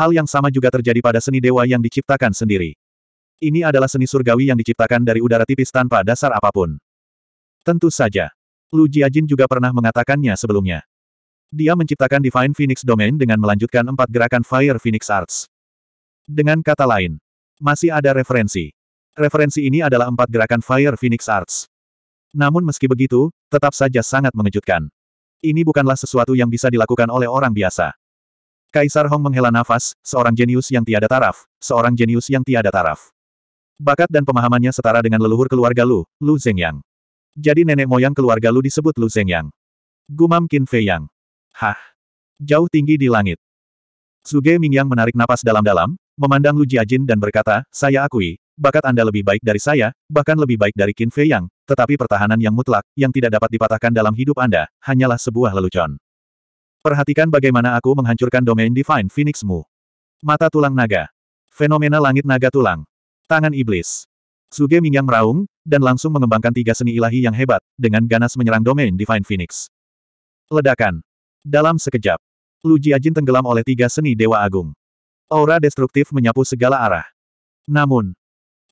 Hal yang sama juga terjadi pada seni dewa yang diciptakan sendiri. Ini adalah seni surgawi yang diciptakan dari udara tipis tanpa dasar apapun. Tentu saja. Lu Jiajin juga pernah mengatakannya sebelumnya. Dia menciptakan Divine Phoenix Domain dengan melanjutkan empat gerakan Fire Phoenix Arts. Dengan kata lain, masih ada referensi. Referensi ini adalah empat gerakan Fire Phoenix Arts. Namun meski begitu, tetap saja sangat mengejutkan. Ini bukanlah sesuatu yang bisa dilakukan oleh orang biasa. Kaisar Hong menghela nafas, seorang jenius yang tiada taraf, seorang jenius yang tiada taraf. Bakat dan pemahamannya setara dengan leluhur keluarga Lu, Lu Zhengyang. Jadi nenek moyang keluarga Lu disebut Lu Zengyang. Gumam Qin Fei Yang. Hah. Jauh tinggi di langit. Suge Mingyang menarik napas dalam-dalam, memandang Lu Jiajin dan berkata, saya akui, bakat Anda lebih baik dari saya, bahkan lebih baik dari Qin Fei Yang, tetapi pertahanan yang mutlak, yang tidak dapat dipatahkan dalam hidup Anda, hanyalah sebuah lelucon. Perhatikan bagaimana aku menghancurkan domain Divine Phoenixmu. Mata tulang naga. Fenomena langit naga tulang. Tangan iblis. Suge Mingyang meraung, dan langsung mengembangkan tiga seni ilahi yang hebat, dengan ganas menyerang domain Divine Phoenix. Ledakan. Dalam sekejap, Lu Jiajin tenggelam oleh tiga seni Dewa Agung. Aura destruktif menyapu segala arah. Namun,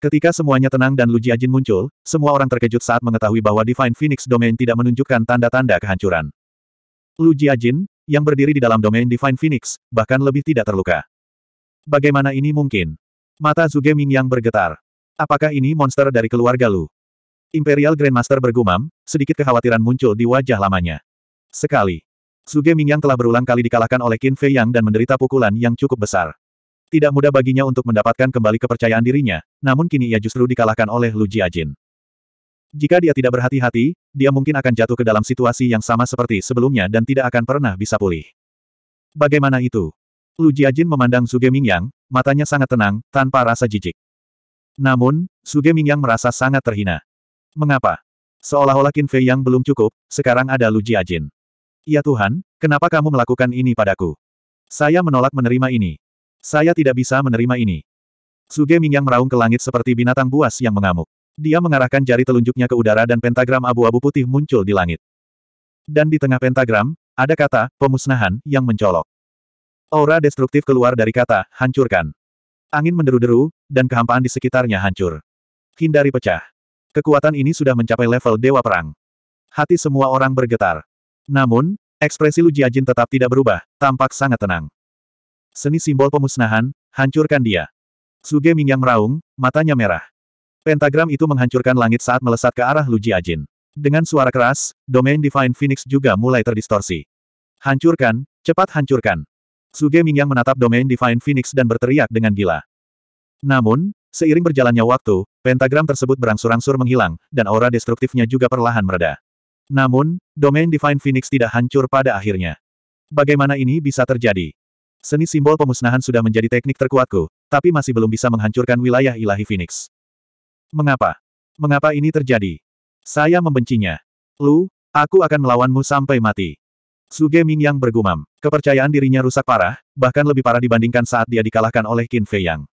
ketika semuanya tenang dan Lu Jiajin muncul, semua orang terkejut saat mengetahui bahwa Divine Phoenix Domain tidak menunjukkan tanda-tanda kehancuran. Lu Jiajin, yang berdiri di dalam domain Divine Phoenix, bahkan lebih tidak terluka. Bagaimana ini mungkin? Mata Zuge Ming yang bergetar. Apakah ini monster dari keluarga Lu? Imperial Grandmaster bergumam, sedikit kekhawatiran muncul di wajah lamanya. Sekali. Zuge Ming yang telah berulang kali dikalahkan oleh Qin Fei Yang dan menderita pukulan yang cukup besar. Tidak mudah baginya untuk mendapatkan kembali kepercayaan dirinya, namun kini ia justru dikalahkan oleh Lu Jiajin. Jika dia tidak berhati-hati, dia mungkin akan jatuh ke dalam situasi yang sama seperti sebelumnya dan tidak akan pernah bisa pulih. Bagaimana itu? Lu Jiajin memandang Suge Mingyang, matanya sangat tenang, tanpa rasa jijik. Namun, Suge Mingyang merasa sangat terhina. Mengapa? Seolah-olah Qin Fei yang belum cukup, sekarang ada Lu Jiajin. Ya Tuhan, kenapa kamu melakukan ini padaku? Saya menolak menerima ini. Saya tidak bisa menerima ini. Suge Mingyang meraung ke langit seperti binatang buas yang mengamuk. Dia mengarahkan jari telunjuknya ke udara dan pentagram abu-abu putih muncul di langit. Dan di tengah pentagram, ada kata, pemusnahan, yang mencolok. Aura destruktif keluar dari kata, hancurkan. Angin menderu-deru, dan kehampaan di sekitarnya hancur. Hindari pecah. Kekuatan ini sudah mencapai level Dewa Perang. Hati semua orang bergetar. Namun, ekspresi Lu Jiajin tetap tidak berubah, tampak sangat tenang. Seni simbol pemusnahan, hancurkan dia. Suge yang meraung, matanya merah. Pentagram itu menghancurkan langit saat melesat ke arah Lu Jiajin. Dengan suara keras, domain Divine Phoenix juga mulai terdistorsi. Hancurkan, cepat hancurkan. Suge Mingyang menatap domain Divine Phoenix dan berteriak dengan gila. Namun, seiring berjalannya waktu, pentagram tersebut berangsur-angsur menghilang, dan aura destruktifnya juga perlahan mereda. Namun, domain Divine Phoenix tidak hancur pada akhirnya. Bagaimana ini bisa terjadi? Seni simbol pemusnahan sudah menjadi teknik terkuatku, tapi masih belum bisa menghancurkan wilayah ilahi Phoenix. Mengapa? Mengapa ini terjadi? Saya membencinya. Lu, aku akan melawanmu sampai mati. Suge Ming yang bergumam. Kepercayaan dirinya rusak parah, bahkan lebih parah dibandingkan saat dia dikalahkan oleh Qin Fei Yang.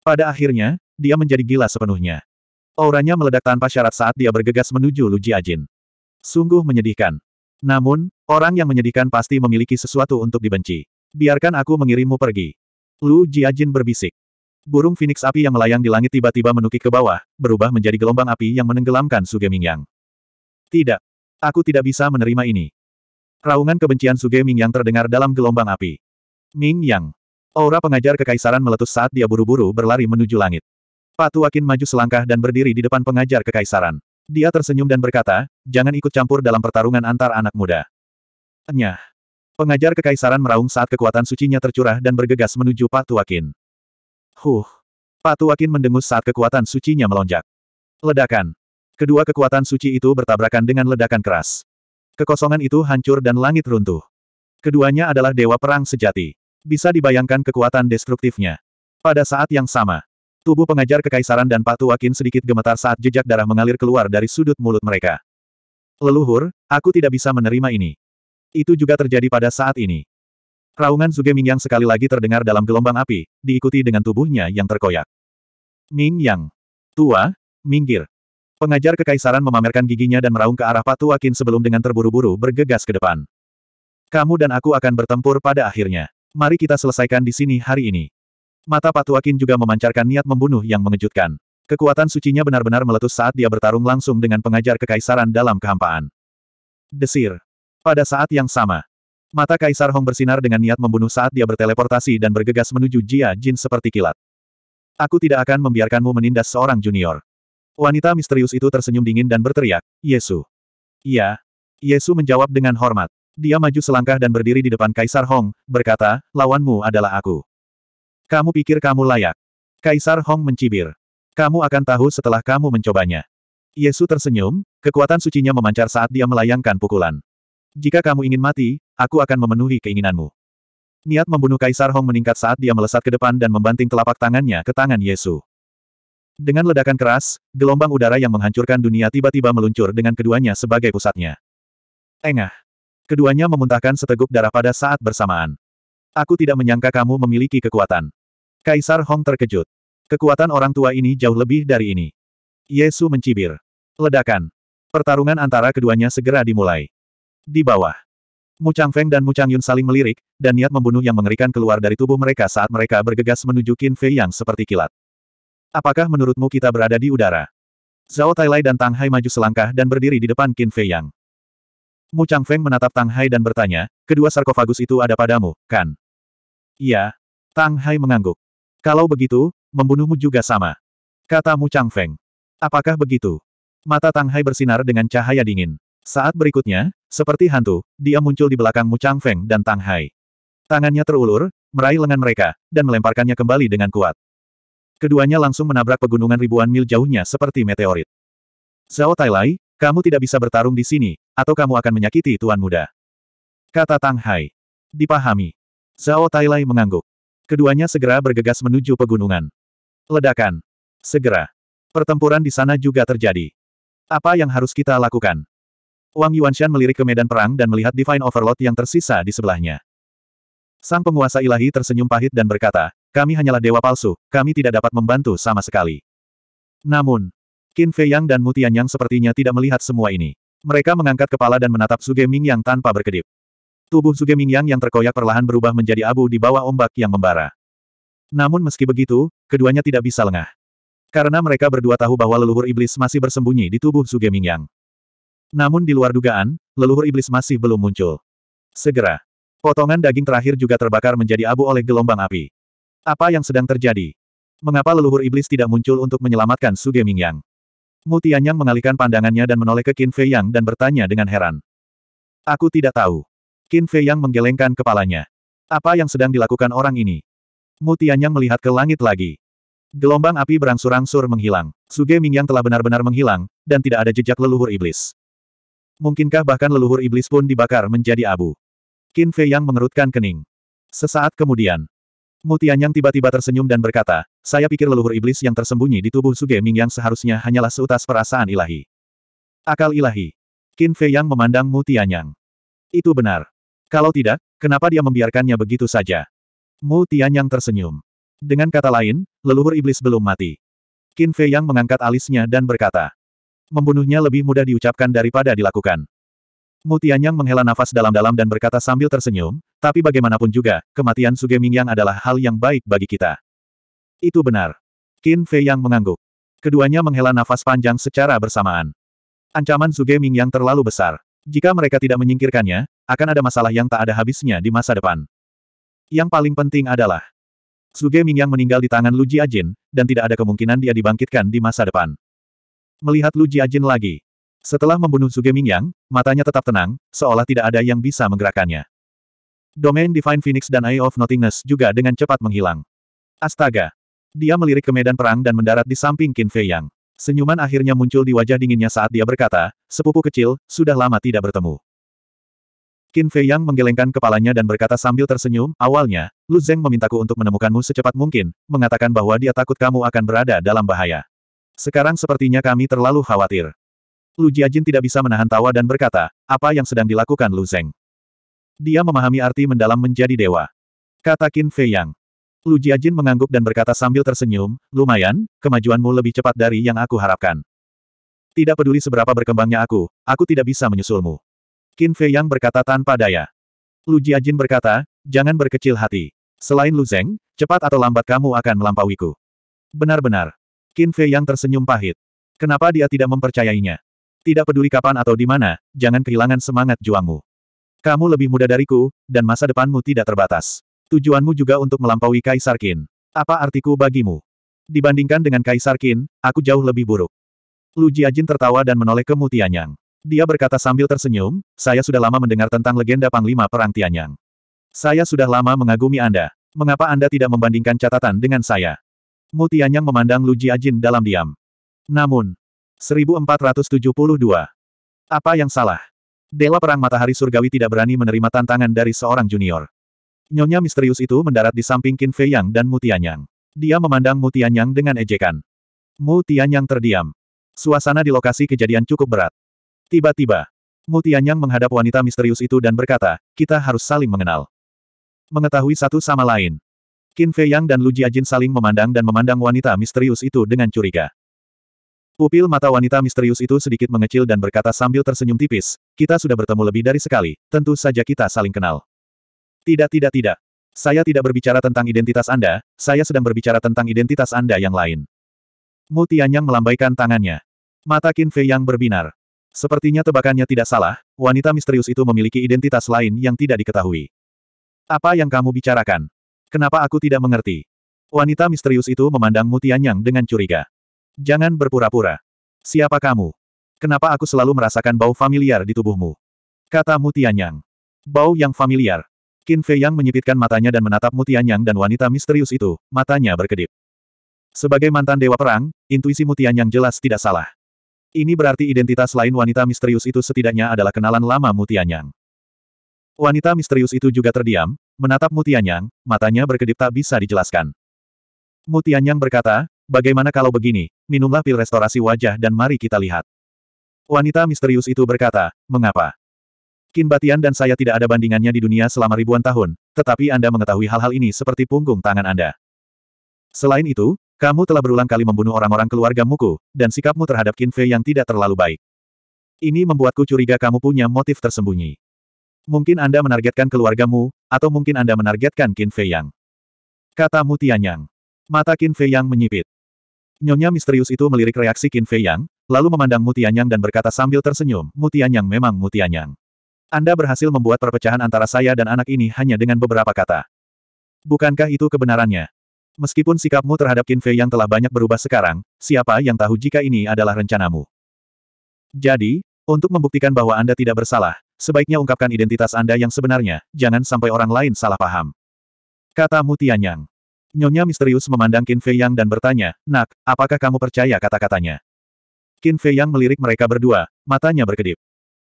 Pada akhirnya, dia menjadi gila sepenuhnya. Auranya meledak tanpa syarat saat dia bergegas menuju Lu Jiajin. Sungguh menyedihkan. Namun, orang yang menyedihkan pasti memiliki sesuatu untuk dibenci. Biarkan aku mengirimmu pergi. Lu Jiajin berbisik. Burung Phoenix api yang melayang di langit tiba-tiba menukik ke bawah, berubah menjadi gelombang api yang menenggelamkan Suge Mingyang. Tidak. Aku tidak bisa menerima ini. Raungan kebencian Suge Mingyang terdengar dalam gelombang api. Mingyang. Aura pengajar kekaisaran meletus saat dia buru-buru berlari menuju langit. Patuakin maju selangkah dan berdiri di depan pengajar kekaisaran. Dia tersenyum dan berkata, jangan ikut campur dalam pertarungan antar anak muda. Nyah. Pengajar kekaisaran meraung saat kekuatan sucinya tercurah dan bergegas menuju Patuakin. Huh. Pak Tuakin mendengus saat kekuatan sucinya melonjak. Ledakan. Kedua kekuatan suci itu bertabrakan dengan ledakan keras. Kekosongan itu hancur dan langit runtuh. Keduanya adalah dewa perang sejati. Bisa dibayangkan kekuatan destruktifnya. Pada saat yang sama, tubuh pengajar kekaisaran dan Pak Tuakin sedikit gemetar saat jejak darah mengalir keluar dari sudut mulut mereka. Leluhur, aku tidak bisa menerima ini. Itu juga terjadi pada saat ini. Raungan Suge Yang sekali lagi terdengar dalam gelombang api, diikuti dengan tubuhnya yang terkoyak. Ming Yang. Tua, minggir. Pengajar kekaisaran memamerkan giginya dan meraung ke arah Patu Akin sebelum dengan terburu-buru bergegas ke depan. Kamu dan aku akan bertempur pada akhirnya. Mari kita selesaikan di sini hari ini. Mata Patu Akin juga memancarkan niat membunuh yang mengejutkan. Kekuatan sucinya benar-benar meletus saat dia bertarung langsung dengan pengajar kekaisaran dalam kehampaan. Desir. Pada saat yang sama, Mata Kaisar Hong bersinar dengan niat membunuh saat dia berteleportasi dan bergegas menuju Jia Jin seperti kilat. Aku tidak akan membiarkanmu menindas seorang junior. Wanita misterius itu tersenyum dingin dan berteriak, Yesu. Iya. Yesu menjawab dengan hormat. Dia maju selangkah dan berdiri di depan Kaisar Hong, berkata, lawanmu adalah aku. Kamu pikir kamu layak? Kaisar Hong mencibir. Kamu akan tahu setelah kamu mencobanya. Yesu tersenyum, kekuatan sucinya memancar saat dia melayangkan pukulan. Jika kamu ingin mati, aku akan memenuhi keinginanmu. Niat membunuh Kaisar Hong meningkat saat dia melesat ke depan dan membanting telapak tangannya ke tangan Yesu. Dengan ledakan keras, gelombang udara yang menghancurkan dunia tiba-tiba meluncur dengan keduanya sebagai pusatnya. Engah. Keduanya memuntahkan seteguk darah pada saat bersamaan. Aku tidak menyangka kamu memiliki kekuatan. Kaisar Hong terkejut. Kekuatan orang tua ini jauh lebih dari ini. Yesu mencibir. Ledakan. Pertarungan antara keduanya segera dimulai. Di bawah. Mu Chang Feng dan Mu Chang Yun saling melirik, dan niat membunuh yang mengerikan keluar dari tubuh mereka saat mereka bergegas menuju Qin Fei yang seperti kilat. Apakah menurutmu kita berada di udara? Zhao Tailai dan Tang Hai maju selangkah dan berdiri di depan Qin Fei yang. Mu Chang Feng menatap Tang Hai dan bertanya, kedua sarkofagus itu ada padamu, kan? Iya. Tang Hai mengangguk. Kalau begitu, membunuhmu juga sama. Kata Mu Chang Feng. Apakah begitu? Mata Tang Hai bersinar dengan cahaya dingin. Saat berikutnya, seperti hantu, dia muncul di belakang Mu Chang Feng dan Tang Hai. Tangannya terulur, meraih lengan mereka, dan melemparkannya kembali dengan kuat. Keduanya langsung menabrak pegunungan ribuan mil jauhnya seperti meteorit. Zhao Lai, kamu tidak bisa bertarung di sini, atau kamu akan menyakiti tuan muda. Kata Tang Hai. Dipahami. Zhao Lai mengangguk. Keduanya segera bergegas menuju pegunungan. Ledakan. Segera. Pertempuran di sana juga terjadi. Apa yang harus kita lakukan? Wang Yuanshan melirik ke medan perang dan melihat Divine Overlord yang tersisa di sebelahnya. Sang penguasa ilahi tersenyum pahit dan berkata, kami hanyalah dewa palsu, kami tidak dapat membantu sama sekali. Namun, Qin Fei Yang dan Mutian Yang sepertinya tidak melihat semua ini. Mereka mengangkat kepala dan menatap Suge Ming Yang tanpa berkedip. Tubuh Suge Ming Yang yang terkoyak perlahan berubah menjadi abu di bawah ombak yang membara. Namun meski begitu, keduanya tidak bisa lengah. Karena mereka berdua tahu bahwa leluhur iblis masih bersembunyi di tubuh Suge Ming Yang. Namun di luar dugaan, leluhur iblis masih belum muncul. Segera, potongan daging terakhir juga terbakar menjadi abu oleh gelombang api. Apa yang sedang terjadi? Mengapa leluhur iblis tidak muncul untuk menyelamatkan Suge Mingyang? Mu Tianyang mengalihkan pandangannya dan menoleh ke Qin Fei Yang dan bertanya dengan heran. Aku tidak tahu. Qin Fei Yang menggelengkan kepalanya. Apa yang sedang dilakukan orang ini? Mu Tianyang melihat ke langit lagi. Gelombang api berangsur-angsur menghilang. Suge Mingyang telah benar-benar menghilang, dan tidak ada jejak leluhur iblis. Mungkinkah bahkan leluhur iblis pun dibakar menjadi abu? Qin Fei Yang mengerutkan kening. Sesaat kemudian, Mutianyang Tianyang tiba-tiba tersenyum dan berkata, saya pikir leluhur iblis yang tersembunyi di tubuh Suge Ming Yang seharusnya hanyalah seutas perasaan ilahi. Akal ilahi. Qin Fei Yang memandang Mutianyang. Tianyang. Itu benar. Kalau tidak, kenapa dia membiarkannya begitu saja? Mu Tianyang tersenyum. Dengan kata lain, leluhur iblis belum mati. Qin Fei Yang mengangkat alisnya dan berkata, Membunuhnya lebih mudah diucapkan daripada dilakukan. Mutianyang menghela nafas dalam-dalam dan berkata sambil tersenyum, tapi bagaimanapun juga, kematian Suge Mingyang adalah hal yang baik bagi kita. Itu benar. Qin Fei Yang mengangguk. Keduanya menghela nafas panjang secara bersamaan. Ancaman Suge Mingyang terlalu besar. Jika mereka tidak menyingkirkannya, akan ada masalah yang tak ada habisnya di masa depan. Yang paling penting adalah, Suge Mingyang meninggal di tangan Lu Jiajin, dan tidak ada kemungkinan dia dibangkitkan di masa depan melihat Lu Jiajin lagi. Setelah membunuh Suge Mingyang, matanya tetap tenang, seolah tidak ada yang bisa menggerakkannya. Domain Divine Phoenix dan Eye of Nothingness juga dengan cepat menghilang. Astaga! Dia melirik ke medan perang dan mendarat di samping Qin Fei Yang. Senyuman akhirnya muncul di wajah dinginnya saat dia berkata, sepupu kecil, sudah lama tidak bertemu. Qin Fei Yang menggelengkan kepalanya dan berkata sambil tersenyum, awalnya, Lu Zeng memintaku untuk menemukanmu secepat mungkin, mengatakan bahwa dia takut kamu akan berada dalam bahaya. Sekarang sepertinya kami terlalu khawatir. Lu Jiajin tidak bisa menahan tawa dan berkata, apa yang sedang dilakukan Lu Zeng? Dia memahami arti mendalam menjadi dewa. Kata Qin Fei Yang. Lu Jiajin mengangguk dan berkata sambil tersenyum, lumayan, kemajuanmu lebih cepat dari yang aku harapkan. Tidak peduli seberapa berkembangnya aku, aku tidak bisa menyusulmu. Qin Fei Yang berkata tanpa daya. Lu Jiajin berkata, jangan berkecil hati. Selain Lu Zeng, cepat atau lambat kamu akan melampauiku. Benar-benar. Qin Fei yang tersenyum pahit. Kenapa dia tidak mempercayainya? Tidak peduli kapan atau di mana, jangan kehilangan semangat juangmu. Kamu lebih muda dariku, dan masa depanmu tidak terbatas. Tujuanmu juga untuk melampaui Kaisar Qin. Apa artiku bagimu? Dibandingkan dengan Kaisar Qin, aku jauh lebih buruk. Lu Jiajin tertawa dan menoleh ke Tianyang. Dia berkata sambil tersenyum, saya sudah lama mendengar tentang legenda Panglima Perang Tianyang. Saya sudah lama mengagumi Anda. Mengapa Anda tidak membandingkan catatan dengan saya? Mu Tianyang memandang Lu Jiajin dalam diam. Namun, 1472. Apa yang salah? Dewa Perang Matahari Surgawi tidak berani menerima tantangan dari seorang junior. Nyonya misterius itu mendarat di samping Qin Fei Yang dan Mutianyang. Dia memandang Mutianyang dengan ejekan. Mutianyang terdiam. Suasana di lokasi kejadian cukup berat. Tiba-tiba, Mutianyang menghadap wanita misterius itu dan berkata, kita harus saling mengenal. Mengetahui satu sama lain. Qin Fei Yang dan Lu Jiajin saling memandang dan memandang wanita misterius itu dengan curiga. Pupil mata wanita misterius itu sedikit mengecil dan berkata sambil tersenyum tipis, kita sudah bertemu lebih dari sekali, tentu saja kita saling kenal. Tidak tidak tidak. Saya tidak berbicara tentang identitas Anda, saya sedang berbicara tentang identitas Anda yang lain. Mu Tianyang melambaikan tangannya. Mata Qin Fei Yang berbinar. Sepertinya tebakannya tidak salah, wanita misterius itu memiliki identitas lain yang tidak diketahui. Apa yang kamu bicarakan? Kenapa aku tidak mengerti? Wanita misterius itu memandang Mutianyang dengan curiga. Jangan berpura-pura. Siapa kamu? Kenapa aku selalu merasakan bau familiar di tubuhmu? Kata Mutianyang. Bau yang familiar. Qin Fei Yang menyipitkan matanya dan menatap Mutianyang dan wanita misterius itu, matanya berkedip. Sebagai mantan dewa perang, intuisi Mutianyang jelas tidak salah. Ini berarti identitas lain wanita misterius itu setidaknya adalah kenalan lama Mutianyang. Wanita misterius itu juga terdiam, menatap Mutianyang, matanya berkedip tak bisa dijelaskan. Mutianyang berkata, bagaimana kalau begini, minumlah pil restorasi wajah dan mari kita lihat. Wanita misterius itu berkata, mengapa? Kinbatian dan saya tidak ada bandingannya di dunia selama ribuan tahun, tetapi Anda mengetahui hal-hal ini seperti punggung tangan Anda. Selain itu, kamu telah berulang kali membunuh orang-orang keluarga Muku, dan sikapmu terhadap kinfe yang tidak terlalu baik. Ini membuatku curiga kamu punya motif tersembunyi. Mungkin Anda menargetkan keluargamu, atau mungkin Anda menargetkan Qin Fei Yang. Kata Mutianyang. Mata Qin Fei Yang menyipit. Nyonya misterius itu melirik reaksi Qin Fei Yang, lalu memandang Mutianyang dan berkata sambil tersenyum, Mutianyang memang Mutianyang. Anda berhasil membuat perpecahan antara saya dan anak ini hanya dengan beberapa kata. Bukankah itu kebenarannya? Meskipun sikapmu terhadap Qin Fei yang telah banyak berubah sekarang, siapa yang tahu jika ini adalah rencanamu? Jadi, untuk membuktikan bahwa Anda tidak bersalah, Sebaiknya ungkapkan identitas Anda yang sebenarnya, jangan sampai orang lain salah paham. Kata Mutianyang. Nyonya misterius memandang Qin Fei Yang dan bertanya, Nak, apakah kamu percaya kata-katanya? Qin Fei Yang melirik mereka berdua, matanya berkedip.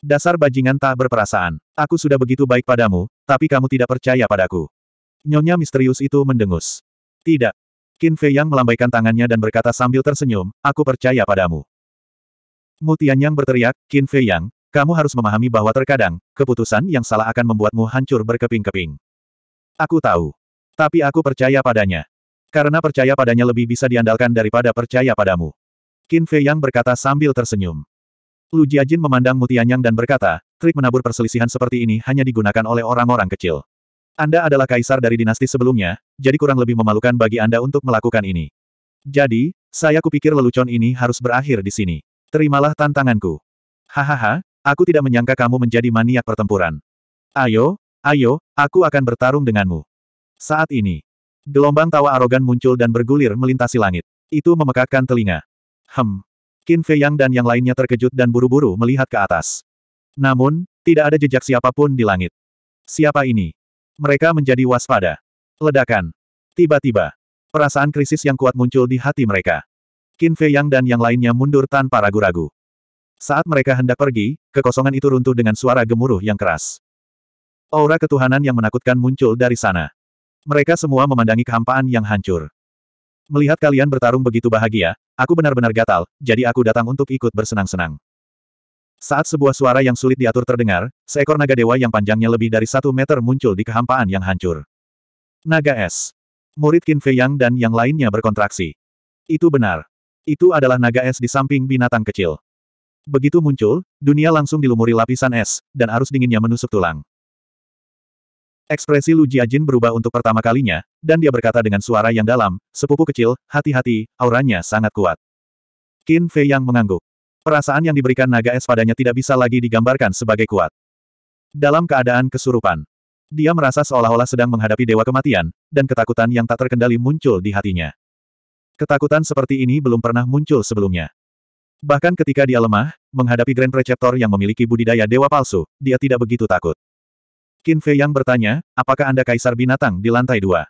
Dasar bajingan tak berperasaan. Aku sudah begitu baik padamu, tapi kamu tidak percaya padaku. Nyonya misterius itu mendengus. Tidak. Qin Fei Yang melambaikan tangannya dan berkata sambil tersenyum, Aku percaya padamu. Mutianyang berteriak, Qin Fei Yang, kamu harus memahami bahwa terkadang, keputusan yang salah akan membuatmu hancur berkeping-keping. Aku tahu. Tapi aku percaya padanya. Karena percaya padanya lebih bisa diandalkan daripada percaya padamu. Qin Fei Yang berkata sambil tersenyum. Lu Jiajin memandang Mutianyang dan berkata, trik menabur perselisihan seperti ini hanya digunakan oleh orang-orang kecil. Anda adalah kaisar dari dinasti sebelumnya, jadi kurang lebih memalukan bagi Anda untuk melakukan ini. Jadi, saya kupikir lelucon ini harus berakhir di sini. Terimalah tantanganku. Hahaha, Aku tidak menyangka kamu menjadi maniak pertempuran. Ayo, ayo, aku akan bertarung denganmu. Saat ini, gelombang tawa arogan muncul dan bergulir melintasi langit. Itu memekakkan telinga. Hem. Qin Fei Yang dan yang lainnya terkejut dan buru-buru melihat ke atas. Namun, tidak ada jejak siapapun di langit. Siapa ini? Mereka menjadi waspada. Ledakan. Tiba-tiba, perasaan krisis yang kuat muncul di hati mereka. Qin Fei Yang dan yang lainnya mundur tanpa ragu-ragu. Saat mereka hendak pergi, kekosongan itu runtuh dengan suara gemuruh yang keras. Aura ketuhanan yang menakutkan muncul dari sana. Mereka semua memandangi kehampaan yang hancur. Melihat kalian bertarung begitu bahagia, aku benar-benar gatal, jadi aku datang untuk ikut bersenang-senang. Saat sebuah suara yang sulit diatur terdengar, seekor naga dewa yang panjangnya lebih dari satu meter muncul di kehampaan yang hancur. Naga es. Murid Qin Fei Yang dan yang lainnya berkontraksi. Itu benar. Itu adalah naga es di samping binatang kecil. Begitu muncul, dunia langsung dilumuri lapisan es, dan arus dinginnya menusuk tulang. Ekspresi Lu Jiajin berubah untuk pertama kalinya, dan dia berkata dengan suara yang dalam, sepupu kecil, hati-hati, auranya sangat kuat. Qin Fei yang mengangguk. Perasaan yang diberikan naga es padanya tidak bisa lagi digambarkan sebagai kuat. Dalam keadaan kesurupan, dia merasa seolah-olah sedang menghadapi dewa kematian, dan ketakutan yang tak terkendali muncul di hatinya. Ketakutan seperti ini belum pernah muncul sebelumnya. Bahkan ketika dia lemah, menghadapi Grand Preceptor yang memiliki budidaya dewa palsu, dia tidak begitu takut. Qin Fei yang bertanya, apakah Anda Kaisar Binatang di lantai dua?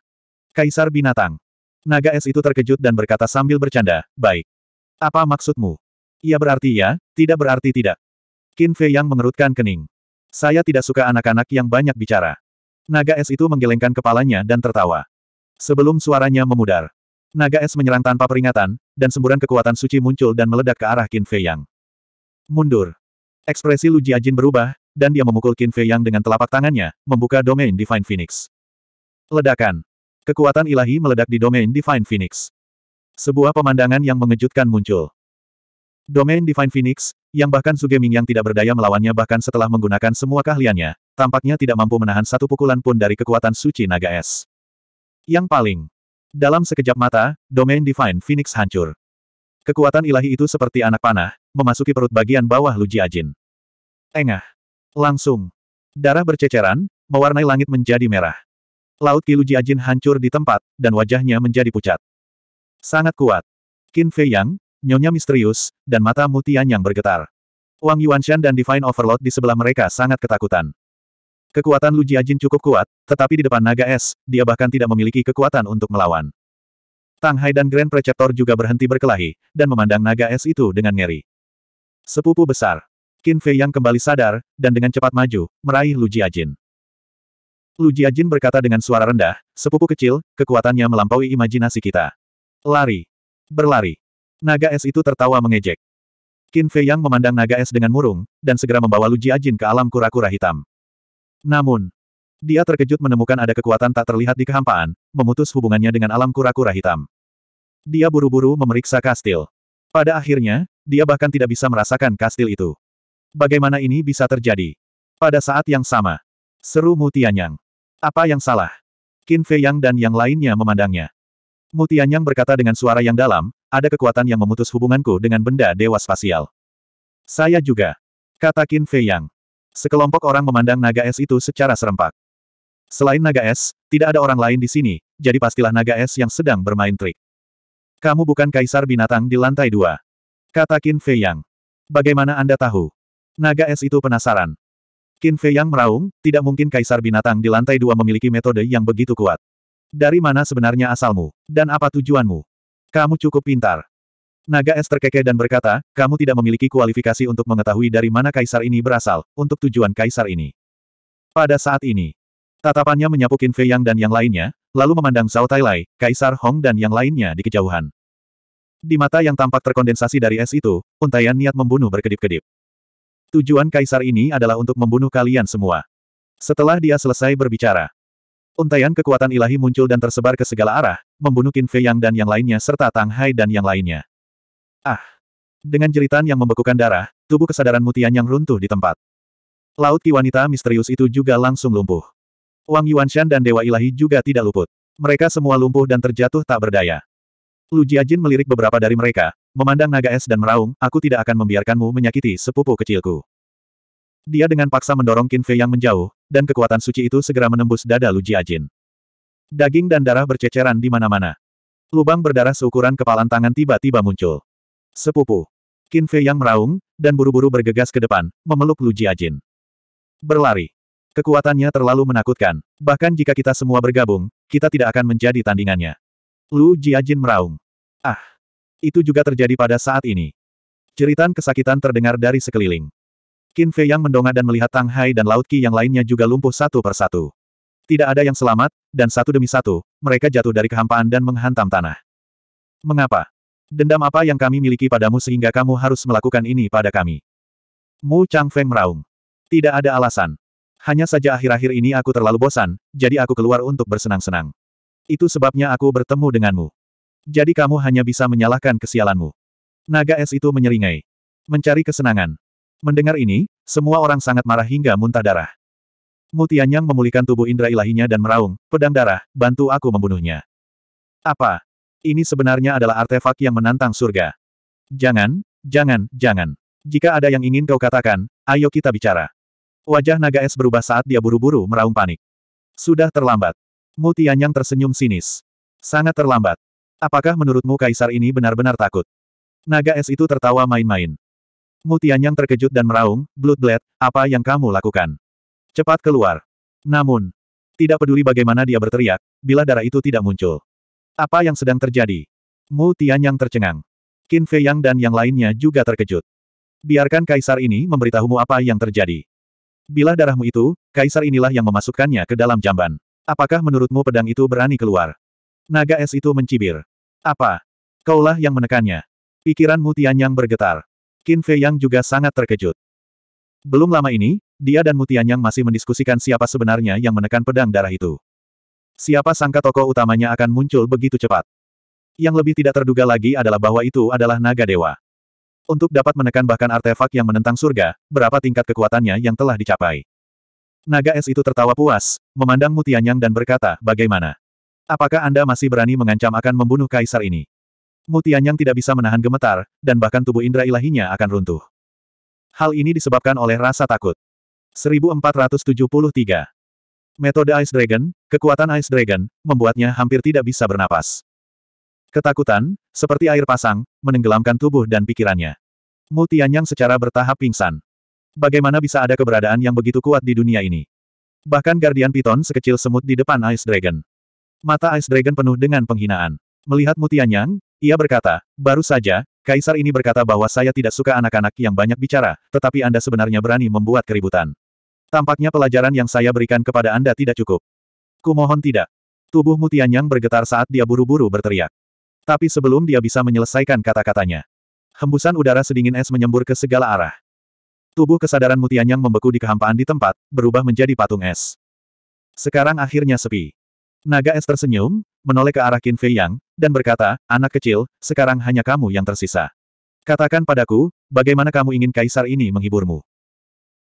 Kaisar Binatang. Naga es itu terkejut dan berkata sambil bercanda, baik. Apa maksudmu? Ia berarti ya, tidak berarti tidak. Qin Fei yang mengerutkan kening. Saya tidak suka anak-anak yang banyak bicara. Naga es itu menggelengkan kepalanya dan tertawa. Sebelum suaranya memudar. Naga es menyerang tanpa peringatan, dan semburan kekuatan suci muncul dan meledak ke arah Qin Fei Yang. Mundur. Ekspresi Lu Jiajin berubah, dan dia memukul Qin Fei Yang dengan telapak tangannya, membuka domain Divine Phoenix. Ledakan. Kekuatan ilahi meledak di domain Divine Phoenix. Sebuah pemandangan yang mengejutkan muncul. Domain Divine Phoenix, yang bahkan Ming yang tidak berdaya melawannya bahkan setelah menggunakan semua keahliannya, tampaknya tidak mampu menahan satu pukulan pun dari kekuatan suci naga es. Yang paling dalam sekejap mata, domain Divine Phoenix hancur. Kekuatan ilahi itu seperti anak panah, memasuki perut bagian bawah Luji Ajin. Engah. Langsung. Darah berceceran, mewarnai langit menjadi merah. Laut Ki Luji Ajin hancur di tempat, dan wajahnya menjadi pucat. Sangat kuat. Qin Fei Yang, nyonya misterius, dan mata mutian yang bergetar. Wang Yuanshan dan Divine Overlord di sebelah mereka sangat ketakutan. Kekuatan Lu Jiajin cukup kuat, tetapi di depan naga es, dia bahkan tidak memiliki kekuatan untuk melawan. Tang Hai dan Grand Preceptor juga berhenti berkelahi, dan memandang naga es itu dengan ngeri. Sepupu besar. Qin Fei yang kembali sadar, dan dengan cepat maju, meraih Lu Jiajin. Lu Jiajin berkata dengan suara rendah, sepupu kecil, kekuatannya melampaui imajinasi kita. Lari. Berlari. Naga es itu tertawa mengejek. Qin Fei yang memandang naga es dengan murung, dan segera membawa Lu Jiajin ke alam kura-kura hitam. Namun, dia terkejut menemukan ada kekuatan tak terlihat di kehampaan, memutus hubungannya dengan alam kura-kura hitam. Dia buru-buru memeriksa kastil. Pada akhirnya, dia bahkan tidak bisa merasakan kastil itu. Bagaimana ini bisa terjadi? Pada saat yang sama, seru Mu Apa yang salah? Qin Fei Yang dan yang lainnya memandangnya. Mu berkata dengan suara yang dalam, ada kekuatan yang memutus hubunganku dengan benda dewa spasial. Saya juga. Kata Qin Fei Yang. Sekelompok orang memandang naga es itu secara serempak. Selain naga es, tidak ada orang lain di sini, jadi pastilah naga es yang sedang bermain trik. Kamu bukan kaisar binatang di lantai dua. Kata Qin Fei Yang. Bagaimana Anda tahu? Naga es itu penasaran. Qin Fei Yang meraung, tidak mungkin kaisar binatang di lantai dua memiliki metode yang begitu kuat. Dari mana sebenarnya asalmu, dan apa tujuanmu? Kamu cukup pintar. Naga es terkekeh dan berkata, kamu tidak memiliki kualifikasi untuk mengetahui dari mana kaisar ini berasal, untuk tujuan kaisar ini. Pada saat ini, tatapannya menyapu Qin Fei Yang dan yang lainnya, lalu memandang Zhao Tailai, Kaisar Hong dan yang lainnya di kejauhan. Di mata yang tampak terkondensasi dari es itu, untayan niat membunuh berkedip-kedip. Tujuan kaisar ini adalah untuk membunuh kalian semua. Setelah dia selesai berbicara, untayan kekuatan ilahi muncul dan tersebar ke segala arah, membunuh Qin Fei Yang dan yang lainnya serta Tang Hai dan yang lainnya. Ah! Dengan jeritan yang membekukan darah, tubuh kesadaran Mutian yang runtuh di tempat. Laut ki wanita misterius itu juga langsung lumpuh. Wang Yuanshan dan Dewa Ilahi juga tidak luput. Mereka semua lumpuh dan terjatuh tak berdaya. Lu Jiajin melirik beberapa dari mereka, memandang naga es dan meraung, aku tidak akan membiarkanmu menyakiti sepupu kecilku. Dia dengan paksa mendorong Qin Fei yang menjauh, dan kekuatan suci itu segera menembus dada Lu Jiajin. Daging dan darah berceceran di mana-mana. Lubang berdarah seukuran kepalan tangan tiba-tiba muncul. Sepupu. Qin Fei yang meraung, dan buru-buru bergegas ke depan, memeluk Lu Jiajin. Berlari. Kekuatannya terlalu menakutkan, bahkan jika kita semua bergabung, kita tidak akan menjadi tandingannya. Lu Jiajin meraung. Ah! Itu juga terjadi pada saat ini. Jeritan kesakitan terdengar dari sekeliling. Qin Fei yang mendongak dan melihat Tang Hai dan Laut Qi yang lainnya juga lumpuh satu persatu. Tidak ada yang selamat, dan satu demi satu, mereka jatuh dari kehampaan dan menghantam tanah. Mengapa? Dendam apa yang kami miliki padamu sehingga kamu harus melakukan ini pada kami? Mu Chang Feng meraung. Tidak ada alasan. Hanya saja akhir-akhir ini aku terlalu bosan, jadi aku keluar untuk bersenang-senang. Itu sebabnya aku bertemu denganmu. Jadi kamu hanya bisa menyalahkan kesialanmu. Naga es itu menyeringai. Mencari kesenangan. Mendengar ini, semua orang sangat marah hingga muntah darah. Mutianyang memulihkan tubuh indera ilahinya dan meraung, pedang darah, bantu aku membunuhnya. Apa? Ini sebenarnya adalah artefak yang menantang surga. Jangan, jangan, jangan. Jika ada yang ingin kau katakan, ayo kita bicara. Wajah naga es berubah saat dia buru-buru meraung panik. Sudah terlambat. Mutianyang yang tersenyum sinis. Sangat terlambat. Apakah menurutmu kaisar ini benar-benar takut? Naga es itu tertawa main-main. Mutianyang yang terkejut dan meraung, Bloodblade, apa yang kamu lakukan? Cepat keluar. Namun, tidak peduli bagaimana dia berteriak, bila darah itu tidak muncul. Apa yang sedang terjadi? Mu Tianyang tercengang. Qin Fei Yang dan yang lainnya juga terkejut. Biarkan kaisar ini memberitahumu apa yang terjadi. Bila darahmu itu, kaisar inilah yang memasukkannya ke dalam jamban. Apakah menurutmu pedang itu berani keluar? Naga es itu mencibir. Apa? Kaulah yang menekannya. Pikiran Mutianyang bergetar. Qin Fei Yang juga sangat terkejut. Belum lama ini, dia dan Mutianyang masih mendiskusikan siapa sebenarnya yang menekan pedang darah itu. Siapa sangka tokoh utamanya akan muncul begitu cepat. Yang lebih tidak terduga lagi adalah bahwa itu adalah naga dewa. Untuk dapat menekan bahkan artefak yang menentang surga, berapa tingkat kekuatannya yang telah dicapai. Naga es itu tertawa puas, memandang Mutianyang dan berkata, bagaimana? Apakah Anda masih berani mengancam akan membunuh kaisar ini? Mutianyang tidak bisa menahan gemetar, dan bahkan tubuh indera ilahinya akan runtuh. Hal ini disebabkan oleh rasa takut. 1473 Metode Ice Dragon, kekuatan Ice Dragon, membuatnya hampir tidak bisa bernapas. Ketakutan, seperti air pasang, menenggelamkan tubuh dan pikirannya. Mu Tianyang secara bertahap pingsan. Bagaimana bisa ada keberadaan yang begitu kuat di dunia ini? Bahkan Guardian Piton sekecil semut di depan Ice Dragon. Mata Ice Dragon penuh dengan penghinaan. Melihat Mu Tianyang, ia berkata, baru saja, Kaisar ini berkata bahwa saya tidak suka anak-anak yang banyak bicara, tetapi Anda sebenarnya berani membuat keributan. Tampaknya pelajaran yang saya berikan kepada Anda tidak cukup. Kumohon tidak. Tubuh Mutianyang bergetar saat dia buru-buru berteriak. Tapi sebelum dia bisa menyelesaikan kata-katanya, hembusan udara sedingin es menyembur ke segala arah. Tubuh kesadaran Mutianyang membeku di kehampaan di tempat, berubah menjadi patung es. Sekarang akhirnya sepi. Naga es tersenyum, menoleh ke arah Qin Fei Yang, dan berkata, anak kecil, sekarang hanya kamu yang tersisa. Katakan padaku, bagaimana kamu ingin kaisar ini menghiburmu?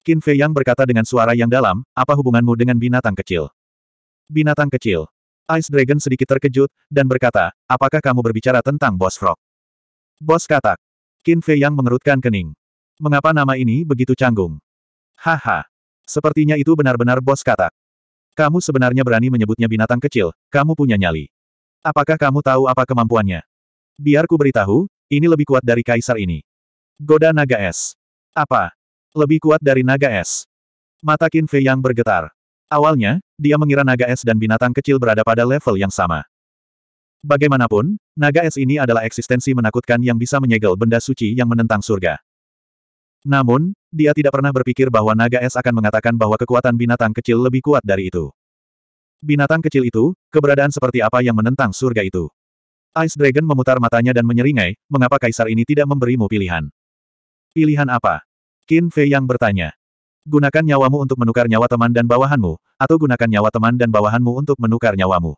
Qin Fei Yang berkata dengan suara yang dalam, apa hubunganmu dengan binatang kecil? Binatang kecil. Ice Dragon sedikit terkejut, dan berkata, apakah kamu berbicara tentang Bos Frog? Bos katak. Qin Fei Yang mengerutkan kening. Mengapa nama ini begitu canggung? Haha. Sepertinya itu benar-benar bos katak. Kamu sebenarnya berani menyebutnya binatang kecil, kamu punya nyali. Apakah kamu tahu apa kemampuannya? Biar ku beritahu, ini lebih kuat dari kaisar ini. Goda naga es. Apa? Lebih kuat dari naga es. Mata Qin Fei yang bergetar. Awalnya, dia mengira naga es dan binatang kecil berada pada level yang sama. Bagaimanapun, naga es ini adalah eksistensi menakutkan yang bisa menyegel benda suci yang menentang surga. Namun, dia tidak pernah berpikir bahwa naga es akan mengatakan bahwa kekuatan binatang kecil lebih kuat dari itu. Binatang kecil itu, keberadaan seperti apa yang menentang surga itu. Ice Dragon memutar matanya dan menyeringai, mengapa kaisar ini tidak memberimu pilihan? Pilihan apa? Qin Fei yang bertanya. Gunakan nyawamu untuk menukar nyawa teman dan bawahanmu, atau gunakan nyawa teman dan bawahanmu untuk menukar nyawamu.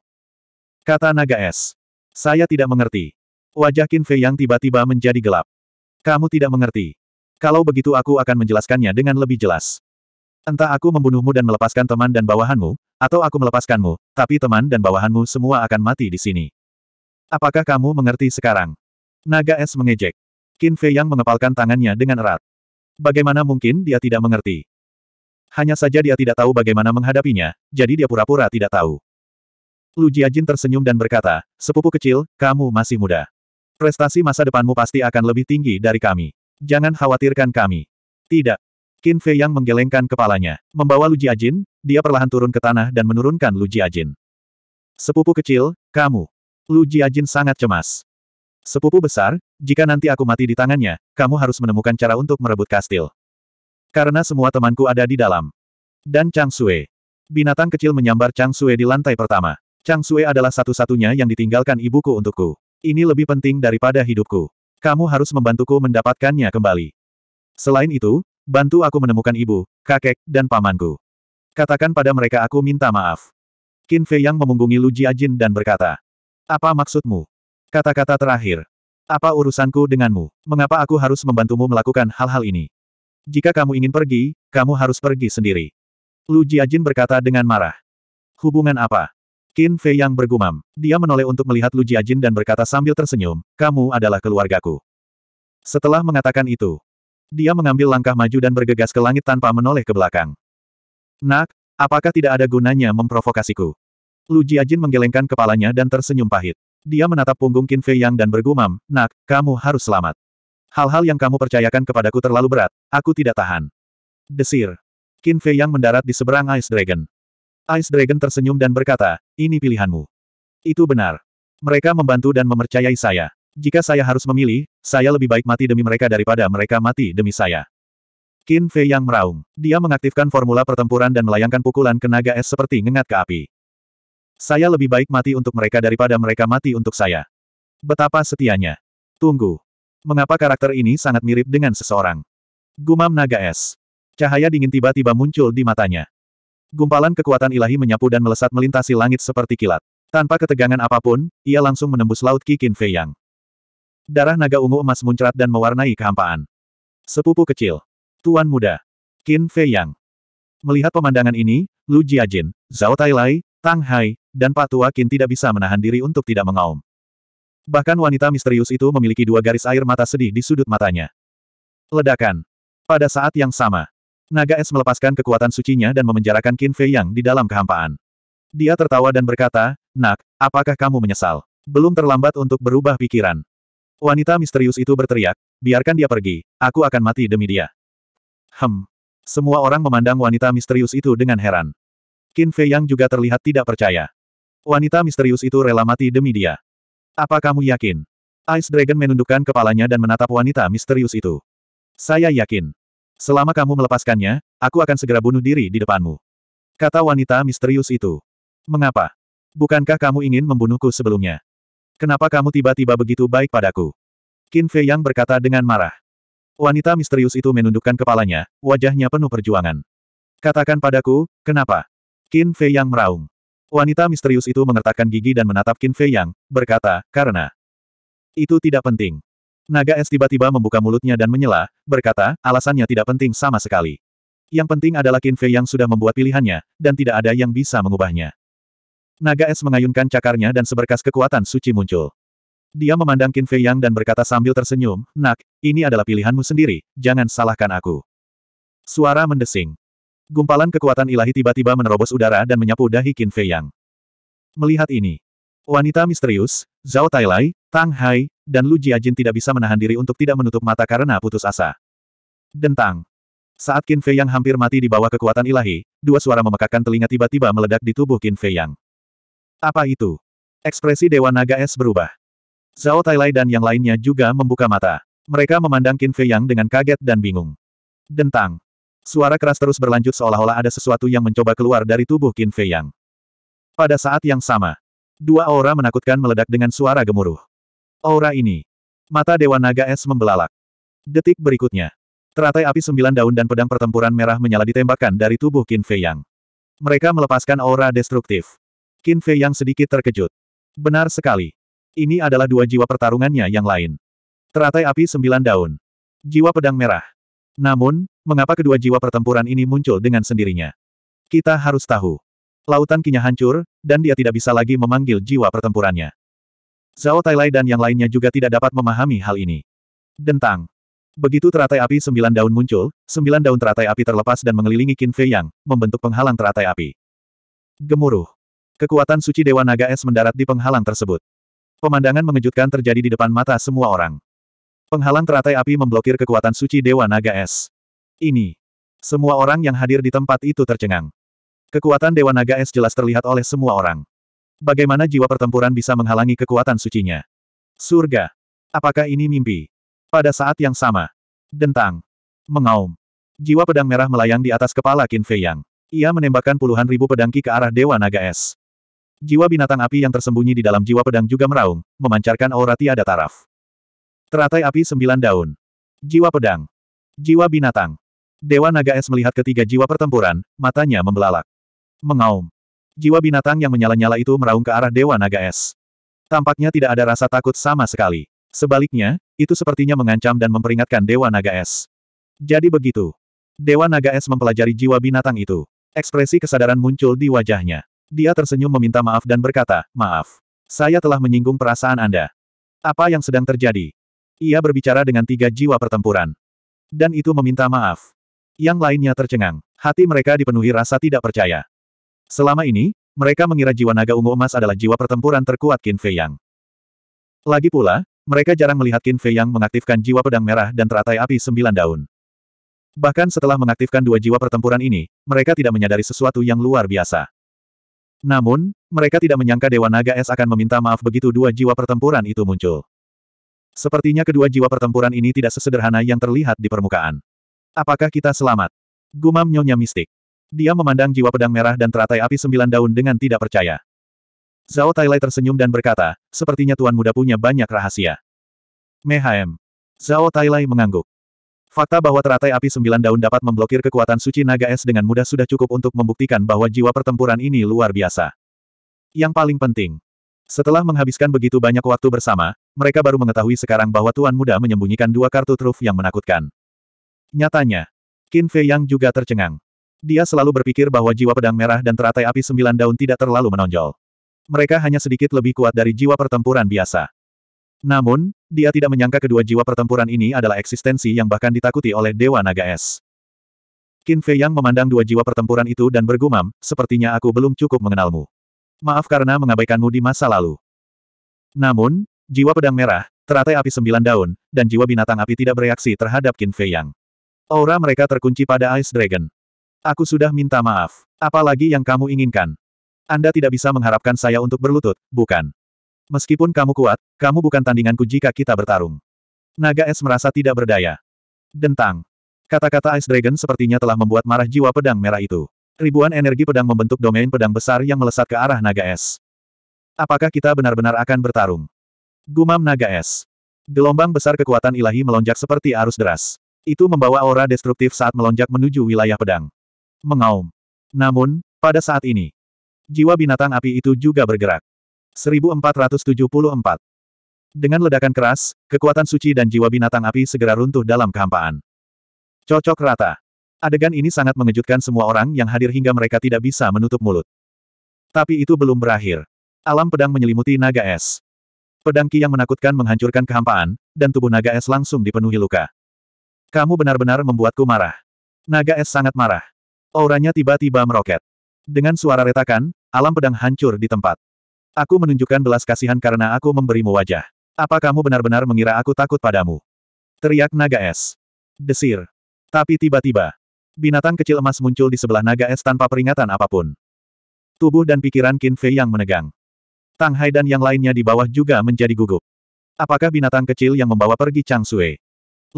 Kata naga es. Saya tidak mengerti. Wajah Qin Fei yang tiba-tiba menjadi gelap. Kamu tidak mengerti. Kalau begitu aku akan menjelaskannya dengan lebih jelas. Entah aku membunuhmu dan melepaskan teman dan bawahanmu, atau aku melepaskanmu, tapi teman dan bawahanmu semua akan mati di sini. Apakah kamu mengerti sekarang? Naga es mengejek. Qin Fei yang mengepalkan tangannya dengan erat. Bagaimana mungkin dia tidak mengerti? Hanya saja dia tidak tahu bagaimana menghadapinya, jadi dia pura-pura tidak tahu. Lu Jiajin tersenyum dan berkata, Sepupu kecil, kamu masih muda. Prestasi masa depanmu pasti akan lebih tinggi dari kami. Jangan khawatirkan kami. Tidak. Qin Fei yang menggelengkan kepalanya. Membawa Lu Jiajin, dia perlahan turun ke tanah dan menurunkan Lu Jiajin. Sepupu kecil, kamu. Lu Jiajin sangat cemas. Sepupu besar, jika nanti aku mati di tangannya, kamu harus menemukan cara untuk merebut kastil. Karena semua temanku ada di dalam. Dan Chang Sue. Binatang kecil menyambar Chang Sue di lantai pertama. Chang Sue adalah satu-satunya yang ditinggalkan ibuku untukku. Ini lebih penting daripada hidupku. Kamu harus membantuku mendapatkannya kembali. Selain itu, bantu aku menemukan ibu, kakek, dan pamanku. Katakan pada mereka aku minta maaf. Qin Fei yang memunggungi Lu Jiajin dan berkata, Apa maksudmu? Kata-kata terakhir. Apa urusanku denganmu? Mengapa aku harus membantumu melakukan hal-hal ini? Jika kamu ingin pergi, kamu harus pergi sendiri. Lu Jiajin berkata dengan marah. Hubungan apa? Qin Fei yang bergumam. Dia menoleh untuk melihat Lu Jiajin dan berkata sambil tersenyum, kamu adalah keluargaku. Setelah mengatakan itu, dia mengambil langkah maju dan bergegas ke langit tanpa menoleh ke belakang. Nak, apakah tidak ada gunanya memprovokasiku? Lu Jiajin menggelengkan kepalanya dan tersenyum pahit. Dia menatap punggung Qin Fei Yang dan bergumam, Nak, kamu harus selamat. Hal-hal yang kamu percayakan kepadaku terlalu berat, aku tidak tahan. Desir. Qin Fei Yang mendarat di seberang Ice Dragon. Ice Dragon tersenyum dan berkata, ini pilihanmu. Itu benar. Mereka membantu dan memercayai saya. Jika saya harus memilih, saya lebih baik mati demi mereka daripada mereka mati demi saya. Qin Fei Yang meraung. Dia mengaktifkan formula pertempuran dan melayangkan pukulan ke naga es seperti ngengat ke api. Saya lebih baik mati untuk mereka daripada mereka mati untuk saya. Betapa setianya. Tunggu. Mengapa karakter ini sangat mirip dengan seseorang? Gumam naga es. Cahaya dingin tiba-tiba muncul di matanya. Gumpalan kekuatan ilahi menyapu dan melesat melintasi langit seperti kilat. Tanpa ketegangan apapun, ia langsung menembus laut Kikin Fei Yang. Darah naga ungu emas muncrat dan mewarnai kehampaan. Sepupu kecil. Tuan muda. Qin Fei Yang. Melihat pemandangan ini, Lu Jiajin, Zhao Lai, Tang Hai, dan Pak Tua Qin tidak bisa menahan diri untuk tidak mengaum. Bahkan wanita misterius itu memiliki dua garis air mata sedih di sudut matanya. Ledakan. Pada saat yang sama, naga es melepaskan kekuatan sucinya dan memenjarakan Qin Fei Yang di dalam kehampaan. Dia tertawa dan berkata, Nak, apakah kamu menyesal? Belum terlambat untuk berubah pikiran. Wanita misterius itu berteriak, biarkan dia pergi, aku akan mati demi dia. Hem. Semua orang memandang wanita misterius itu dengan heran. Qin Fei Yang juga terlihat tidak percaya. Wanita misterius itu rela mati demi dia. Apa kamu yakin? Ice Dragon menundukkan kepalanya dan menatap wanita misterius itu. Saya yakin. Selama kamu melepaskannya, aku akan segera bunuh diri di depanmu. Kata wanita misterius itu. Mengapa? Bukankah kamu ingin membunuhku sebelumnya? Kenapa kamu tiba-tiba begitu baik padaku? Qin Fei Yang berkata dengan marah. Wanita misterius itu menundukkan kepalanya, wajahnya penuh perjuangan. Katakan padaku, kenapa? Qin Fei Yang meraung. Wanita misterius itu mengertakkan gigi dan menatap Qin Fei Yang, berkata, karena itu tidak penting. Naga es tiba-tiba membuka mulutnya dan menyela, berkata, alasannya tidak penting sama sekali. Yang penting adalah Qin Fei Yang sudah membuat pilihannya, dan tidak ada yang bisa mengubahnya. Naga es mengayunkan cakarnya dan seberkas kekuatan suci muncul. Dia memandang Qin Fei Yang dan berkata sambil tersenyum, Nak, ini adalah pilihanmu sendiri, jangan salahkan aku. Suara mendesing. Gumpalan kekuatan ilahi tiba-tiba menerobos udara dan menyapu dahi Qin Fei Yang. Melihat ini, wanita misterius, Zhao Tailai, Tang Hai, dan Lu Jiajin tidak bisa menahan diri untuk tidak menutup mata karena putus asa. Dentang. Saat Qin Fei Yang hampir mati di bawah kekuatan ilahi, dua suara memekakkan telinga tiba-tiba meledak di tubuh Qin Fei Yang. Apa itu? Ekspresi Dewa Naga Es berubah. Zhao Tailai dan yang lainnya juga membuka mata. Mereka memandang Qin Fei Yang dengan kaget dan bingung. Dentang. Suara keras terus berlanjut seolah-olah ada sesuatu yang mencoba keluar dari tubuh Qin Fei Yang. Pada saat yang sama, dua aura menakutkan meledak dengan suara gemuruh. Aura ini. Mata Dewa Naga Es membelalak. Detik berikutnya. Teratai api sembilan daun dan pedang pertempuran merah menyala ditembakkan dari tubuh Qin Fei Yang. Mereka melepaskan aura destruktif. Qin Fei Yang sedikit terkejut. Benar sekali. Ini adalah dua jiwa pertarungannya yang lain. Teratai api sembilan daun. Jiwa pedang merah. Namun, mengapa kedua jiwa pertempuran ini muncul dengan sendirinya? Kita harus tahu. Lautan kinya hancur, dan dia tidak bisa lagi memanggil jiwa pertempurannya. Zhao Tailai dan yang lainnya juga tidak dapat memahami hal ini. Dentang. Begitu teratai api sembilan daun muncul, sembilan daun teratai api terlepas dan mengelilingi Qin Fei Yang, membentuk penghalang teratai api. Gemuruh. Kekuatan suci Dewa Naga Es mendarat di penghalang tersebut. Pemandangan mengejutkan terjadi di depan mata semua orang. Penghalang teratai api memblokir kekuatan suci Dewa Naga Es. Ini. Semua orang yang hadir di tempat itu tercengang. Kekuatan Dewa Naga Es jelas terlihat oleh semua orang. Bagaimana jiwa pertempuran bisa menghalangi kekuatan sucinya? Surga. Apakah ini mimpi? Pada saat yang sama. Dentang. Mengaum. Jiwa pedang merah melayang di atas kepala Qin Fei Yang. Ia menembakkan puluhan ribu pedangki ke arah Dewa Naga Es. Jiwa binatang api yang tersembunyi di dalam jiwa pedang juga meraung, memancarkan aura tiada taraf. Teratai api sembilan daun. Jiwa pedang. Jiwa binatang. Dewa Naga Es melihat ketiga jiwa pertempuran, matanya membelalak. Mengaum. Jiwa binatang yang menyala-nyala itu meraung ke arah Dewa Naga Es. Tampaknya tidak ada rasa takut sama sekali. Sebaliknya, itu sepertinya mengancam dan memperingatkan Dewa Naga Es. Jadi begitu. Dewa Naga Es mempelajari jiwa binatang itu. Ekspresi kesadaran muncul di wajahnya. Dia tersenyum meminta maaf dan berkata, maaf. Saya telah menyinggung perasaan Anda. Apa yang sedang terjadi? Ia berbicara dengan tiga jiwa pertempuran. Dan itu meminta maaf. Yang lainnya tercengang. Hati mereka dipenuhi rasa tidak percaya. Selama ini, mereka mengira jiwa naga ungu emas adalah jiwa pertempuran terkuat Qin Fei Yang. Lagi pula, mereka jarang melihat Qin Fei Yang mengaktifkan jiwa pedang merah dan teratai api sembilan daun. Bahkan setelah mengaktifkan dua jiwa pertempuran ini, mereka tidak menyadari sesuatu yang luar biasa. Namun, mereka tidak menyangka Dewa Naga Es akan meminta maaf begitu dua jiwa pertempuran itu muncul. Sepertinya kedua jiwa pertempuran ini tidak sesederhana yang terlihat di permukaan. Apakah kita selamat? Gumam Nyonya Mistik. Dia memandang jiwa pedang merah dan teratai api sembilan daun dengan tidak percaya. Zhao Tailai tersenyum dan berkata, sepertinya tuan muda punya banyak rahasia. Mehaem. Zhao Tailai mengangguk. Fakta bahwa teratai api sembilan daun dapat memblokir kekuatan suci naga es dengan mudah sudah cukup untuk membuktikan bahwa jiwa pertempuran ini luar biasa. Yang paling penting, setelah menghabiskan begitu banyak waktu bersama, mereka baru mengetahui sekarang bahwa Tuan Muda menyembunyikan dua kartu truf yang menakutkan. Nyatanya, Qin Fei Yang juga tercengang. Dia selalu berpikir bahwa jiwa pedang merah dan teratai api sembilan daun tidak terlalu menonjol. Mereka hanya sedikit lebih kuat dari jiwa pertempuran biasa. Namun, dia tidak menyangka kedua jiwa pertempuran ini adalah eksistensi yang bahkan ditakuti oleh Dewa Naga Es. Qin Fei Yang memandang dua jiwa pertempuran itu dan bergumam, sepertinya aku belum cukup mengenalmu maaf karena mengabaikanmu di masa lalu. Namun, jiwa pedang merah, teratai api sembilan daun, dan jiwa binatang api tidak bereaksi terhadap Qin Fei Yang. Aura mereka terkunci pada Ice Dragon. Aku sudah minta maaf. Apalagi yang kamu inginkan? Anda tidak bisa mengharapkan saya untuk berlutut, bukan? Meskipun kamu kuat, kamu bukan tandinganku jika kita bertarung. Naga es merasa tidak berdaya. Dentang. Kata-kata Ice Dragon sepertinya telah membuat marah jiwa pedang merah itu. Ribuan energi pedang membentuk domain pedang besar yang melesat ke arah naga es. Apakah kita benar-benar akan bertarung? Gumam naga es. Gelombang besar kekuatan ilahi melonjak seperti arus deras. Itu membawa aura destruktif saat melonjak menuju wilayah pedang. Mengaum. Namun, pada saat ini, jiwa binatang api itu juga bergerak. 1474. Dengan ledakan keras, kekuatan suci dan jiwa binatang api segera runtuh dalam kehampaan. Cocok rata. Adegan ini sangat mengejutkan semua orang yang hadir hingga mereka tidak bisa menutup mulut. Tapi itu belum berakhir. Alam pedang menyelimuti naga es. Pedang Ki yang menakutkan menghancurkan kehampaan, dan tubuh naga es langsung dipenuhi luka. Kamu benar-benar membuatku marah. Naga es sangat marah. Auranya tiba-tiba meroket. Dengan suara retakan, alam pedang hancur di tempat. Aku menunjukkan belas kasihan karena aku memberimu wajah. Apa kamu benar-benar mengira aku takut padamu? Teriak naga es. Desir. Tapi tiba-tiba, Binatang kecil emas muncul di sebelah naga es tanpa peringatan apapun. Tubuh dan pikiran Qin Fei yang menegang. Tang Hai dan yang lainnya di bawah juga menjadi gugup. Apakah binatang kecil yang membawa pergi Chang Sui?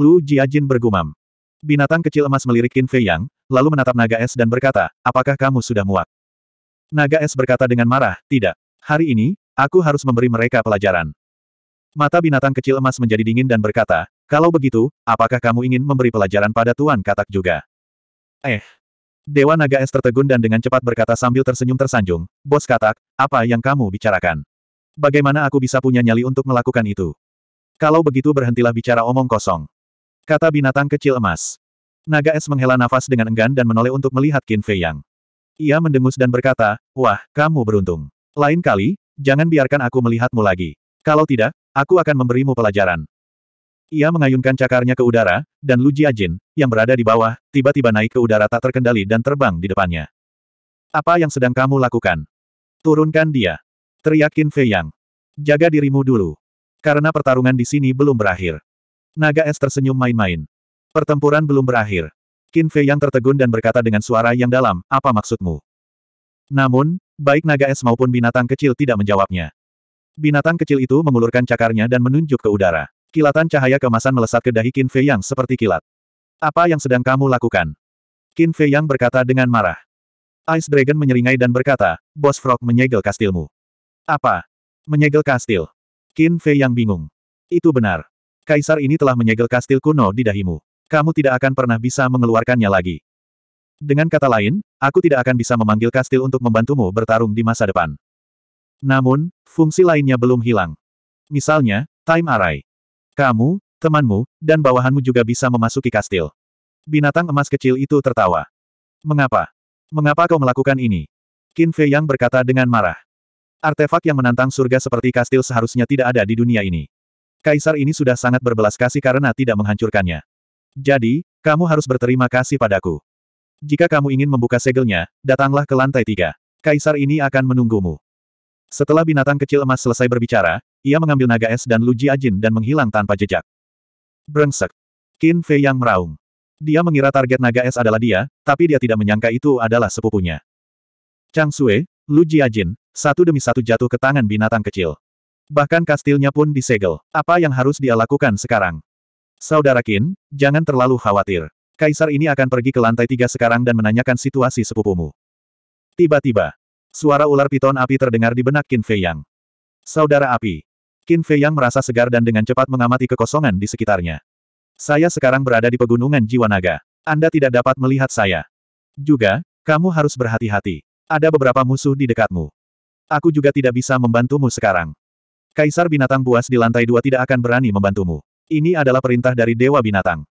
Lu Jiajin bergumam. Binatang kecil emas melirik Qin Fei Yang, lalu menatap naga es dan berkata, apakah kamu sudah muak? Naga es berkata dengan marah, tidak. Hari ini, aku harus memberi mereka pelajaran. Mata binatang kecil emas menjadi dingin dan berkata, kalau begitu, apakah kamu ingin memberi pelajaran pada Tuan Katak juga? Eh. Dewa Naga Es tertegun dan dengan cepat berkata sambil tersenyum tersanjung, Bos katak, apa yang kamu bicarakan? Bagaimana aku bisa punya nyali untuk melakukan itu? Kalau begitu berhentilah bicara omong kosong. Kata binatang kecil emas. Naga Es menghela nafas dengan enggan dan menoleh untuk melihat Qin Fei Yang. Ia mendengus dan berkata, Wah, kamu beruntung. Lain kali, jangan biarkan aku melihatmu lagi. Kalau tidak, aku akan memberimu pelajaran. Ia mengayunkan cakarnya ke udara, dan Lu Jiajin, yang berada di bawah, tiba-tiba naik ke udara tak terkendali dan terbang di depannya. Apa yang sedang kamu lakukan? Turunkan dia. Teriak Fei Yang. Jaga dirimu dulu. Karena pertarungan di sini belum berakhir. Naga es tersenyum main-main. Pertempuran belum berakhir. Qin Fei Yang tertegun dan berkata dengan suara yang dalam, apa maksudmu? Namun, baik naga es maupun binatang kecil tidak menjawabnya. Binatang kecil itu mengulurkan cakarnya dan menunjuk ke udara. Kilatan cahaya kemasan melesat ke dahi Qin Fei Yang seperti kilat. Apa yang sedang kamu lakukan? Qin Fei Yang berkata dengan marah. Ice Dragon menyeringai dan berkata, Bos Frog menyegel kastilmu. Apa? Menyegel kastil? Qin Fei Yang bingung. Itu benar. Kaisar ini telah menyegel kastil kuno di dahimu. Kamu tidak akan pernah bisa mengeluarkannya lagi. Dengan kata lain, aku tidak akan bisa memanggil kastil untuk membantumu bertarung di masa depan. Namun, fungsi lainnya belum hilang. Misalnya, time array. Kamu, temanmu, dan bawahanmu juga bisa memasuki kastil. Binatang emas kecil itu tertawa. Mengapa? Mengapa kau melakukan ini? Qin Fei Yang berkata dengan marah. Artefak yang menantang surga seperti kastil seharusnya tidak ada di dunia ini. Kaisar ini sudah sangat berbelas kasih karena tidak menghancurkannya. Jadi, kamu harus berterima kasih padaku. Jika kamu ingin membuka segelnya, datanglah ke lantai tiga. Kaisar ini akan menunggumu. Setelah binatang kecil emas selesai berbicara, ia mengambil naga es dan Lu Jiajin dan menghilang tanpa jejak. Brengsek. Qin Fei yang meraung. Dia mengira target naga es adalah dia, tapi dia tidak menyangka itu adalah sepupunya. Chang Sue, Lu Jiajin, satu demi satu jatuh ke tangan binatang kecil. Bahkan kastilnya pun disegel. Apa yang harus dia lakukan sekarang? Saudara Qin, jangan terlalu khawatir. Kaisar ini akan pergi ke lantai tiga sekarang dan menanyakan situasi sepupumu. Tiba-tiba, Suara ular piton api terdengar di benak Qin Fei Yang. Saudara api. Qin Fei Yang merasa segar dan dengan cepat mengamati kekosongan di sekitarnya. Saya sekarang berada di pegunungan Jiwa Naga. Anda tidak dapat melihat saya. Juga, kamu harus berhati-hati. Ada beberapa musuh di dekatmu. Aku juga tidak bisa membantumu sekarang. Kaisar binatang buas di lantai dua tidak akan berani membantumu. Ini adalah perintah dari Dewa Binatang.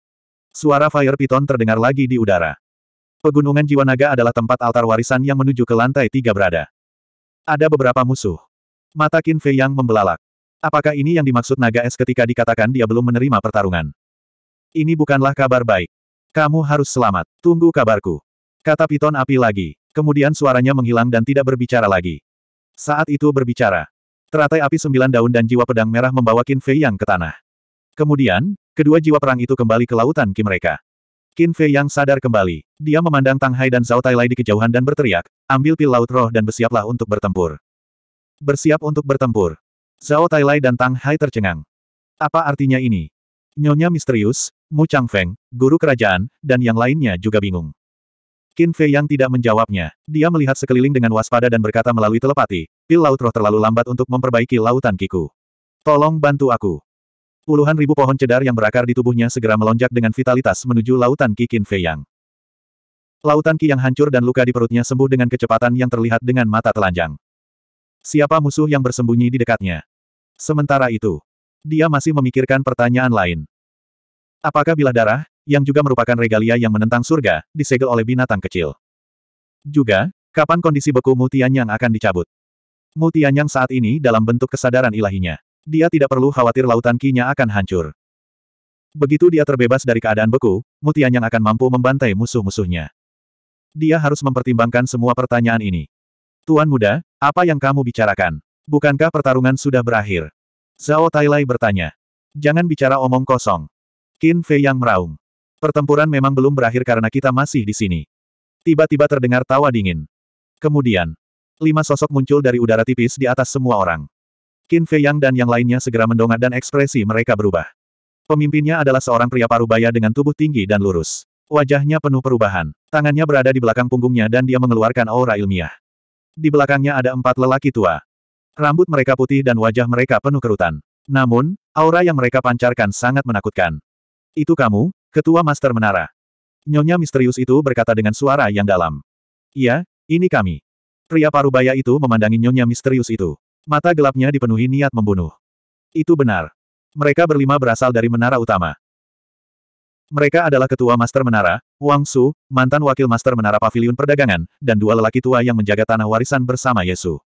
Suara Fire Piton terdengar lagi di udara. Pegunungan Jiwa Naga adalah tempat altar warisan yang menuju ke lantai tiga berada. Ada beberapa musuh. Mata Qin Fei yang membelalak. Apakah ini yang dimaksud naga es ketika dikatakan dia belum menerima pertarungan? Ini bukanlah kabar baik. Kamu harus selamat. Tunggu kabarku. Kata piton api lagi. Kemudian suaranya menghilang dan tidak berbicara lagi. Saat itu berbicara. Teratai api sembilan daun dan jiwa pedang merah membawa Qin Fei yang ke tanah. Kemudian, kedua jiwa perang itu kembali ke lautan Ki mereka. Qin Fei yang sadar kembali. Dia memandang Tang Hai dan Zhao Tailai di kejauhan dan berteriak, ambil pil laut roh dan bersiaplah untuk bertempur. Bersiap untuk bertempur. Zhao Tailai dan Tang Hai tercengang. Apa artinya ini? Nyonya misterius, Mu Chang Feng, guru kerajaan, dan yang lainnya juga bingung. Qin Fei yang tidak menjawabnya. Dia melihat sekeliling dengan waspada dan berkata melalui telepati, pil laut roh terlalu lambat untuk memperbaiki lautan kiku. Tolong bantu aku. Puluhan ribu pohon cedar yang berakar di tubuhnya segera melonjak dengan vitalitas menuju lautan Kikin Qin Fei Yang. Lautan Ki yang hancur dan luka di perutnya sembuh dengan kecepatan yang terlihat dengan mata telanjang. Siapa musuh yang bersembunyi di dekatnya? Sementara itu, dia masih memikirkan pertanyaan lain. Apakah bila darah, yang juga merupakan regalia yang menentang surga, disegel oleh binatang kecil? Juga, kapan kondisi beku Mutianyang akan dicabut? Mutianyang saat ini dalam bentuk kesadaran ilahinya. Dia tidak perlu khawatir lautan kinya akan hancur. Begitu dia terbebas dari keadaan beku, Mutian yang akan mampu membantai musuh-musuhnya. Dia harus mempertimbangkan semua pertanyaan ini. Tuan muda, apa yang kamu bicarakan? Bukankah pertarungan sudah berakhir? Zhao Tailai bertanya. Jangan bicara omong kosong. Qin Fei yang meraung. Pertempuran memang belum berakhir karena kita masih di sini. Tiba-tiba terdengar tawa dingin. Kemudian, lima sosok muncul dari udara tipis di atas semua orang. Qin Fei Yang dan yang lainnya segera mendongak dan ekspresi mereka berubah. Pemimpinnya adalah seorang pria parubaya dengan tubuh tinggi dan lurus. Wajahnya penuh perubahan. Tangannya berada di belakang punggungnya dan dia mengeluarkan aura ilmiah. Di belakangnya ada empat lelaki tua. Rambut mereka putih dan wajah mereka penuh kerutan. Namun, aura yang mereka pancarkan sangat menakutkan. Itu kamu, Ketua Master Menara. Nyonya misterius itu berkata dengan suara yang dalam. Iya, ini kami. Pria parubaya itu memandangi nyonya misterius itu. Mata gelapnya dipenuhi niat membunuh. Itu benar. Mereka berlima berasal dari menara utama. Mereka adalah ketua master menara, Wang Su, mantan wakil master menara paviliun perdagangan, dan dua lelaki tua yang menjaga tanah warisan bersama Yesu.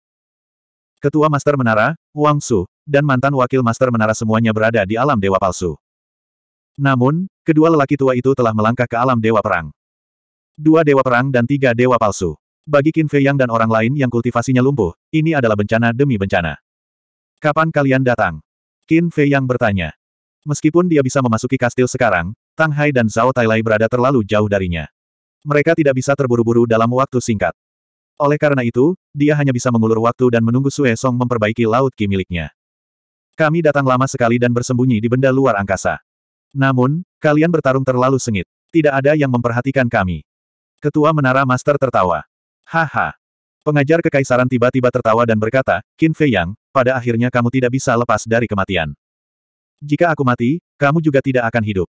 Ketua master menara, Wang Su, dan mantan wakil master menara semuanya berada di alam dewa palsu. Namun, kedua lelaki tua itu telah melangkah ke alam dewa perang. Dua dewa perang dan tiga dewa palsu. Bagi Qin Fei Yang dan orang lain yang kultivasinya lumpuh, ini adalah bencana demi bencana. Kapan kalian datang? Qin Fei Yang bertanya. Meskipun dia bisa memasuki kastil sekarang, Tang Hai dan Zhao Tailai berada terlalu jauh darinya. Mereka tidak bisa terburu-buru dalam waktu singkat. Oleh karena itu, dia hanya bisa mengulur waktu dan menunggu Sue Song memperbaiki laut ki miliknya. Kami datang lama sekali dan bersembunyi di benda luar angkasa. Namun, kalian bertarung terlalu sengit. Tidak ada yang memperhatikan kami. Ketua Menara Master tertawa. Haha. Pengajar kekaisaran tiba-tiba tertawa dan berkata, Qin Fei Yang, pada akhirnya kamu tidak bisa lepas dari kematian. Jika aku mati, kamu juga tidak akan hidup.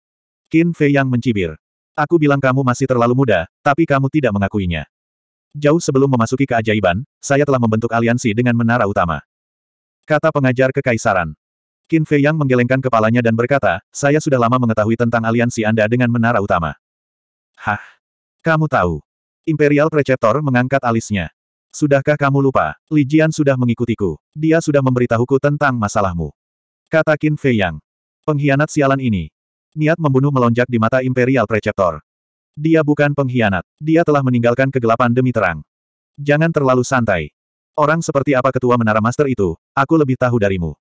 Qin Fei Yang mencibir. Aku bilang kamu masih terlalu muda, tapi kamu tidak mengakuinya. Jauh sebelum memasuki keajaiban, saya telah membentuk aliansi dengan menara utama. Kata pengajar kekaisaran. Qin Fei Yang menggelengkan kepalanya dan berkata, saya sudah lama mengetahui tentang aliansi Anda dengan menara utama. Hah? Kamu tahu? Imperial Preceptor mengangkat alisnya. Sudahkah kamu lupa? Li Jian sudah mengikutiku. Dia sudah memberitahuku tentang masalahmu. Kata Qin Fei Yang. Pengkhianat sialan ini. Niat membunuh melonjak di mata Imperial Preceptor. Dia bukan pengkhianat. Dia telah meninggalkan kegelapan demi terang. Jangan terlalu santai. Orang seperti apa ketua menara master itu, aku lebih tahu darimu.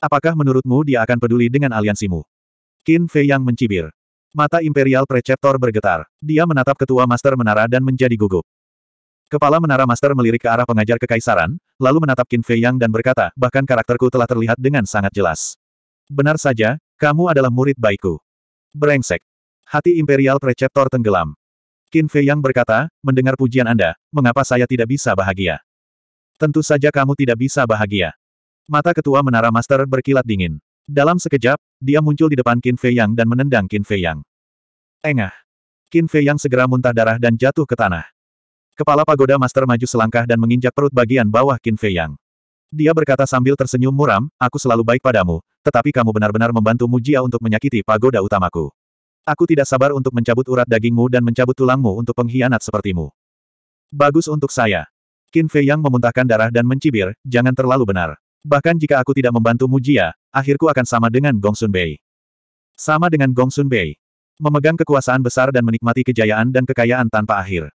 Apakah menurutmu dia akan peduli dengan aliansimu? Qin Fei Yang mencibir. Mata Imperial Preceptor bergetar. Dia menatap ketua Master Menara dan menjadi gugup. Kepala Menara Master melirik ke arah pengajar kekaisaran, lalu menatap Qin Fei Yang dan berkata, bahkan karakterku telah terlihat dengan sangat jelas. Benar saja, kamu adalah murid baikku. Brengsek. Hati Imperial Preceptor tenggelam. Qin Fei Yang berkata, mendengar pujian Anda, mengapa saya tidak bisa bahagia? Tentu saja kamu tidak bisa bahagia. Mata ketua Menara Master berkilat dingin. Dalam sekejap, dia muncul di depan Qin Fei Yang dan menendang Qin Fei Yang. Engah. Qin Fei Yang segera muntah darah dan jatuh ke tanah. Kepala pagoda master maju selangkah dan menginjak perut bagian bawah Qin Fei Yang. Dia berkata sambil tersenyum muram, aku selalu baik padamu, tetapi kamu benar-benar membantu Mujia untuk menyakiti pagoda utamaku. Aku tidak sabar untuk mencabut urat dagingmu dan mencabut tulangmu untuk pengkhianat sepertimu. Bagus untuk saya. Qin Fei Yang memuntahkan darah dan mencibir, jangan terlalu benar. Bahkan jika aku tidak membantu Mujia, akhirku akan sama dengan Gongsun Bei. Sama dengan Gongsun Bei. Memegang kekuasaan besar dan menikmati kejayaan dan kekayaan tanpa akhir.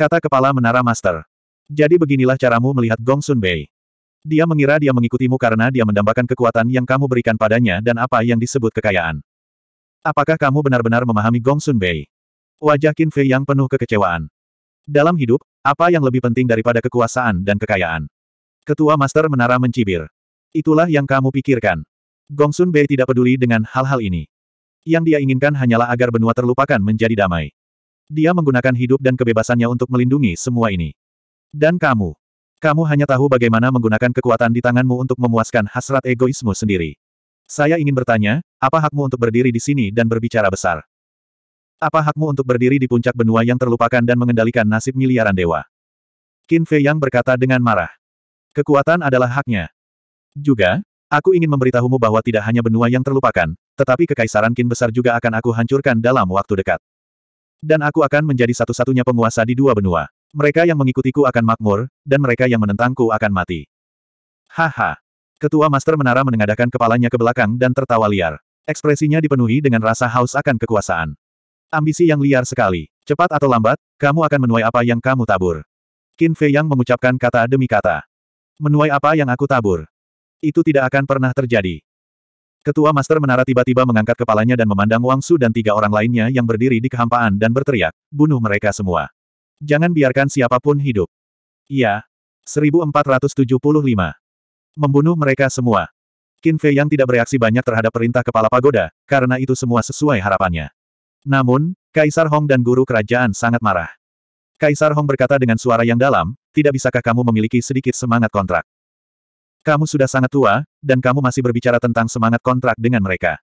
Kata kepala menara master. Jadi beginilah caramu melihat Gongsun Bei. Dia mengira dia mengikutimu karena dia mendambakan kekuatan yang kamu berikan padanya dan apa yang disebut kekayaan. Apakah kamu benar-benar memahami Gongsun Bei? Wajah Qin Fei yang penuh kekecewaan. Dalam hidup, apa yang lebih penting daripada kekuasaan dan kekayaan? Ketua Master Menara mencibir. Itulah yang kamu pikirkan. Gongsun Bei tidak peduli dengan hal-hal ini. Yang dia inginkan hanyalah agar benua terlupakan menjadi damai. Dia menggunakan hidup dan kebebasannya untuk melindungi semua ini. Dan kamu. Kamu hanya tahu bagaimana menggunakan kekuatan di tanganmu untuk memuaskan hasrat egoismu sendiri. Saya ingin bertanya, apa hakmu untuk berdiri di sini dan berbicara besar? Apa hakmu untuk berdiri di puncak benua yang terlupakan dan mengendalikan nasib miliaran dewa? Qin Fei Yang berkata dengan marah. Kekuatan adalah haknya. Juga, Aku ingin memberitahumu bahwa tidak hanya benua yang terlupakan, tetapi kekaisaran Kin besar juga akan aku hancurkan dalam waktu dekat. Dan aku akan menjadi satu-satunya penguasa di dua benua. Mereka yang mengikutiku akan makmur, dan mereka yang menentangku akan mati. Haha. Ketua Master Menara mengadakan kepalanya ke belakang dan tertawa liar. Ekspresinya dipenuhi dengan rasa haus akan kekuasaan. Ambisi yang liar sekali. Cepat atau lambat, kamu akan menuai apa yang kamu tabur. Qin Fei yang mengucapkan kata demi kata. Menuai apa yang aku tabur. Itu tidak akan pernah terjadi. Ketua Master Menara tiba-tiba mengangkat kepalanya dan memandang Wang Su dan tiga orang lainnya yang berdiri di kehampaan dan berteriak, bunuh mereka semua. Jangan biarkan siapapun hidup. Iya. 1475. Membunuh mereka semua. Qin Fei yang tidak bereaksi banyak terhadap perintah kepala pagoda, karena itu semua sesuai harapannya. Namun, Kaisar Hong dan guru kerajaan sangat marah. Kaisar Hong berkata dengan suara yang dalam, tidak bisakah kamu memiliki sedikit semangat kontrak? Kamu sudah sangat tua, dan kamu masih berbicara tentang semangat kontrak dengan mereka.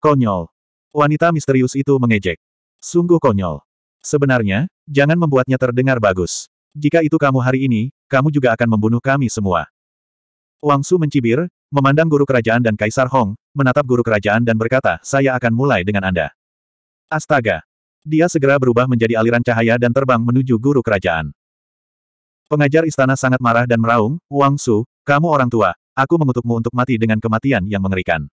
Konyol. Wanita misterius itu mengejek. Sungguh konyol. Sebenarnya, jangan membuatnya terdengar bagus. Jika itu kamu hari ini, kamu juga akan membunuh kami semua. Wang Su mencibir, memandang guru kerajaan dan Kaisar Hong, menatap guru kerajaan dan berkata, saya akan mulai dengan Anda. Astaga! Dia segera berubah menjadi aliran cahaya dan terbang menuju guru kerajaan. Pengajar istana sangat marah dan meraung, Wang Su, kamu orang tua, aku mengutukmu untuk mati dengan kematian yang mengerikan.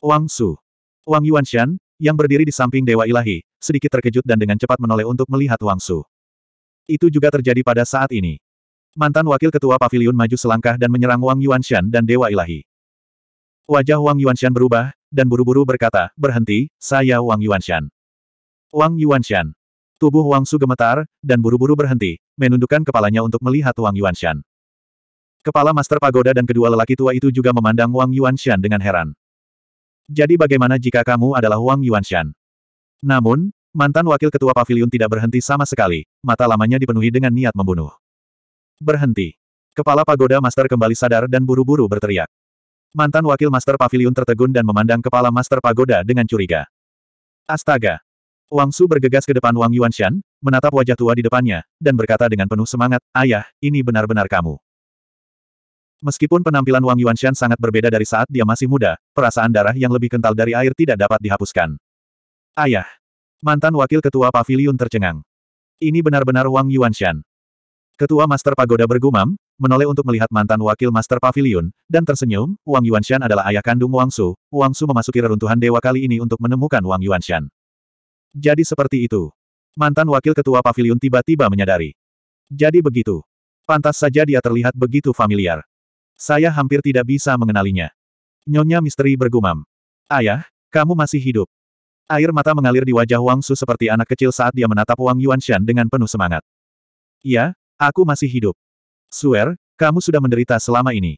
Wang Su. Wang Yuanshan, yang berdiri di samping Dewa Ilahi, sedikit terkejut dan dengan cepat menoleh untuk melihat Wang Su. Itu juga terjadi pada saat ini. Mantan Wakil Ketua pavilion maju selangkah dan menyerang Wang Yuanshan dan Dewa Ilahi. Wajah Wang Yuanshan berubah, dan buru-buru berkata, berhenti, saya Wang Yuanshan. Wang Yuanshan. Tubuh Wang Su gemetar, dan buru-buru berhenti, menundukkan kepalanya untuk melihat Wang Yuanshan. Kepala Master Pagoda dan kedua lelaki tua itu juga memandang Wang Yuanshan dengan heran. Jadi bagaimana jika kamu adalah Wang Yuanshan? Namun, mantan wakil ketua pavilion tidak berhenti sama sekali, mata lamanya dipenuhi dengan niat membunuh. Berhenti. Kepala Pagoda Master kembali sadar dan buru-buru berteriak. Mantan wakil Master Pavilion tertegun dan memandang kepala Master Pagoda dengan curiga. Astaga! Wang Su bergegas ke depan Wang Yuanshan, menatap wajah tua di depannya, dan berkata dengan penuh semangat, Ayah, ini benar-benar kamu. Meskipun penampilan Wang Yuanshan sangat berbeda dari saat dia masih muda, perasaan darah yang lebih kental dari air tidak dapat dihapuskan. Ayah. Mantan wakil ketua pavilion tercengang. Ini benar-benar Wang Yuanshan. Ketua Master Pagoda bergumam, menoleh untuk melihat mantan wakil Master Pavilion, dan tersenyum, Wang Yuanshan adalah ayah kandung Wang Su. Wang Su memasuki reruntuhan dewa kali ini untuk menemukan Wang Yuanshan. Jadi seperti itu. Mantan wakil ketua Pavilion tiba-tiba menyadari. Jadi begitu. Pantas saja dia terlihat begitu familiar. Saya hampir tidak bisa mengenalinya. Nyonya misteri bergumam. Ayah, kamu masih hidup. Air mata mengalir di wajah Wang Su seperti anak kecil saat dia menatap Wang Yuanshan dengan penuh semangat. Ya, aku masih hidup. Su'er, kamu sudah menderita selama ini.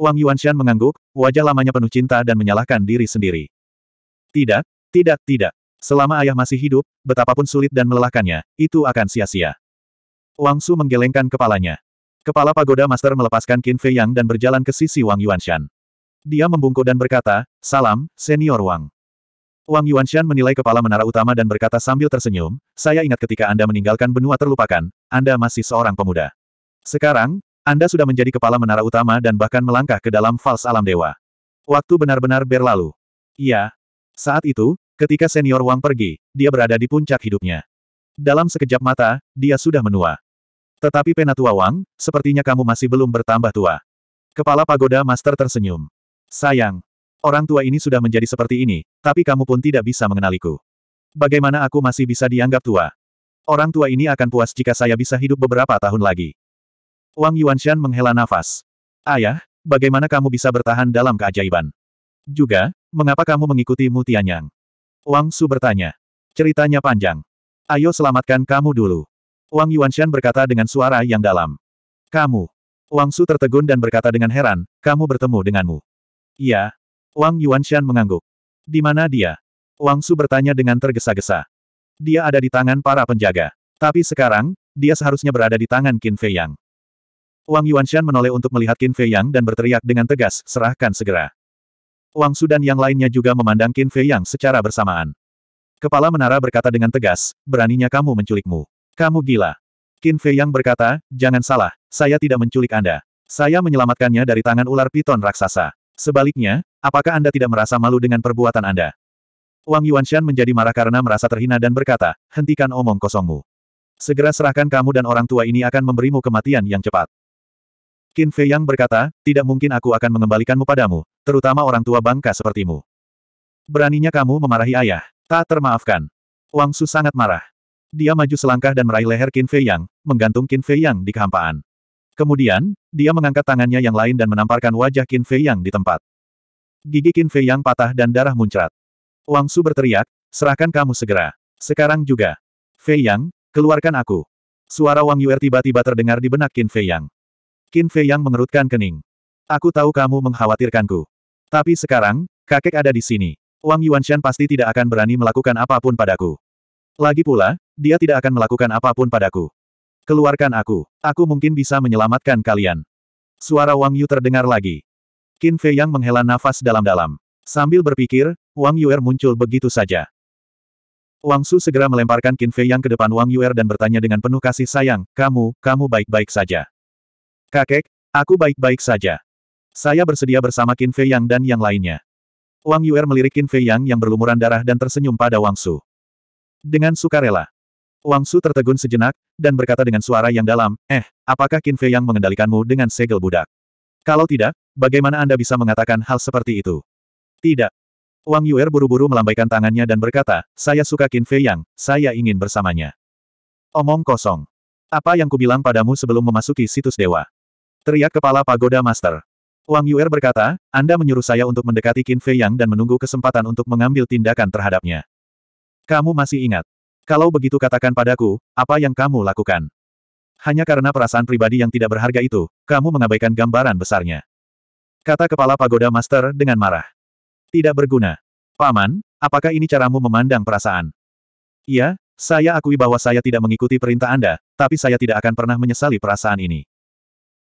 Wang Yuanshan mengangguk, wajah lamanya penuh cinta dan menyalahkan diri sendiri. Tidak, tidak, tidak. Selama ayah masih hidup, betapapun sulit dan melelahkannya, itu akan sia-sia. Wang Su menggelengkan kepalanya. Kepala pagoda master melepaskan Qin Fei Yang dan berjalan ke sisi Wang Yuanshan. Dia membungkuk dan berkata, Salam, Senior Wang. Wang Yuanshan menilai kepala menara utama dan berkata sambil tersenyum, Saya ingat ketika Anda meninggalkan benua terlupakan, Anda masih seorang pemuda. Sekarang, Anda sudah menjadi kepala menara utama dan bahkan melangkah ke dalam fals alam dewa. Waktu benar-benar berlalu. Iya. Saat itu, ketika senior Wang pergi, dia berada di puncak hidupnya. Dalam sekejap mata, dia sudah menua. Tetapi Penatua Wang, sepertinya kamu masih belum bertambah tua. Kepala pagoda master tersenyum. Sayang. Orang tua ini sudah menjadi seperti ini, tapi kamu pun tidak bisa mengenaliku. Bagaimana aku masih bisa dianggap tua? Orang tua ini akan puas jika saya bisa hidup beberapa tahun lagi. Wang Yuanshan menghela nafas. Ayah, bagaimana kamu bisa bertahan dalam keajaiban? Juga, mengapa kamu mengikuti Tianyang? Wang Su bertanya. Ceritanya panjang. Ayo selamatkan kamu dulu. Wang Yuanshan berkata dengan suara yang dalam. Kamu. Wang Su tertegun dan berkata dengan heran, kamu bertemu denganmu. Iya. Wang Yuanshan mengangguk. Di mana dia? Wang Su bertanya dengan tergesa-gesa. Dia ada di tangan para penjaga. Tapi sekarang, dia seharusnya berada di tangan Qin Fei Yang. Wang Yuanshan menoleh untuk melihat Qin Fei Yang dan berteriak dengan tegas, serahkan segera. Wang Su dan yang lainnya juga memandang Qin Fei Yang secara bersamaan. Kepala menara berkata dengan tegas, beraninya kamu menculikmu. Kamu gila. Qin Fei yang berkata, jangan salah, saya tidak menculik Anda. Saya menyelamatkannya dari tangan ular piton raksasa. Sebaliknya, apakah Anda tidak merasa malu dengan perbuatan Anda? Wang Yuanshan menjadi marah karena merasa terhina dan berkata, hentikan omong kosongmu. Segera serahkan kamu dan orang tua ini akan memberimu kematian yang cepat. Qin Fei yang berkata, tidak mungkin aku akan mengembalikanmu padamu, terutama orang tua bangka sepertimu. Beraninya kamu memarahi ayah, tak termaafkan. Wang Su sangat marah. Dia maju selangkah dan meraih leher Qin Fei Yang, menggantung Qin Fei Yang di kehampaan. Kemudian, dia mengangkat tangannya yang lain dan menamparkan wajah Qin Fei Yang di tempat. Gigi Qin Fei Yang patah dan darah muncrat. Wang Su berteriak, serahkan kamu segera. Sekarang juga. Fei Yang, keluarkan aku. Suara Wang Yuer tiba-tiba terdengar di benak Qin Fei Yang. Qin Fei Yang mengerutkan kening. Aku tahu kamu mengkhawatirkanku. Tapi sekarang, kakek ada di sini. Wang Yuanshan pasti tidak akan berani melakukan apapun padaku. Lagi pula, dia tidak akan melakukan apapun padaku. Keluarkan aku. Aku mungkin bisa menyelamatkan kalian. Suara Wang Yu terdengar lagi. Qin Fei Yang menghela nafas dalam-dalam. Sambil berpikir, Wang Yuer muncul begitu saja. Wang Su segera melemparkan Qin Fei Yang ke depan Wang Yuer dan bertanya dengan penuh kasih sayang, kamu, kamu baik-baik saja. Kakek, aku baik-baik saja. Saya bersedia bersama Qin Fei Yang dan yang lainnya. Wang Yuer melirik Qin Fei Yang yang berlumuran darah dan tersenyum pada Wang Su. Dengan sukarela. Wang Su tertegun sejenak, dan berkata dengan suara yang dalam, Eh, apakah Qin Fei yang mengendalikanmu dengan segel budak? Kalau tidak, bagaimana Anda bisa mengatakan hal seperti itu? Tidak. Wang Yuer buru-buru melambaikan tangannya dan berkata, Saya suka Qin Fei yang, saya ingin bersamanya. Omong kosong. Apa yang kubilang padamu sebelum memasuki situs dewa? Teriak kepala pagoda master. Wang Yuer berkata, Anda menyuruh saya untuk mendekati Qin Fei Yang dan menunggu kesempatan untuk mengambil tindakan terhadapnya. Kamu masih ingat? Kalau begitu katakan padaku, apa yang kamu lakukan? Hanya karena perasaan pribadi yang tidak berharga itu, kamu mengabaikan gambaran besarnya. Kata kepala pagoda master dengan marah. Tidak berguna. Paman, apakah ini caramu memandang perasaan? Iya, saya akui bahwa saya tidak mengikuti perintah Anda, tapi saya tidak akan pernah menyesali perasaan ini.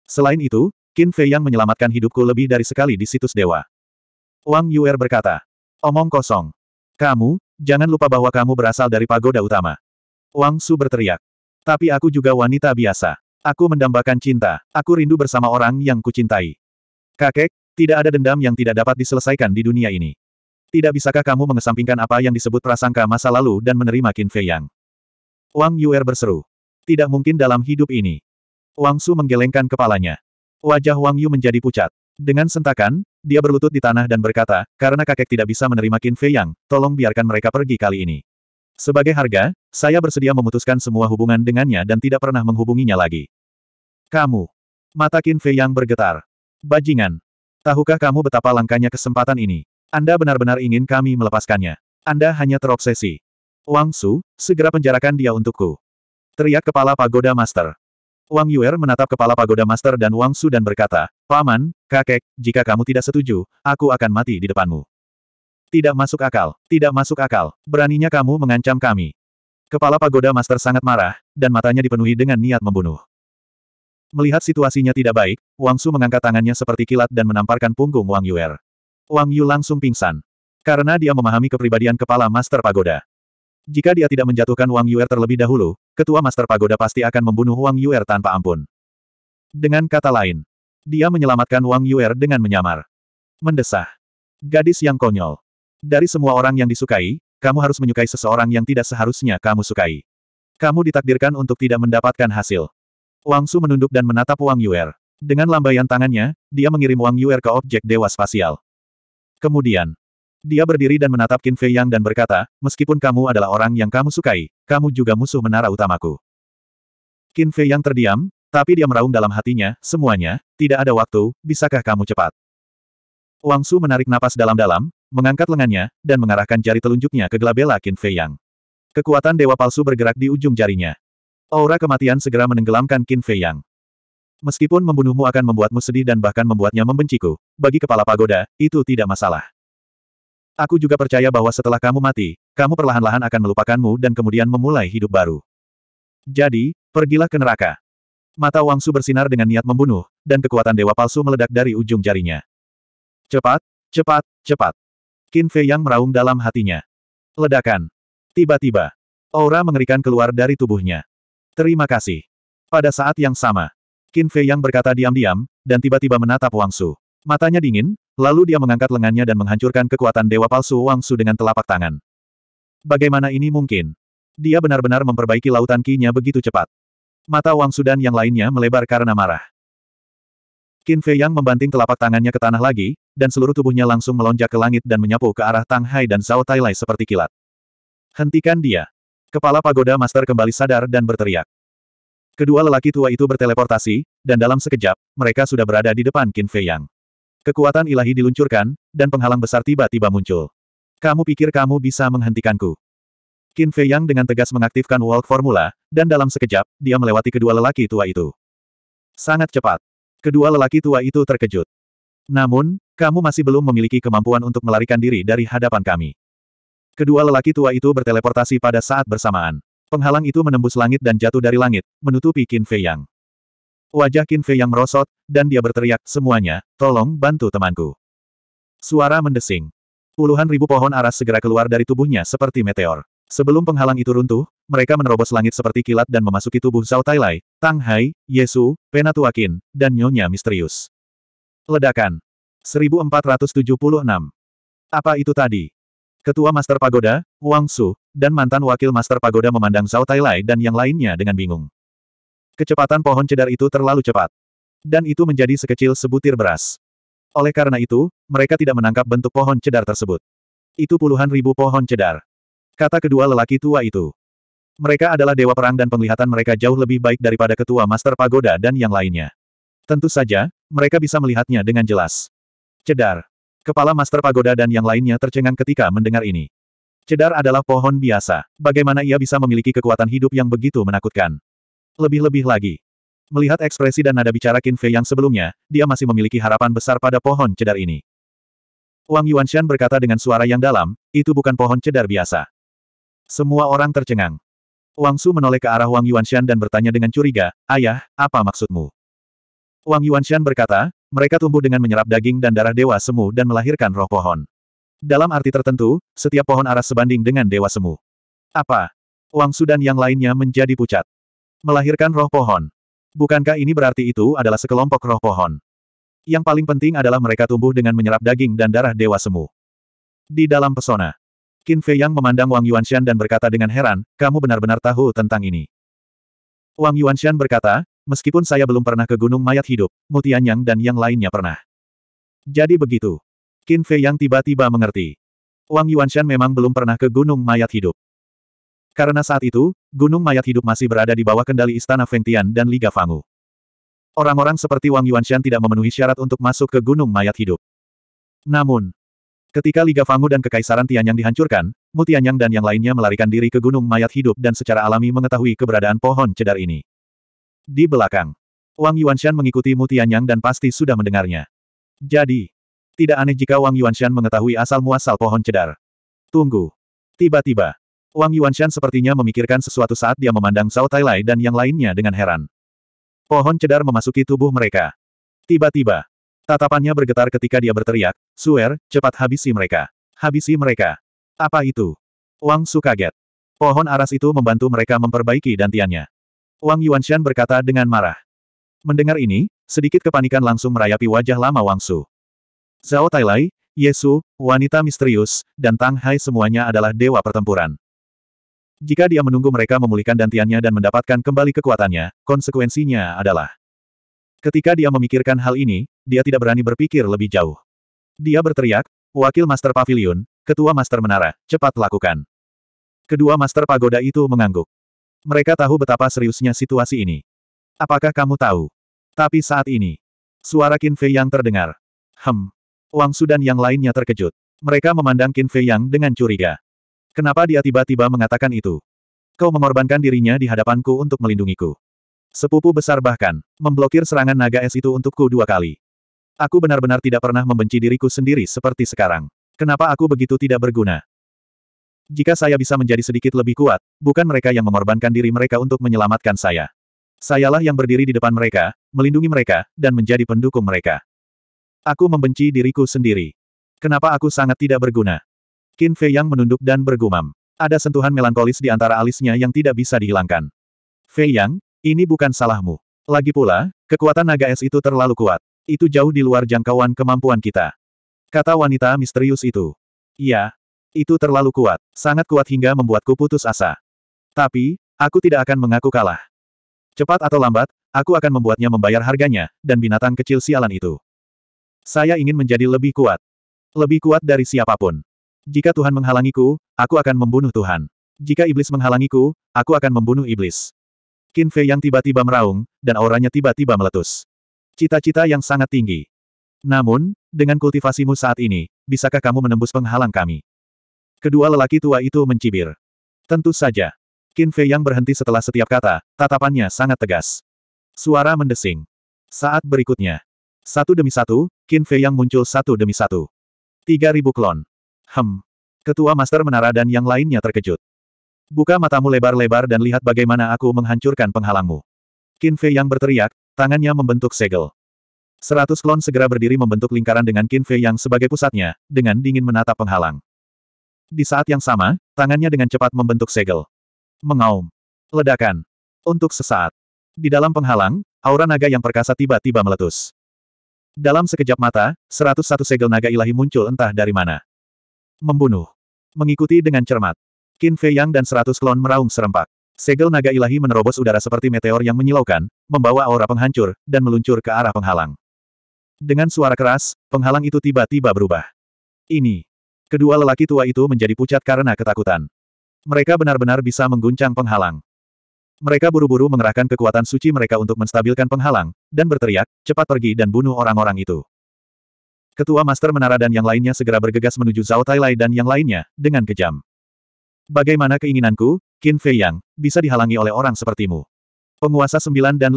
Selain itu, Qin Fei yang menyelamatkan hidupku lebih dari sekali di situs dewa. Wang Yuer berkata, omong kosong. Kamu, Jangan lupa bahwa kamu berasal dari pagoda utama. Wang Su berteriak. Tapi aku juga wanita biasa. Aku mendambakan cinta. Aku rindu bersama orang yang kucintai. Kakek, tidak ada dendam yang tidak dapat diselesaikan di dunia ini. Tidak bisakah kamu mengesampingkan apa yang disebut prasangka masa lalu dan menerima Qin Fei Yang? Wang Yuer berseru. Tidak mungkin dalam hidup ini. Wang Su menggelengkan kepalanya. Wajah Wang Yu menjadi pucat. Dengan sentakan, dia berlutut di tanah dan berkata, karena kakek tidak bisa menerima Qin Fei Yang, tolong biarkan mereka pergi kali ini. Sebagai harga, saya bersedia memutuskan semua hubungan dengannya dan tidak pernah menghubunginya lagi. Kamu. Mata Qin Fei Yang bergetar. Bajingan. Tahukah kamu betapa langkanya kesempatan ini? Anda benar-benar ingin kami melepaskannya. Anda hanya terobsesi. Wang Su, segera penjarakan dia untukku. Teriak kepala pagoda master. Wang Yuer menatap kepala pagoda master dan Wang Su dan berkata, Paman, kakek, jika kamu tidak setuju, aku akan mati di depanmu. Tidak masuk akal, tidak masuk akal, beraninya kamu mengancam kami. Kepala pagoda master sangat marah, dan matanya dipenuhi dengan niat membunuh. Melihat situasinya tidak baik, Wang Su mengangkat tangannya seperti kilat dan menamparkan punggung Wang Yuer. Wang Yu langsung pingsan. Karena dia memahami kepribadian kepala master pagoda. Jika dia tidak menjatuhkan Wang Yuer terlebih dahulu, ketua Master Pagoda pasti akan membunuh Wang Yuer tanpa ampun. Dengan kata lain, dia menyelamatkan Wang Yuer dengan menyamar. Mendesah. Gadis yang konyol. Dari semua orang yang disukai, kamu harus menyukai seseorang yang tidak seharusnya kamu sukai. Kamu ditakdirkan untuk tidak mendapatkan hasil. Wang Su menunduk dan menatap Wang Yuer. Dengan lambaian tangannya, dia mengirim Wang Yuer ke objek dewa spasial. Kemudian, dia berdiri dan menatap Qin Fei Yang dan berkata, meskipun kamu adalah orang yang kamu sukai, kamu juga musuh menara utamaku. Qin Fei Yang terdiam, tapi dia meraung dalam hatinya, semuanya, tidak ada waktu, bisakah kamu cepat? Wang Su menarik napas dalam-dalam, mengangkat lengannya, dan mengarahkan jari telunjuknya ke gelabela Qin Fei Yang. Kekuatan dewa palsu bergerak di ujung jarinya. Aura kematian segera menenggelamkan Qin Fei Yang. Meskipun membunuhmu akan membuatmu sedih dan bahkan membuatnya membenciku, bagi kepala pagoda, itu tidak masalah. Aku juga percaya bahwa setelah kamu mati, kamu perlahan-lahan akan melupakanmu dan kemudian memulai hidup baru. Jadi, pergilah ke neraka. Mata Wangsu bersinar dengan niat membunuh, dan kekuatan dewa palsu meledak dari ujung jarinya. Cepat, cepat, cepat. Qin Fei yang meraung dalam hatinya. Ledakan. Tiba-tiba, aura mengerikan keluar dari tubuhnya. Terima kasih. Pada saat yang sama, Qin Fei yang berkata diam-diam, dan tiba-tiba menatap Wangsu. Matanya dingin, Lalu dia mengangkat lengannya dan menghancurkan kekuatan dewa palsu Wang Su dengan telapak tangan. Bagaimana ini mungkin? Dia benar-benar memperbaiki lautan kinya begitu cepat. Mata Wang Su dan yang lainnya melebar karena marah. Qin Fei Yang membanting telapak tangannya ke tanah lagi, dan seluruh tubuhnya langsung melonjak ke langit dan menyapu ke arah Tang Hai dan Zhao Tai Lai seperti kilat. Hentikan dia. Kepala pagoda master kembali sadar dan berteriak. Kedua lelaki tua itu berteleportasi, dan dalam sekejap, mereka sudah berada di depan Qin Fei Yang. Kekuatan ilahi diluncurkan, dan penghalang besar tiba-tiba muncul. Kamu pikir kamu bisa menghentikanku? Qin Fei Yang dengan tegas mengaktifkan World Formula, dan dalam sekejap, dia melewati kedua lelaki tua itu. Sangat cepat. Kedua lelaki tua itu terkejut. Namun, kamu masih belum memiliki kemampuan untuk melarikan diri dari hadapan kami. Kedua lelaki tua itu berteleportasi pada saat bersamaan. Penghalang itu menembus langit dan jatuh dari langit, menutupi Qin Fei Yang. Wajah Qin Fei yang merosot, dan dia berteriak, semuanya, tolong bantu temanku. Suara mendesing. Puluhan ribu pohon aras segera keluar dari tubuhnya seperti meteor. Sebelum penghalang itu runtuh, mereka menerobos langit seperti kilat dan memasuki tubuh Zhao Tailai, Tang Hai, Yesu, Penatuakin, dan Nyonya Misterius. Ledakan. 1476. Apa itu tadi? Ketua Master Pagoda, Wang Su, dan mantan wakil Master Pagoda memandang Zhao Tailai dan yang lainnya dengan bingung. Kecepatan pohon cedar itu terlalu cepat. Dan itu menjadi sekecil sebutir beras. Oleh karena itu, mereka tidak menangkap bentuk pohon cedar tersebut. Itu puluhan ribu pohon cedar. Kata kedua lelaki tua itu. Mereka adalah dewa perang dan penglihatan mereka jauh lebih baik daripada ketua master pagoda dan yang lainnya. Tentu saja, mereka bisa melihatnya dengan jelas. Cedar. Kepala master pagoda dan yang lainnya tercengang ketika mendengar ini. Cedar adalah pohon biasa. Bagaimana ia bisa memiliki kekuatan hidup yang begitu menakutkan? Lebih-lebih lagi. Melihat ekspresi dan nada bicara Qin Fei yang sebelumnya, dia masih memiliki harapan besar pada pohon cedar ini. Wang Yuanshan berkata dengan suara yang dalam, itu bukan pohon cedar biasa. Semua orang tercengang. Wang Su menoleh ke arah Wang Yuanshan dan bertanya dengan curiga, Ayah, apa maksudmu? Wang Yuanshan berkata, mereka tumbuh dengan menyerap daging dan darah dewa semu dan melahirkan roh pohon. Dalam arti tertentu, setiap pohon aras sebanding dengan dewa semu. Apa? Wang Su dan yang lainnya menjadi pucat. Melahirkan roh pohon. Bukankah ini berarti itu adalah sekelompok roh pohon? Yang paling penting adalah mereka tumbuh dengan menyerap daging dan darah dewa semu. Di dalam pesona, Qin Fei Yang memandang Wang Yuanshan dan berkata dengan heran, kamu benar-benar tahu tentang ini. Wang Yuanshan berkata, meskipun saya belum pernah ke Gunung Mayat Hidup, Yang dan yang lainnya pernah. Jadi begitu. Qin Fei Yang tiba-tiba mengerti. Wang Yuanshan memang belum pernah ke Gunung Mayat Hidup. Karena saat itu, gunung mayat hidup masih berada di bawah kendali istana Fengtian dan Liga Fangu. Orang-orang seperti Wang Yuanshan tidak memenuhi syarat untuk masuk ke gunung mayat hidup. Namun, ketika Liga Fangu dan Kekaisaran Tianyang dihancurkan, Mu Tianyang dan yang lainnya melarikan diri ke gunung mayat hidup dan secara alami mengetahui keberadaan pohon cedar ini. Di belakang, Wang Yuanshan mengikuti Mu Tianyang dan pasti sudah mendengarnya. Jadi, tidak aneh jika Wang Yuanshan mengetahui asal-muasal pohon cedar. Tunggu. Tiba-tiba, Wang Yuanshan sepertinya memikirkan sesuatu saat dia memandang Zhao Tailai dan yang lainnya dengan heran. Pohon cedar memasuki tubuh mereka. Tiba-tiba, tatapannya bergetar ketika dia berteriak, Suer, cepat habisi mereka. Habisi mereka. Apa itu? Wang Su kaget. Pohon aras itu membantu mereka memperbaiki dantiannya. Wang Yuanshan berkata dengan marah. Mendengar ini, sedikit kepanikan langsung merayapi wajah lama Wang Su. Zhao Tailai, Yesu, wanita misterius, dan Tang Hai semuanya adalah dewa pertempuran. Jika dia menunggu mereka memulihkan dantiannya dan mendapatkan kembali kekuatannya, konsekuensinya adalah... Ketika dia memikirkan hal ini, dia tidak berani berpikir lebih jauh. Dia berteriak, Wakil Master Pavilion, Ketua Master Menara, cepat lakukan. Kedua Master Pagoda itu mengangguk. Mereka tahu betapa seriusnya situasi ini. Apakah kamu tahu? Tapi saat ini, suara Qin Fei yang terdengar. Hem. Wang Sudan yang lainnya terkejut. Mereka memandang Qin Fei Yang dengan curiga. Kenapa dia tiba-tiba mengatakan itu? Kau mengorbankan dirinya di hadapanku untuk melindungiku. Sepupu besar bahkan memblokir serangan naga es itu untukku dua kali. Aku benar-benar tidak pernah membenci diriku sendiri seperti sekarang. Kenapa aku begitu tidak berguna? Jika saya bisa menjadi sedikit lebih kuat, bukan mereka yang mengorbankan diri mereka untuk menyelamatkan saya. Sayalah yang berdiri di depan mereka, melindungi mereka, dan menjadi pendukung mereka. Aku membenci diriku sendiri. Kenapa aku sangat tidak berguna? Qin Fei Yang menunduk dan bergumam. Ada sentuhan melankolis di antara alisnya yang tidak bisa dihilangkan. Fei Yang, ini bukan salahmu. Lagi pula, kekuatan naga es itu terlalu kuat. Itu jauh di luar jangkauan kemampuan kita. Kata wanita misterius itu. Iya, itu terlalu kuat, sangat kuat hingga membuatku putus asa. Tapi, aku tidak akan mengaku kalah. Cepat atau lambat, aku akan membuatnya membayar harganya, dan binatang kecil sialan itu. Saya ingin menjadi lebih kuat. Lebih kuat dari siapapun. Jika Tuhan menghalangiku, aku akan membunuh Tuhan. Jika iblis menghalangiku, aku akan membunuh iblis. Qin Fei yang tiba-tiba meraung, dan auranya tiba-tiba meletus. Cita-cita yang sangat tinggi. Namun, dengan kultivasimu saat ini, bisakah kamu menembus penghalang kami? Kedua lelaki tua itu mencibir. Tentu saja. Qin Fei yang berhenti setelah setiap kata, tatapannya sangat tegas. Suara mendesing. Saat berikutnya. Satu demi satu, Qin Fei yang muncul satu demi satu. Tiga ribu klon. Hem. Ketua Master Menara dan yang lainnya terkejut. Buka matamu lebar-lebar dan lihat bagaimana aku menghancurkan penghalangmu. Qin Fei yang berteriak, tangannya membentuk segel. Seratus klon segera berdiri membentuk lingkaran dengan Qin Fei yang sebagai pusatnya, dengan dingin menatap penghalang. Di saat yang sama, tangannya dengan cepat membentuk segel. Mengaum. Ledakan. Untuk sesaat. Di dalam penghalang, aura naga yang perkasa tiba-tiba meletus. Dalam sekejap mata, 101 segel naga ilahi muncul entah dari mana. Membunuh. Mengikuti dengan cermat. Qin Fei Yang dan seratus klon meraung serempak. Segel naga ilahi menerobos udara seperti meteor yang menyilaukan, membawa aura penghancur, dan meluncur ke arah penghalang. Dengan suara keras, penghalang itu tiba-tiba berubah. Ini. Kedua lelaki tua itu menjadi pucat karena ketakutan. Mereka benar-benar bisa mengguncang penghalang. Mereka buru-buru mengerahkan kekuatan suci mereka untuk menstabilkan penghalang, dan berteriak, cepat pergi dan bunuh orang-orang itu. Ketua Master Menara dan yang lainnya segera bergegas menuju Zhao Tailai dan yang lainnya, dengan kejam. Bagaimana keinginanku, Qin Fei Yang, bisa dihalangi oleh orang sepertimu? Penguasa 9 dan 5.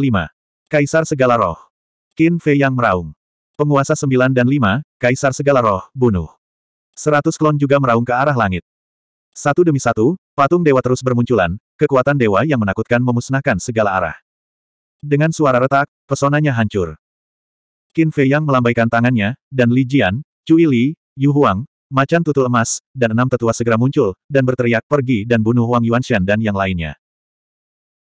Kaisar segala roh. Qin Fei Yang meraung. Penguasa 9 dan 5, Kaisar segala roh, bunuh. Seratus klon juga meraung ke arah langit. Satu demi satu, patung dewa terus bermunculan, kekuatan dewa yang menakutkan memusnahkan segala arah. Dengan suara retak, pesonanya hancur. Qin Fei Yang melambaikan tangannya, dan Li Jian, Cui Li, Yu Huang, macan tutul emas, dan enam tetua segera muncul, dan berteriak pergi dan bunuh Wang Yuanshan dan yang lainnya.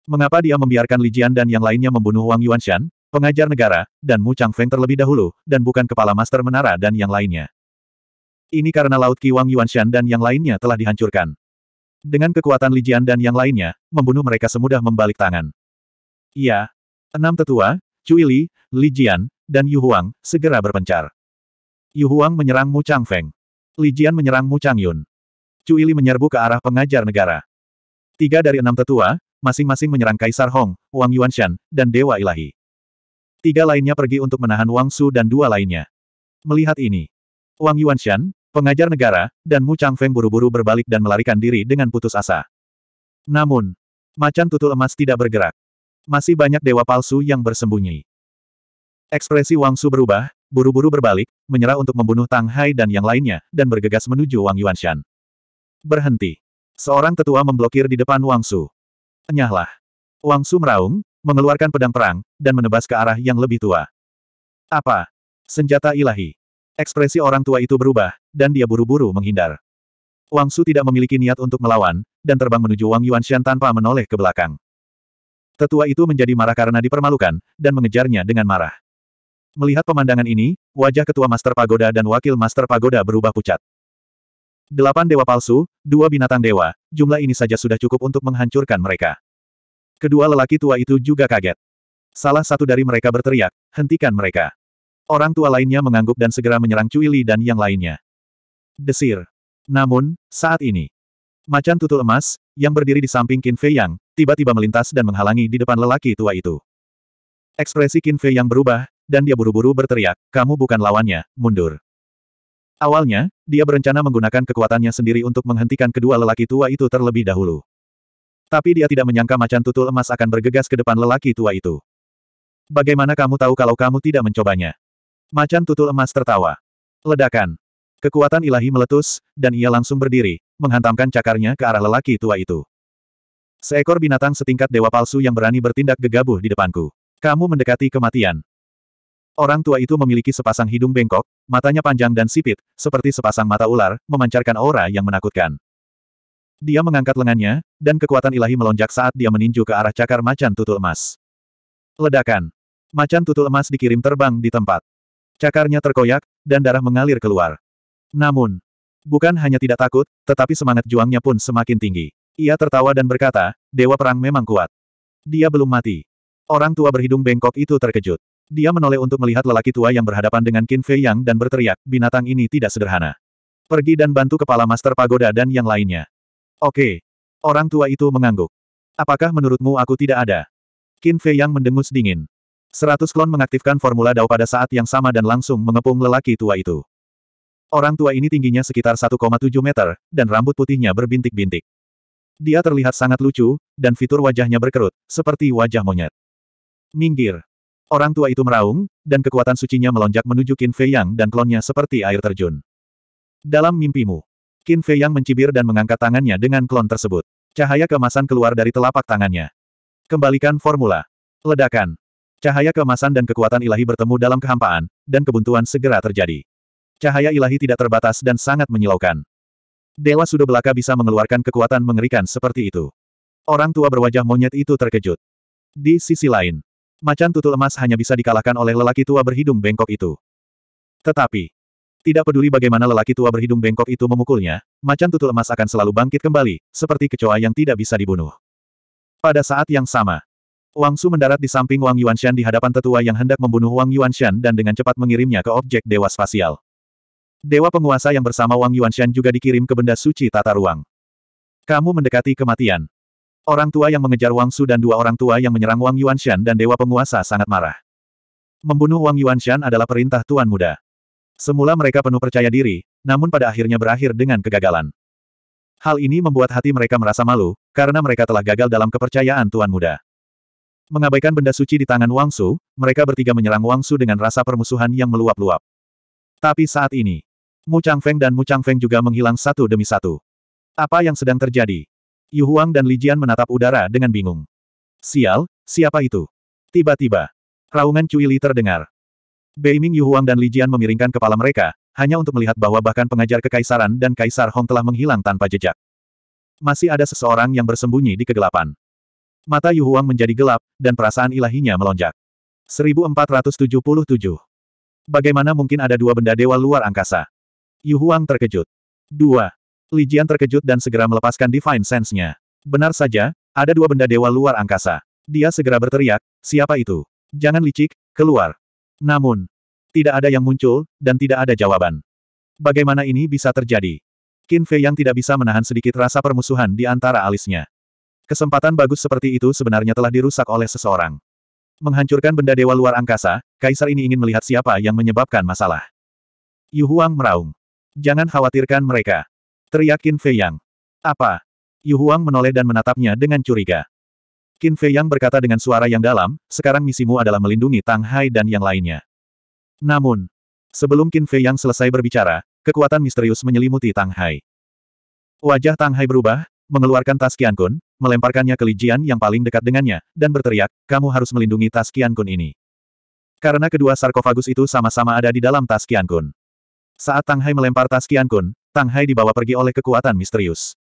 Mengapa dia membiarkan Li Jian dan yang lainnya membunuh Wang Yuanshan, pengajar negara, dan Mu Chang Feng terlebih dahulu, dan bukan kepala master menara dan yang lainnya? Ini karena Laut Qi Wang Yuanshan dan yang lainnya telah dihancurkan. Dengan kekuatan Li Jian dan yang lainnya, membunuh mereka semudah membalik tangan. Iya. Enam tetua, Cui Li, Li Jian, dan Yu Huang, segera berpencar. Yu Huang menyerang Mu Chang Feng. Li Jian menyerang Mu Chang Yun. Cui Li menyerbu ke arah pengajar negara. Tiga dari enam tetua, masing-masing menyerang Kaisar Hong, Wang Yuanshan, dan Dewa Ilahi. Tiga lainnya pergi untuk menahan Wang Su dan dua lainnya. Melihat ini, Wang Yuanshan, pengajar negara, dan Mu Chang Feng buru-buru berbalik dan melarikan diri dengan putus asa. Namun, macan tutul emas tidak bergerak. Masih banyak dewa palsu yang bersembunyi. Ekspresi Wang Su berubah, buru-buru berbalik, menyerah untuk membunuh Tang Hai dan yang lainnya, dan bergegas menuju Wang Yuanshan. Berhenti. Seorang tetua memblokir di depan Wang Su. Enyahlah. Wang Su meraung, mengeluarkan pedang perang, dan menebas ke arah yang lebih tua. Apa? Senjata ilahi. Ekspresi orang tua itu berubah, dan dia buru-buru menghindar. Wang Su tidak memiliki niat untuk melawan, dan terbang menuju Wang Yuanshan tanpa menoleh ke belakang. Tetua itu menjadi marah karena dipermalukan, dan mengejarnya dengan marah. Melihat pemandangan ini, wajah ketua Master Pagoda dan wakil Master Pagoda berubah pucat. Delapan dewa palsu, dua binatang dewa, jumlah ini saja sudah cukup untuk menghancurkan mereka. Kedua lelaki tua itu juga kaget. Salah satu dari mereka berteriak, hentikan mereka. Orang tua lainnya mengangguk dan segera menyerang Cui Li dan yang lainnya. Desir. Namun, saat ini, macan tutul emas, yang berdiri di samping Qin Fei Yang, tiba-tiba melintas dan menghalangi di depan lelaki tua itu. Ekspresi Qin Fei yang berubah, dan dia buru-buru berteriak, kamu bukan lawannya, mundur. Awalnya, dia berencana menggunakan kekuatannya sendiri untuk menghentikan kedua lelaki tua itu terlebih dahulu. Tapi dia tidak menyangka macan tutul emas akan bergegas ke depan lelaki tua itu. Bagaimana kamu tahu kalau kamu tidak mencobanya? Macan tutul emas tertawa. Ledakan. Kekuatan ilahi meletus, dan ia langsung berdiri, menghantamkan cakarnya ke arah lelaki tua itu. Seekor binatang setingkat dewa palsu yang berani bertindak gegabah di depanku. Kamu mendekati kematian. Orang tua itu memiliki sepasang hidung bengkok, matanya panjang dan sipit, seperti sepasang mata ular, memancarkan aura yang menakutkan. Dia mengangkat lengannya, dan kekuatan ilahi melonjak saat dia meninju ke arah cakar macan tutul emas. Ledakan. Macan tutul emas dikirim terbang di tempat. Cakarnya terkoyak, dan darah mengalir keluar. Namun, bukan hanya tidak takut, tetapi semangat juangnya pun semakin tinggi. Ia tertawa dan berkata, Dewa Perang memang kuat. Dia belum mati. Orang tua berhidung bengkok itu terkejut. Dia menoleh untuk melihat lelaki tua yang berhadapan dengan Qin Fei Yang dan berteriak, binatang ini tidak sederhana. Pergi dan bantu kepala Master Pagoda dan yang lainnya. Oke. Orang tua itu mengangguk. Apakah menurutmu aku tidak ada? Qin Fei Yang mendengus dingin. Seratus klon mengaktifkan formula Dao pada saat yang sama dan langsung mengepung lelaki tua itu. Orang tua ini tingginya sekitar 1,7 meter, dan rambut putihnya berbintik-bintik. Dia terlihat sangat lucu, dan fitur wajahnya berkerut, seperti wajah monyet. Minggir. Orang tua itu meraung, dan kekuatan sucinya melonjak menuju Qin Fei Yang dan klonnya seperti air terjun. Dalam mimpimu, Qin Fei Yang mencibir dan mengangkat tangannya dengan klon tersebut. Cahaya kemasan keluar dari telapak tangannya. Kembalikan formula. Ledakan. Cahaya kemasan dan kekuatan ilahi bertemu dalam kehampaan, dan kebuntuan segera terjadi. Cahaya ilahi tidak terbatas dan sangat menyilaukan. Dewa Sudo Belaka bisa mengeluarkan kekuatan mengerikan seperti itu. Orang tua berwajah monyet itu terkejut. Di sisi lain, macan tutul emas hanya bisa dikalahkan oleh lelaki tua berhidung bengkok itu. Tetapi, tidak peduli bagaimana lelaki tua berhidung bengkok itu memukulnya, macan tutul emas akan selalu bangkit kembali, seperti kecoa yang tidak bisa dibunuh. Pada saat yang sama, Wang Su mendarat di samping Wang Yuanshan di hadapan tetua yang hendak membunuh Wang Yuanshan dan dengan cepat mengirimnya ke objek dewa spasial. Dewa penguasa yang bersama Wang Yuanshan juga dikirim ke benda suci tata ruang. Kamu mendekati kematian. Orang tua yang mengejar Wang Su dan dua orang tua yang menyerang Wang Yuanshan dan dewa penguasa sangat marah. Membunuh Wang Yuanshan adalah perintah Tuan Muda. Semula mereka penuh percaya diri, namun pada akhirnya berakhir dengan kegagalan. Hal ini membuat hati mereka merasa malu, karena mereka telah gagal dalam kepercayaan Tuan Muda. Mengabaikan benda suci di tangan Wang Su, mereka bertiga menyerang Wang Su dengan rasa permusuhan yang meluap-luap. Tapi saat ini, Mu Chang Feng dan Mu Chang Feng juga menghilang satu demi satu. Apa yang sedang terjadi? Yu Huang dan Li Jian menatap udara dengan bingung. Sial, siapa itu? Tiba-tiba, raungan Cui Li terdengar. Beiming Yu Huang dan Li Jian memiringkan kepala mereka, hanya untuk melihat bahwa bahkan pengajar kekaisaran dan Kaisar Hong telah menghilang tanpa jejak. Masih ada seseorang yang bersembunyi di kegelapan. Mata Yu Huang menjadi gelap, dan perasaan ilahinya melonjak. 1477. Bagaimana mungkin ada dua benda dewa luar angkasa? Yu Huang terkejut. 2. Li Jian terkejut dan segera melepaskan Divine Sense-nya. Benar saja, ada dua benda dewa luar angkasa. Dia segera berteriak, siapa itu? Jangan licik, keluar. Namun, tidak ada yang muncul, dan tidak ada jawaban. Bagaimana ini bisa terjadi? Qin Fei yang tidak bisa menahan sedikit rasa permusuhan di antara alisnya. Kesempatan bagus seperti itu sebenarnya telah dirusak oleh seseorang. Menghancurkan benda dewa luar angkasa, kaisar ini ingin melihat siapa yang menyebabkan masalah. Yu Huang meraung. Jangan khawatirkan mereka. Teriak Qin Fei Yang. Apa? Yu Huang menoleh dan menatapnya dengan curiga. Qin Fei Yang berkata dengan suara yang dalam, sekarang misimu adalah melindungi Tang Hai dan yang lainnya. Namun, sebelum Qin Fei Yang selesai berbicara, kekuatan misterius menyelimuti Tang Hai. Wajah Tang Hai berubah, mengeluarkan tas Qian Kun, melemparkannya ke Li yang paling dekat dengannya, dan berteriak, kamu harus melindungi tas Qian Kun ini. Karena kedua sarkofagus itu sama-sama ada di dalam tas Qian Kun. Saat Tang Hai melempar tas Qian Kun, Tang Hai dibawa pergi oleh kekuatan misterius.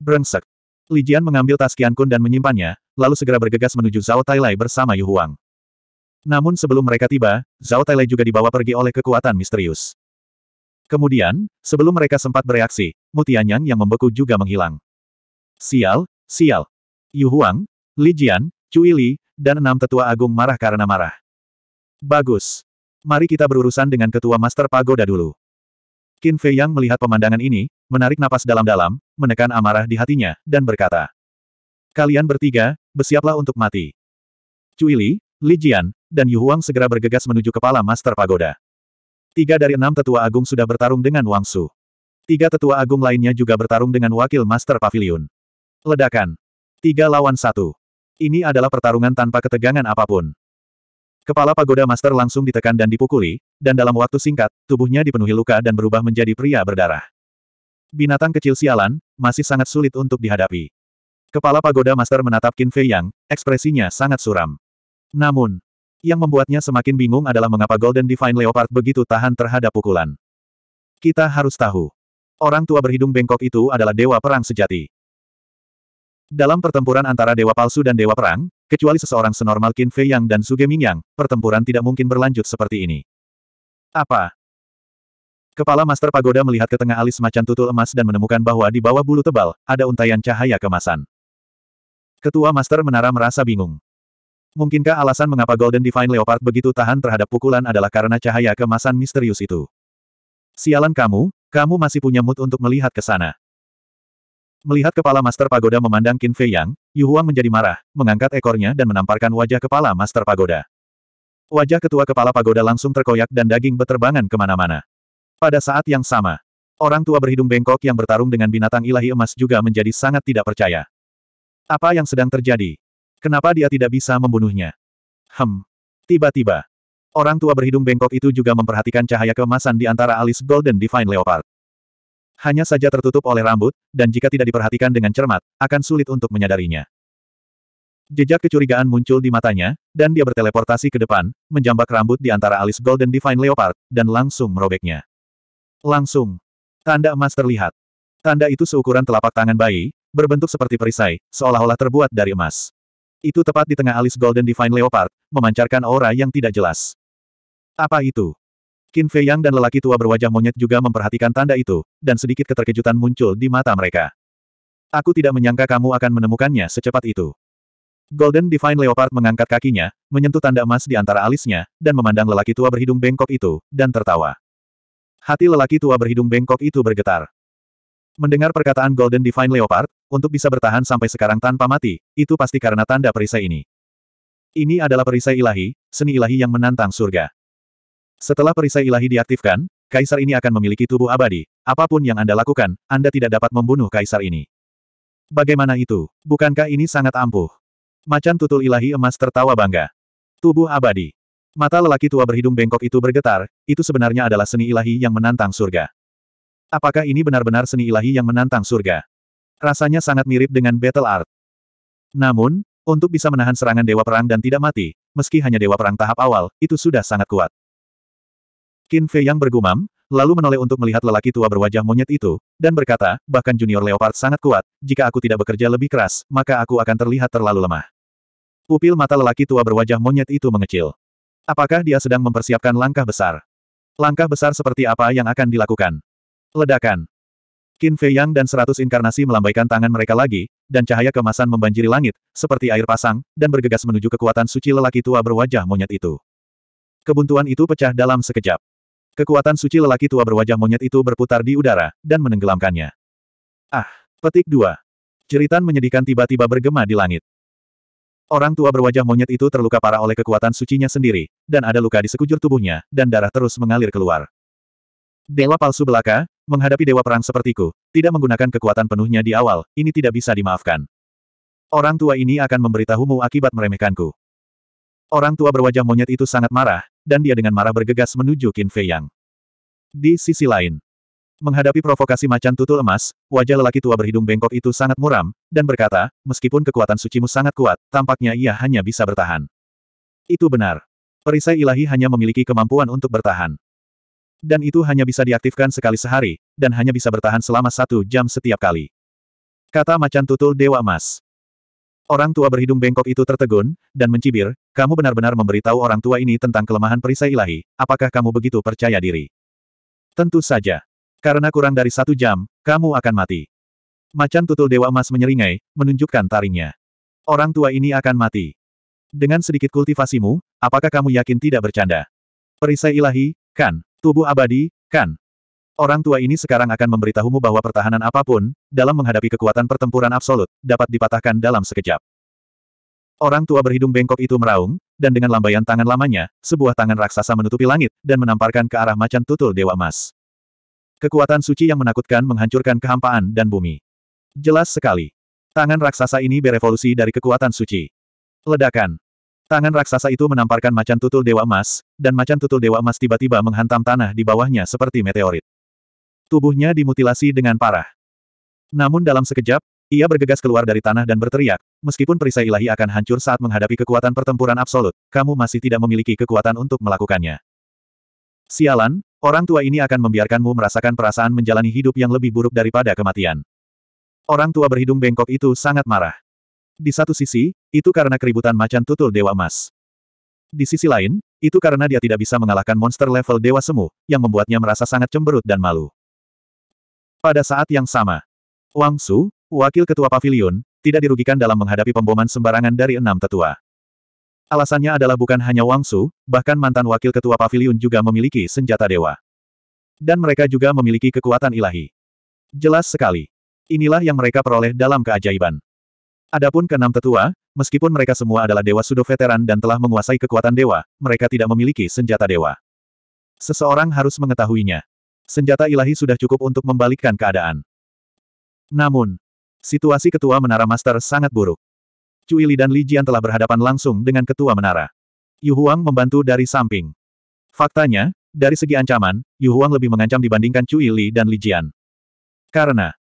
Brengsek. Li Jian mengambil tas Qian Kun dan menyimpannya, lalu segera bergegas menuju Zhao Tailai bersama Yu Huang. Namun sebelum mereka tiba, Zhao Tailai juga dibawa pergi oleh kekuatan misterius. Kemudian, sebelum mereka sempat bereaksi, Mutianyang Tianyang yang membeku juga menghilang. Sial, sial. Yu Huang, Li Jian, Cui Li, dan enam tetua agung marah karena marah. Bagus. Mari kita berurusan dengan ketua Master Pagoda dulu. Qin Fei Yang melihat pemandangan ini, menarik napas dalam-dalam, menekan amarah di hatinya, dan berkata. Kalian bertiga, bersiaplah untuk mati. Cui Li, Li Jian, dan Yu Huang segera bergegas menuju kepala Master Pagoda. Tiga dari enam tetua agung sudah bertarung dengan Wang Su. Tiga tetua agung lainnya juga bertarung dengan wakil Master Pavilion. Ledakan. Tiga lawan satu. Ini adalah pertarungan tanpa ketegangan apapun. Kepala pagoda master langsung ditekan dan dipukuli, dan dalam waktu singkat, tubuhnya dipenuhi luka dan berubah menjadi pria berdarah. Binatang kecil sialan, masih sangat sulit untuk dihadapi. Kepala pagoda master menatap Qin Fei Yang, ekspresinya sangat suram. Namun, yang membuatnya semakin bingung adalah mengapa Golden Divine Leopard begitu tahan terhadap pukulan. Kita harus tahu. Orang tua berhidung bengkok itu adalah dewa perang sejati. Dalam pertempuran antara dewa palsu dan dewa perang, Kecuali seseorang senormal Qin Fei Yang dan Su Yang, pertempuran tidak mungkin berlanjut seperti ini. Apa? Kepala Master Pagoda melihat ke tengah alis macan tutul emas dan menemukan bahwa di bawah bulu tebal, ada untaian cahaya kemasan. Ketua Master Menara merasa bingung. Mungkinkah alasan mengapa Golden Divine Leopard begitu tahan terhadap pukulan adalah karena cahaya kemasan misterius itu? Sialan kamu, kamu masih punya mood untuk melihat ke sana. Melihat kepala Master Pagoda memandang Qin Fei Yang, Yu Huang menjadi marah, mengangkat ekornya dan menamparkan wajah kepala Master Pagoda. Wajah ketua kepala pagoda langsung terkoyak dan daging beterbangan kemana-mana. Pada saat yang sama, orang tua berhidung bengkok yang bertarung dengan binatang ilahi emas juga menjadi sangat tidak percaya. Apa yang sedang terjadi? Kenapa dia tidak bisa membunuhnya? Hem. Tiba-tiba, orang tua berhidung bengkok itu juga memperhatikan cahaya kemasan di antara alis Golden Divine Leopard hanya saja tertutup oleh rambut, dan jika tidak diperhatikan dengan cermat, akan sulit untuk menyadarinya. Jejak kecurigaan muncul di matanya, dan dia berteleportasi ke depan, menjambak rambut di antara alis Golden Divine Leopard, dan langsung merobeknya. Langsung. Tanda emas terlihat. Tanda itu seukuran telapak tangan bayi, berbentuk seperti perisai, seolah-olah terbuat dari emas. Itu tepat di tengah alis Golden Divine Leopard, memancarkan aura yang tidak jelas. Apa itu? Qin Fei Yang dan lelaki tua berwajah monyet juga memperhatikan tanda itu, dan sedikit keterkejutan muncul di mata mereka. Aku tidak menyangka kamu akan menemukannya secepat itu. Golden Divine Leopard mengangkat kakinya, menyentuh tanda emas di antara alisnya, dan memandang lelaki tua berhidung bengkok itu, dan tertawa. Hati lelaki tua berhidung bengkok itu bergetar. Mendengar perkataan Golden Divine Leopard, untuk bisa bertahan sampai sekarang tanpa mati, itu pasti karena tanda perisai ini. Ini adalah perisai ilahi, seni ilahi yang menantang surga. Setelah perisai ilahi diaktifkan, kaisar ini akan memiliki tubuh abadi. Apapun yang Anda lakukan, Anda tidak dapat membunuh kaisar ini. Bagaimana itu? Bukankah ini sangat ampuh? Macan tutul ilahi emas tertawa bangga. Tubuh abadi. Mata lelaki tua berhidung bengkok itu bergetar, itu sebenarnya adalah seni ilahi yang menantang surga. Apakah ini benar-benar seni ilahi yang menantang surga? Rasanya sangat mirip dengan battle art. Namun, untuk bisa menahan serangan Dewa Perang dan tidak mati, meski hanya Dewa Perang tahap awal, itu sudah sangat kuat. Qin Fei yang bergumam, lalu menoleh untuk melihat lelaki tua berwajah monyet itu, dan berkata, bahkan junior leopard sangat kuat, jika aku tidak bekerja lebih keras, maka aku akan terlihat terlalu lemah. Pupil mata lelaki tua berwajah monyet itu mengecil. Apakah dia sedang mempersiapkan langkah besar? Langkah besar seperti apa yang akan dilakukan? Ledakan. Qin Fei Yang dan seratus inkarnasi melambaikan tangan mereka lagi, dan cahaya kemasan membanjiri langit, seperti air pasang, dan bergegas menuju kekuatan suci lelaki tua berwajah monyet itu. Kebuntuan itu pecah dalam sekejap. Kekuatan suci lelaki tua berwajah monyet itu berputar di udara, dan menenggelamkannya. Ah! Petik dua. Jeritan menyedihkan tiba-tiba bergema di langit. Orang tua berwajah monyet itu terluka parah oleh kekuatan sucinya sendiri, dan ada luka di sekujur tubuhnya, dan darah terus mengalir keluar. Dewa palsu belaka, menghadapi dewa perang sepertiku, tidak menggunakan kekuatan penuhnya di awal, ini tidak bisa dimaafkan. Orang tua ini akan memberitahumu akibat meremehkanku. Orang tua berwajah monyet itu sangat marah, dan dia dengan marah bergegas menuju Qin Fei Yang. Di sisi lain, menghadapi provokasi macan tutul emas, wajah lelaki tua berhidung bengkok itu sangat muram, dan berkata, meskipun kekuatan sucimu sangat kuat, tampaknya ia hanya bisa bertahan. Itu benar. Perisai ilahi hanya memiliki kemampuan untuk bertahan. Dan itu hanya bisa diaktifkan sekali sehari, dan hanya bisa bertahan selama satu jam setiap kali. Kata macan tutul Dewa Emas. Orang tua berhidung bengkok itu tertegun, dan mencibir, kamu benar-benar memberitahu orang tua ini tentang kelemahan perisai ilahi, apakah kamu begitu percaya diri? Tentu saja. Karena kurang dari satu jam, kamu akan mati. Macan tutul Dewa Emas menyeringai, menunjukkan taringnya. Orang tua ini akan mati. Dengan sedikit kultivasimu, apakah kamu yakin tidak bercanda? Perisai ilahi, kan, tubuh abadi, kan, Orang tua ini sekarang akan memberitahumu bahwa pertahanan apapun, dalam menghadapi kekuatan pertempuran absolut, dapat dipatahkan dalam sekejap. Orang tua berhidung bengkok itu meraung, dan dengan lambaian tangan lamanya, sebuah tangan raksasa menutupi langit, dan menamparkan ke arah macan tutul Dewa Emas. Kekuatan suci yang menakutkan menghancurkan kehampaan dan bumi. Jelas sekali. Tangan raksasa ini berevolusi dari kekuatan suci. Ledakan. Tangan raksasa itu menamparkan macan tutul Dewa Emas, dan macan tutul Dewa Emas tiba-tiba menghantam tanah di bawahnya seperti meteorit. Tubuhnya dimutilasi dengan parah. Namun dalam sekejap, ia bergegas keluar dari tanah dan berteriak, meskipun perisai ilahi akan hancur saat menghadapi kekuatan pertempuran absolut, kamu masih tidak memiliki kekuatan untuk melakukannya. Sialan, orang tua ini akan membiarkanmu merasakan perasaan menjalani hidup yang lebih buruk daripada kematian. Orang tua berhidung bengkok itu sangat marah. Di satu sisi, itu karena keributan macan tutul Dewa Emas. Di sisi lain, itu karena dia tidak bisa mengalahkan monster level Dewa Semu, yang membuatnya merasa sangat cemberut dan malu. Pada saat yang sama, Wang Su, wakil ketua pavilion, tidak dirugikan dalam menghadapi pemboman sembarangan dari enam tetua. Alasannya adalah bukan hanya Wang Su, bahkan mantan wakil ketua pavilion juga memiliki senjata dewa. Dan mereka juga memiliki kekuatan ilahi. Jelas sekali. Inilah yang mereka peroleh dalam keajaiban. Adapun keenam tetua, meskipun mereka semua adalah dewa sudo veteran dan telah menguasai kekuatan dewa, mereka tidak memiliki senjata dewa. Seseorang harus mengetahuinya. Senjata ilahi sudah cukup untuk membalikkan keadaan. Namun, situasi ketua menara master sangat buruk. Cui Li dan Li Jian telah berhadapan langsung dengan ketua menara. Yu Huang membantu dari samping. Faktanya, dari segi ancaman, Yu Huang lebih mengancam dibandingkan Cui Li dan Li Jian. Karena,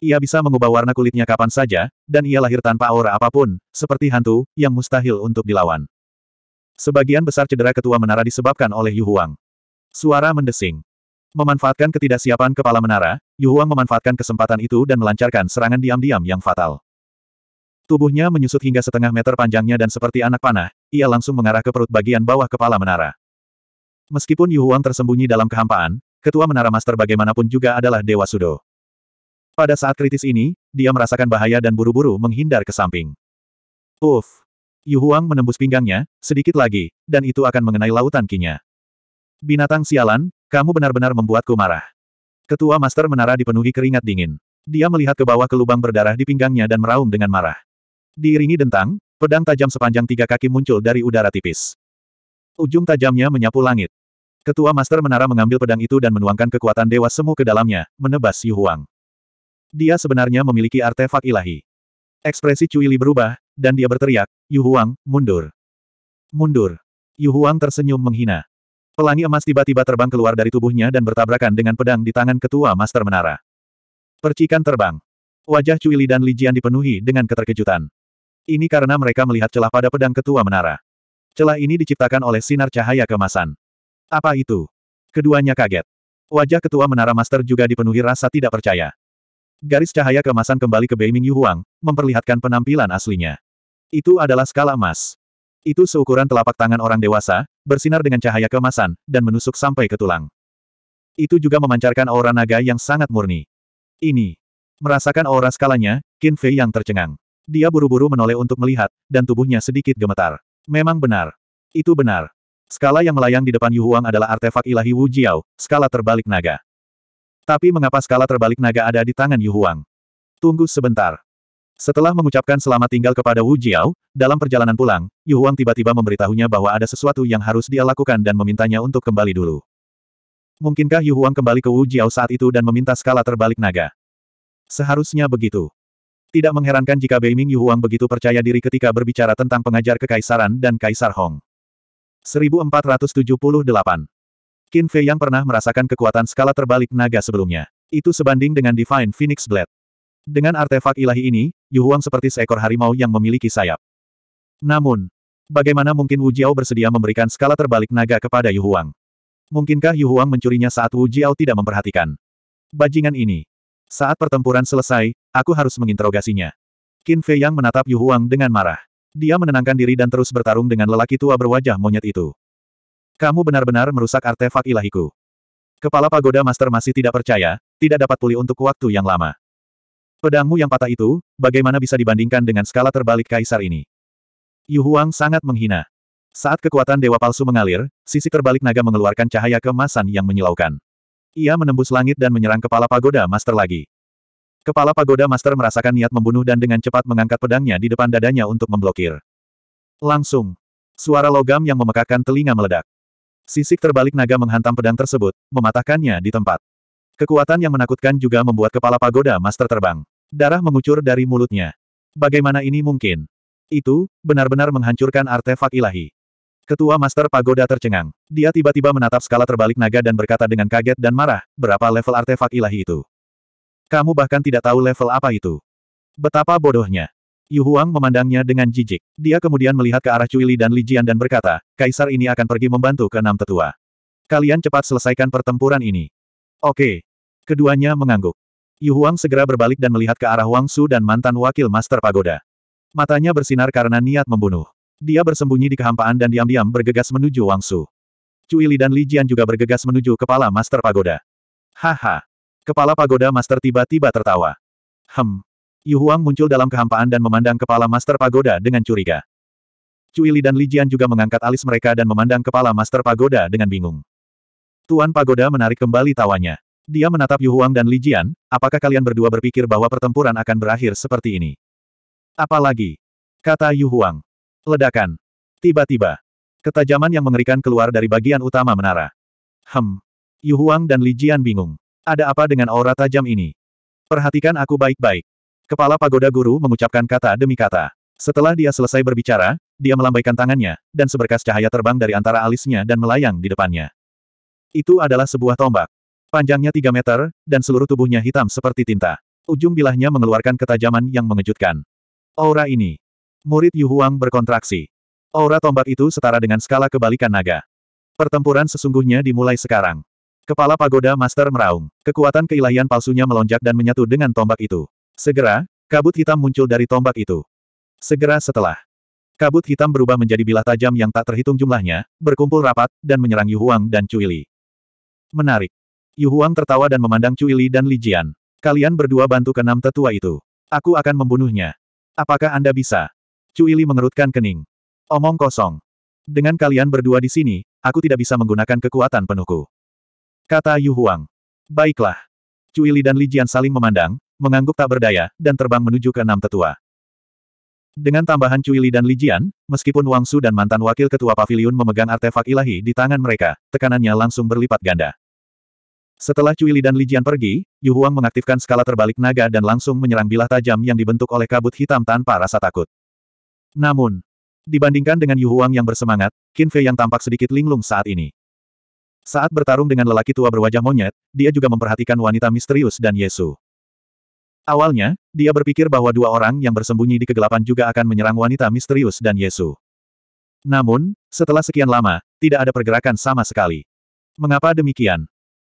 ia bisa mengubah warna kulitnya kapan saja, dan ia lahir tanpa aura apapun, seperti hantu, yang mustahil untuk dilawan. Sebagian besar cedera ketua menara disebabkan oleh Yu Huang. Suara mendesing. Memanfaatkan ketidaksiapan kepala menara, Yu Huang memanfaatkan kesempatan itu dan melancarkan serangan diam-diam yang fatal. Tubuhnya menyusut hingga setengah meter panjangnya dan seperti anak panah, ia langsung mengarah ke perut bagian bawah kepala menara. Meskipun Yu Huang tersembunyi dalam kehampaan, ketua menara master bagaimanapun juga adalah Dewa Sudo. Pada saat kritis ini, dia merasakan bahaya dan buru-buru menghindar ke samping. Uff! Yu Huang menembus pinggangnya, sedikit lagi, dan itu akan mengenai lautan kinya. Binatang sialan, kamu benar-benar membuatku marah. Ketua Master Menara dipenuhi keringat dingin. Dia melihat ke bawah ke lubang berdarah di pinggangnya dan meraung dengan marah. Diiringi dentang, pedang tajam sepanjang tiga kaki muncul dari udara tipis. Ujung tajamnya menyapu langit. Ketua Master Menara mengambil pedang itu dan menuangkan kekuatan Dewa Semu ke dalamnya, menebas Yu Huang. Dia sebenarnya memiliki artefak ilahi. Ekspresi Cui Li berubah, dan dia berteriak, Yu Huang, mundur. Mundur. Yu Huang tersenyum menghina. Pelangi emas tiba-tiba terbang keluar dari tubuhnya dan bertabrakan dengan pedang di tangan ketua Master Menara. Percikan terbang. Wajah Cui Li dan Li Jian dipenuhi dengan keterkejutan. Ini karena mereka melihat celah pada pedang ketua menara. Celah ini diciptakan oleh sinar cahaya kemasan. Apa itu? Keduanya kaget. Wajah ketua menara master juga dipenuhi rasa tidak percaya. Garis cahaya kemasan kembali ke Yu Huang, memperlihatkan penampilan aslinya. Itu adalah skala emas. Itu seukuran telapak tangan orang dewasa, bersinar dengan cahaya kemasan, dan menusuk sampai ke tulang. Itu juga memancarkan aura naga yang sangat murni. Ini. Merasakan aura skalanya, Qin Fei yang tercengang. Dia buru-buru menoleh untuk melihat, dan tubuhnya sedikit gemetar. Memang benar. Itu benar. Skala yang melayang di depan Yu Huang adalah artefak ilahi Wu Jiao, skala terbalik naga. Tapi mengapa skala terbalik naga ada di tangan Yu Huang? Tunggu sebentar. Setelah mengucapkan selamat tinggal kepada Wu Jiao, dalam perjalanan pulang, Yu Huang tiba-tiba memberitahunya bahwa ada sesuatu yang harus dia lakukan dan memintanya untuk kembali dulu. Mungkinkah Yu Huang kembali ke Wu Jiao saat itu dan meminta skala terbalik naga? Seharusnya begitu. Tidak mengherankan jika Beiming Yu Huang begitu percaya diri ketika berbicara tentang pengajar kekaisaran dan Kaisar Hong. 1478 Qin Fei yang pernah merasakan kekuatan skala terbalik naga sebelumnya. Itu sebanding dengan Divine Phoenix Blade. Dengan artefak ilahi ini, Yuhuang seperti seekor harimau yang memiliki sayap. Namun, bagaimana mungkin Wu Jiao bersedia memberikan skala terbalik naga kepada Yuhuang? Mungkinkah Yuhuang mencurinya saat Wu Jiao tidak memperhatikan? Bajingan ini. Saat pertempuran selesai, aku harus menginterogasinya. Qin Fei Yang menatap Yuhuang dengan marah. Dia menenangkan diri dan terus bertarung dengan lelaki tua berwajah monyet itu. Kamu benar-benar merusak artefak ilahiku. Kepala pagoda master masih tidak percaya, tidak dapat pulih untuk waktu yang lama. Pedangmu yang patah itu, bagaimana bisa dibandingkan dengan skala terbalik kaisar ini? Yu Huang sangat menghina. Saat kekuatan dewa palsu mengalir, sisi terbalik naga mengeluarkan cahaya kemasan yang menyilaukan. Ia menembus langit dan menyerang kepala pagoda master lagi. Kepala pagoda master merasakan niat membunuh dan dengan cepat mengangkat pedangnya di depan dadanya untuk memblokir. Langsung. Suara logam yang memekakan telinga meledak. Sisik terbalik naga menghantam pedang tersebut, mematahkannya di tempat. Kekuatan yang menakutkan juga membuat kepala pagoda master terbang. Darah mengucur dari mulutnya. Bagaimana ini mungkin? Itu, benar-benar menghancurkan artefak ilahi. Ketua Master Pagoda tercengang. Dia tiba-tiba menatap skala terbalik naga dan berkata dengan kaget dan marah, berapa level artefak ilahi itu? Kamu bahkan tidak tahu level apa itu. Betapa bodohnya. Yu Huang memandangnya dengan jijik. Dia kemudian melihat ke arah Cuili dan Lijian dan berkata, Kaisar ini akan pergi membantu keenam tetua. Kalian cepat selesaikan pertempuran ini. Oke. Keduanya mengangguk. Yu Huang segera berbalik dan melihat ke arah Wang Su dan mantan wakil Master Pagoda. Matanya bersinar karena niat membunuh. Dia bersembunyi di kehampaan dan diam-diam bergegas menuju Wang Su. Cui Li dan Li Jian juga bergegas menuju kepala Master Pagoda. Haha. Kepala Pagoda Master tiba-tiba tertawa. Hem. Yu Huang muncul dalam kehampaan dan memandang kepala Master Pagoda dengan curiga. Cui Li dan Li Jian juga mengangkat alis mereka dan memandang kepala Master Pagoda dengan bingung. Tuan Pagoda menarik kembali tawanya. Dia menatap Yu Huang dan Li Jian, apakah kalian berdua berpikir bahwa pertempuran akan berakhir seperti ini? Apalagi? Kata Yu Huang. Ledakan. Tiba-tiba. Ketajaman yang mengerikan keluar dari bagian utama menara. Hem. Yu Huang dan Li Jian bingung. Ada apa dengan aura tajam ini? Perhatikan aku baik-baik. Kepala pagoda guru mengucapkan kata demi kata. Setelah dia selesai berbicara, dia melambaikan tangannya, dan seberkas cahaya terbang dari antara alisnya dan melayang di depannya. Itu adalah sebuah tombak. Panjangnya 3 meter, dan seluruh tubuhnya hitam seperti tinta. Ujung bilahnya mengeluarkan ketajaman yang mengejutkan. Aura ini. Murid Yu Huang berkontraksi. Aura tombak itu setara dengan skala kebalikan naga. Pertempuran sesungguhnya dimulai sekarang. Kepala pagoda Master meraung. Kekuatan keilahian palsunya melonjak dan menyatu dengan tombak itu. Segera, kabut hitam muncul dari tombak itu. Segera setelah. Kabut hitam berubah menjadi bilah tajam yang tak terhitung jumlahnya, berkumpul rapat, dan menyerang Yu Huang dan Cui Li. Menarik. Yu Huang tertawa dan memandang Cui Li dan Li Jian. Kalian berdua bantu ke enam tetua itu. Aku akan membunuhnya. Apakah Anda bisa? Cui Li mengerutkan kening. Omong kosong. Dengan kalian berdua di sini, aku tidak bisa menggunakan kekuatan penuhku. Kata Yu Huang. Baiklah. Cui Li dan Li Jian saling memandang, mengangguk tak berdaya, dan terbang menuju ke enam tetua. Dengan tambahan Cui Li dan Li Jian, meskipun Wang Su dan mantan wakil ketua pavilion memegang artefak ilahi di tangan mereka, tekanannya langsung berlipat ganda. Setelah Cui Li dan Li Jian pergi, Yu Huang mengaktifkan skala terbalik naga dan langsung menyerang bilah tajam yang dibentuk oleh kabut hitam tanpa rasa takut. Namun, dibandingkan dengan Yu Huang yang bersemangat, Qin Fei yang tampak sedikit linglung saat ini. Saat bertarung dengan lelaki tua berwajah monyet, dia juga memperhatikan wanita misterius dan Yesu. Awalnya, dia berpikir bahwa dua orang yang bersembunyi di kegelapan juga akan menyerang wanita misterius dan Yesu. Namun, setelah sekian lama, tidak ada pergerakan sama sekali. Mengapa demikian?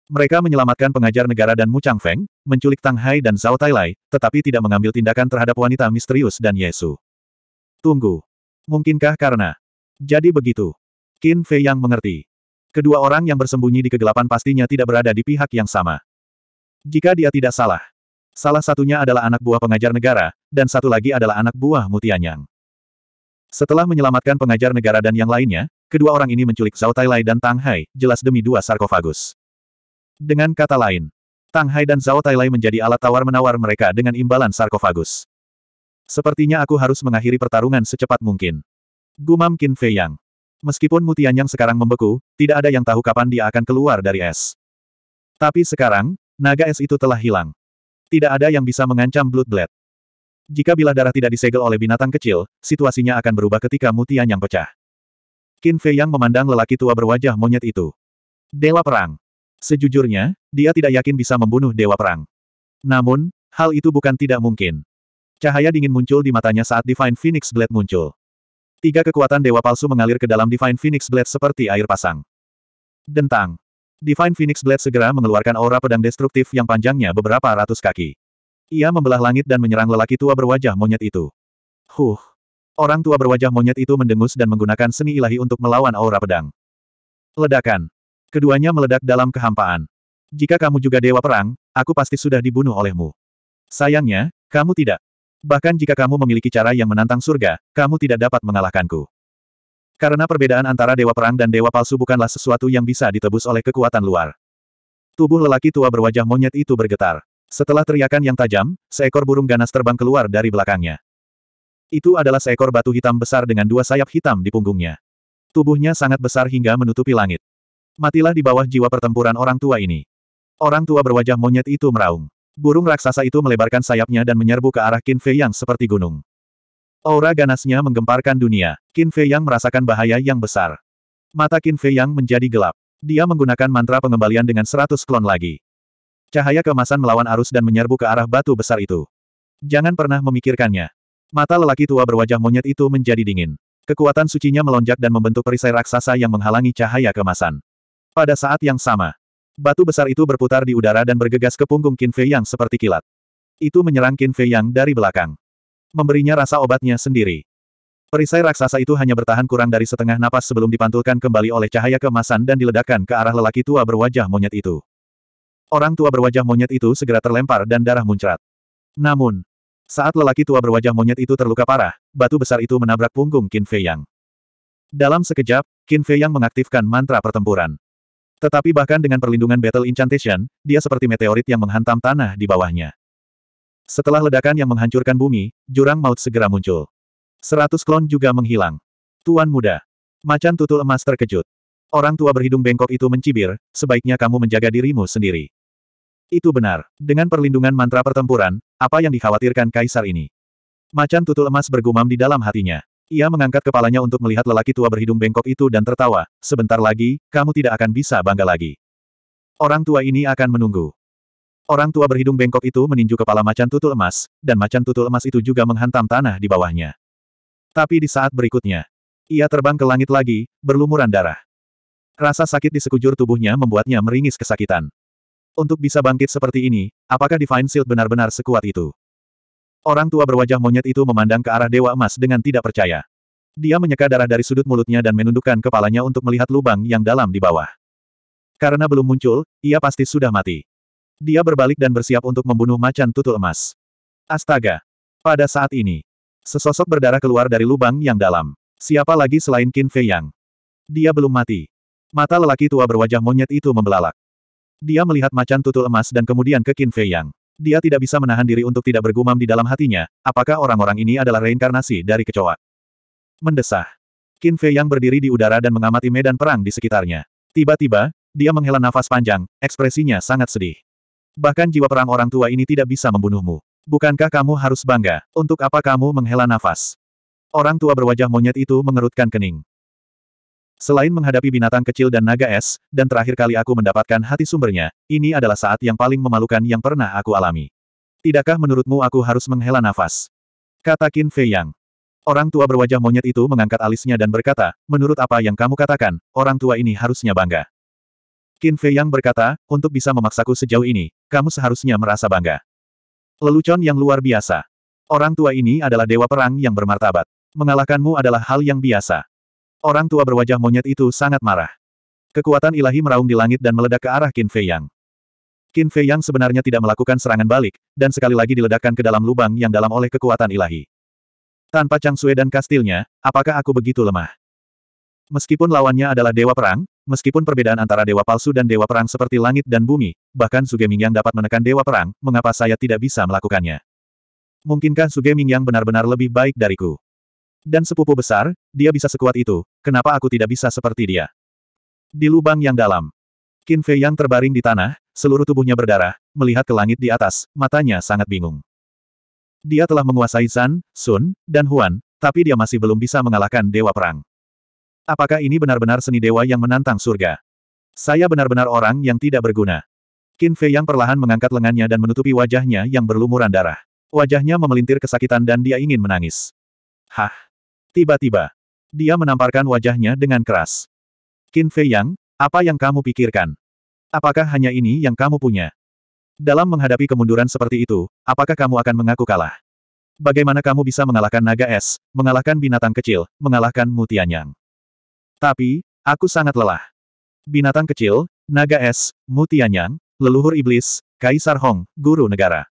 Mereka menyelamatkan pengajar negara dan Mu Chang Feng, menculik Tang Hai dan Zhao Tailai, tetapi tidak mengambil tindakan terhadap wanita misterius dan Yesu. Tunggu. Mungkinkah karena? Jadi begitu. Qin Fei yang mengerti. Kedua orang yang bersembunyi di kegelapan pastinya tidak berada di pihak yang sama. Jika dia tidak salah. Salah satunya adalah anak buah pengajar negara, dan satu lagi adalah anak buah Mutianyang. Setelah menyelamatkan pengajar negara dan yang lainnya, kedua orang ini menculik Zhao Tailai dan Tang Hai, jelas demi dua sarkofagus. Dengan kata lain, Tang Hai dan Zhao Tailai menjadi alat tawar-menawar mereka dengan imbalan sarkofagus. Sepertinya aku harus mengakhiri pertarungan secepat mungkin. Gumam Qin Fei Yang. Meskipun mutian yang sekarang membeku, tidak ada yang tahu kapan dia akan keluar dari es. Tapi sekarang, naga es itu telah hilang. Tidak ada yang bisa mengancam Blood Blade. Jika bila darah tidak disegel oleh binatang kecil, situasinya akan berubah ketika mutian yang pecah. Qin Fei Yang memandang lelaki tua berwajah monyet itu. Dewa Perang. Sejujurnya, dia tidak yakin bisa membunuh Dewa Perang. Namun, hal itu bukan tidak mungkin. Cahaya dingin muncul di matanya saat Divine Phoenix Blade muncul. Tiga kekuatan Dewa Palsu mengalir ke dalam Divine Phoenix Blade seperti air pasang. Dentang. Divine Phoenix Blade segera mengeluarkan aura pedang destruktif yang panjangnya beberapa ratus kaki. Ia membelah langit dan menyerang lelaki tua berwajah monyet itu. Huh. Orang tua berwajah monyet itu mendengus dan menggunakan seni ilahi untuk melawan aura pedang. Ledakan. Keduanya meledak dalam kehampaan. Jika kamu juga dewa perang, aku pasti sudah dibunuh olehmu. Sayangnya, kamu tidak. Bahkan jika kamu memiliki cara yang menantang surga, kamu tidak dapat mengalahkanku. Karena perbedaan antara dewa perang dan dewa palsu bukanlah sesuatu yang bisa ditebus oleh kekuatan luar. Tubuh lelaki tua berwajah monyet itu bergetar. Setelah teriakan yang tajam, seekor burung ganas terbang keluar dari belakangnya. Itu adalah seekor batu hitam besar dengan dua sayap hitam di punggungnya. Tubuhnya sangat besar hingga menutupi langit. Matilah di bawah jiwa pertempuran orang tua ini. Orang tua berwajah monyet itu meraung. Burung raksasa itu melebarkan sayapnya dan menyerbu ke arah Qin Fei yang seperti gunung. Aura ganasnya menggemparkan dunia. Qin Fei yang merasakan bahaya yang besar. Mata Qin Fei yang menjadi gelap. Dia menggunakan mantra pengembalian dengan seratus klon lagi. Cahaya kemasan melawan arus dan menyerbu ke arah batu besar itu. Jangan pernah memikirkannya. Mata lelaki tua berwajah monyet itu menjadi dingin. Kekuatan sucinya melonjak dan membentuk perisai raksasa yang menghalangi cahaya kemasan. Pada saat yang sama, batu besar itu berputar di udara dan bergegas ke punggung Qin Fei Yang seperti kilat. Itu menyerang Qin Fei Yang dari belakang. Memberinya rasa obatnya sendiri. Perisai raksasa itu hanya bertahan kurang dari setengah napas sebelum dipantulkan kembali oleh cahaya kemasan dan diledakkan ke arah lelaki tua berwajah monyet itu. Orang tua berwajah monyet itu segera terlempar dan darah muncrat. Namun, saat lelaki tua berwajah monyet itu terluka parah, batu besar itu menabrak punggung Qin Fei Yang. Dalam sekejap, Qin Fei Yang mengaktifkan mantra pertempuran. Tetapi bahkan dengan perlindungan Battle Incantation, dia seperti meteorit yang menghantam tanah di bawahnya. Setelah ledakan yang menghancurkan bumi, jurang maut segera muncul. Seratus klon juga menghilang. Tuan muda. Macan tutul emas terkejut. Orang tua berhidung bengkok itu mencibir, sebaiknya kamu menjaga dirimu sendiri. Itu benar. Dengan perlindungan mantra pertempuran, apa yang dikhawatirkan kaisar ini? Macan tutul emas bergumam di dalam hatinya. Ia mengangkat kepalanya untuk melihat lelaki tua berhidung bengkok itu dan tertawa, sebentar lagi, kamu tidak akan bisa bangga lagi. Orang tua ini akan menunggu. Orang tua berhidung bengkok itu meninju kepala macan tutul emas, dan macan tutul emas itu juga menghantam tanah di bawahnya. Tapi di saat berikutnya, ia terbang ke langit lagi, berlumuran darah. Rasa sakit di sekujur tubuhnya membuatnya meringis kesakitan. Untuk bisa bangkit seperti ini, apakah Divine Shield benar-benar sekuat itu? Orang tua berwajah monyet itu memandang ke arah Dewa Emas dengan tidak percaya. Dia menyeka darah dari sudut mulutnya dan menundukkan kepalanya untuk melihat lubang yang dalam di bawah. Karena belum muncul, ia pasti sudah mati. Dia berbalik dan bersiap untuk membunuh macan tutul emas. Astaga! Pada saat ini, sesosok berdarah keluar dari lubang yang dalam. Siapa lagi selain Qin Fei Yang? Dia belum mati. Mata lelaki tua berwajah monyet itu membelalak. Dia melihat macan tutul emas dan kemudian ke Qin Fei Yang. Dia tidak bisa menahan diri untuk tidak bergumam di dalam hatinya, apakah orang-orang ini adalah reinkarnasi dari kecoa. Mendesah. Qin Fei yang berdiri di udara dan mengamati medan perang di sekitarnya. Tiba-tiba, dia menghela nafas panjang, ekspresinya sangat sedih. Bahkan jiwa perang orang tua ini tidak bisa membunuhmu. Bukankah kamu harus bangga? Untuk apa kamu menghela nafas? Orang tua berwajah monyet itu mengerutkan kening. Selain menghadapi binatang kecil dan naga es, dan terakhir kali aku mendapatkan hati sumbernya, ini adalah saat yang paling memalukan yang pernah aku alami. Tidakkah menurutmu aku harus menghela nafas? Kata Qin Fei Yang. Orang tua berwajah monyet itu mengangkat alisnya dan berkata, menurut apa yang kamu katakan, orang tua ini harusnya bangga. Qin Fei Yang berkata, untuk bisa memaksaku sejauh ini, kamu seharusnya merasa bangga. Lelucon yang luar biasa. Orang tua ini adalah dewa perang yang bermartabat. Mengalahkanmu adalah hal yang biasa. Orang tua berwajah monyet itu sangat marah. Kekuatan ilahi meraung di langit dan meledak ke arah Qin Fei Yang. Qin Fei Yang sebenarnya tidak melakukan serangan balik, dan sekali lagi diledakkan ke dalam lubang yang dalam oleh kekuatan ilahi. Tanpa Chang Sue dan kastilnya, apakah aku begitu lemah? Meskipun lawannya adalah dewa perang, meskipun perbedaan antara dewa palsu dan dewa perang seperti langit dan bumi, bahkan Suge Mingyang dapat menekan dewa perang, mengapa saya tidak bisa melakukannya? Mungkinkah Suge Mingyang benar-benar lebih baik dariku? dan sepupu besar, dia bisa sekuat itu, kenapa aku tidak bisa seperti dia? Di lubang yang dalam. Qin Fei yang terbaring di tanah, seluruh tubuhnya berdarah, melihat ke langit di atas, matanya sangat bingung. Dia telah menguasai Zan, Sun, dan Huan, tapi dia masih belum bisa mengalahkan Dewa Perang. Apakah ini benar-benar seni dewa yang menantang surga? Saya benar-benar orang yang tidak berguna. Qin Fei yang perlahan mengangkat lengannya dan menutupi wajahnya yang berlumuran darah. Wajahnya memelintir kesakitan dan dia ingin menangis. Hah? Tiba-tiba, dia menamparkan wajahnya dengan keras. Qin Fei Yang, apa yang kamu pikirkan? Apakah hanya ini yang kamu punya? Dalam menghadapi kemunduran seperti itu, apakah kamu akan mengaku kalah? Bagaimana kamu bisa mengalahkan naga es, mengalahkan binatang kecil, mengalahkan mutianyang? Tapi, aku sangat lelah. Binatang kecil, naga es, mutianyang, leluhur iblis, Kaisar Hong, guru negara.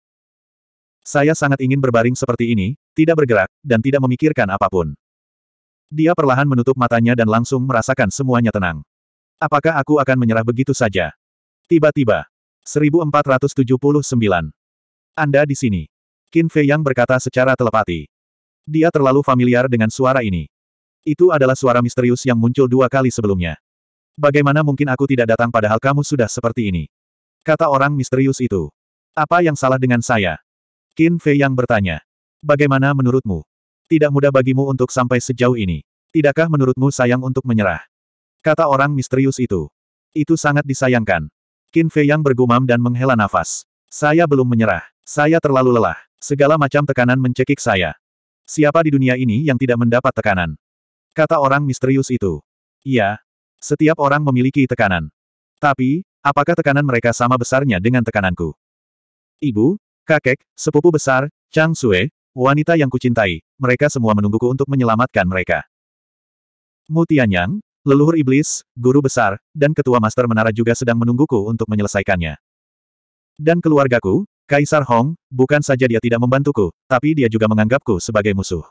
Saya sangat ingin berbaring seperti ini, tidak bergerak, dan tidak memikirkan apapun. Dia perlahan menutup matanya dan langsung merasakan semuanya tenang. Apakah aku akan menyerah begitu saja? Tiba-tiba. 1479. Anda di sini. Qin Fei Yang berkata secara telepati. Dia terlalu familiar dengan suara ini. Itu adalah suara misterius yang muncul dua kali sebelumnya. Bagaimana mungkin aku tidak datang padahal kamu sudah seperti ini? Kata orang misterius itu. Apa yang salah dengan saya? Qin Fei Yang bertanya. Bagaimana menurutmu? Tidak mudah bagimu untuk sampai sejauh ini. Tidakkah menurutmu sayang untuk menyerah? Kata orang misterius itu. Itu sangat disayangkan. Qin Fei yang bergumam dan menghela nafas. Saya belum menyerah. Saya terlalu lelah. Segala macam tekanan mencekik saya. Siapa di dunia ini yang tidak mendapat tekanan? Kata orang misterius itu. Iya. Setiap orang memiliki tekanan. Tapi, apakah tekanan mereka sama besarnya dengan tekananku? Ibu, kakek, sepupu besar, Chang Sue, Wanita yang kucintai, mereka semua menungguku untuk menyelamatkan mereka. Mu leluhur iblis, guru besar, dan ketua master menara juga sedang menungguku untuk menyelesaikannya. Dan keluargaku, Kaisar Hong, bukan saja dia tidak membantuku, tapi dia juga menganggapku sebagai musuh.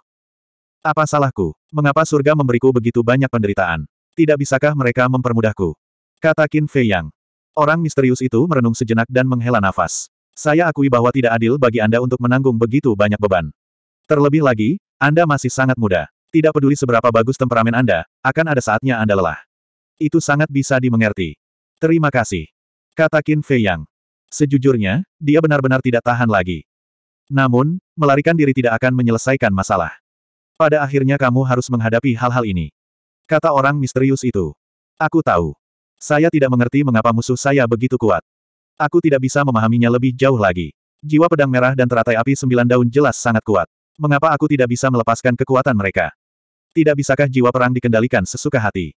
Apa salahku? Mengapa surga memberiku begitu banyak penderitaan? Tidak bisakah mereka mempermudahku? Kata Qin Fei Yang. Orang misterius itu merenung sejenak dan menghela nafas. Saya akui bahwa tidak adil bagi Anda untuk menanggung begitu banyak beban. Terlebih lagi, Anda masih sangat muda. Tidak peduli seberapa bagus temperamen Anda, akan ada saatnya Anda lelah. Itu sangat bisa dimengerti. Terima kasih. Kata Qin Fei Yang. Sejujurnya, dia benar-benar tidak tahan lagi. Namun, melarikan diri tidak akan menyelesaikan masalah. Pada akhirnya kamu harus menghadapi hal-hal ini. Kata orang misterius itu. Aku tahu. Saya tidak mengerti mengapa musuh saya begitu kuat. Aku tidak bisa memahaminya lebih jauh lagi. Jiwa pedang merah dan teratai api sembilan daun jelas sangat kuat. Mengapa aku tidak bisa melepaskan kekuatan mereka? Tidak bisakah jiwa perang dikendalikan sesuka hati?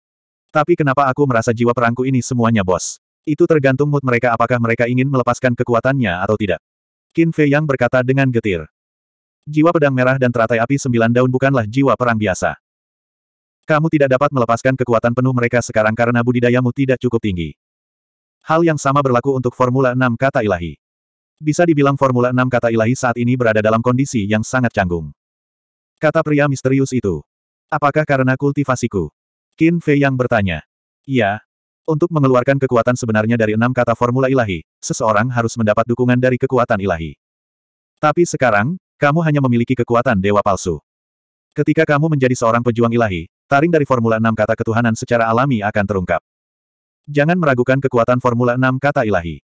Tapi kenapa aku merasa jiwa perangku ini semuanya bos? Itu tergantung mood mereka apakah mereka ingin melepaskan kekuatannya atau tidak. Qin Fei Yang berkata dengan getir. Jiwa pedang merah dan teratai api sembilan daun bukanlah jiwa perang biasa. Kamu tidak dapat melepaskan kekuatan penuh mereka sekarang karena budidayamu tidak cukup tinggi. Hal yang sama berlaku untuk Formula 6 kata ilahi. Bisa dibilang Formula 6 kata ilahi saat ini berada dalam kondisi yang sangat canggung. Kata pria misterius itu. Apakah karena kultivasiku? Qin Fei yang bertanya. Iya. Untuk mengeluarkan kekuatan sebenarnya dari enam kata formula ilahi, seseorang harus mendapat dukungan dari kekuatan ilahi. Tapi sekarang, kamu hanya memiliki kekuatan dewa palsu. Ketika kamu menjadi seorang pejuang ilahi, taring dari formula enam kata ketuhanan secara alami akan terungkap. Jangan meragukan kekuatan Formula 6 kata ilahi.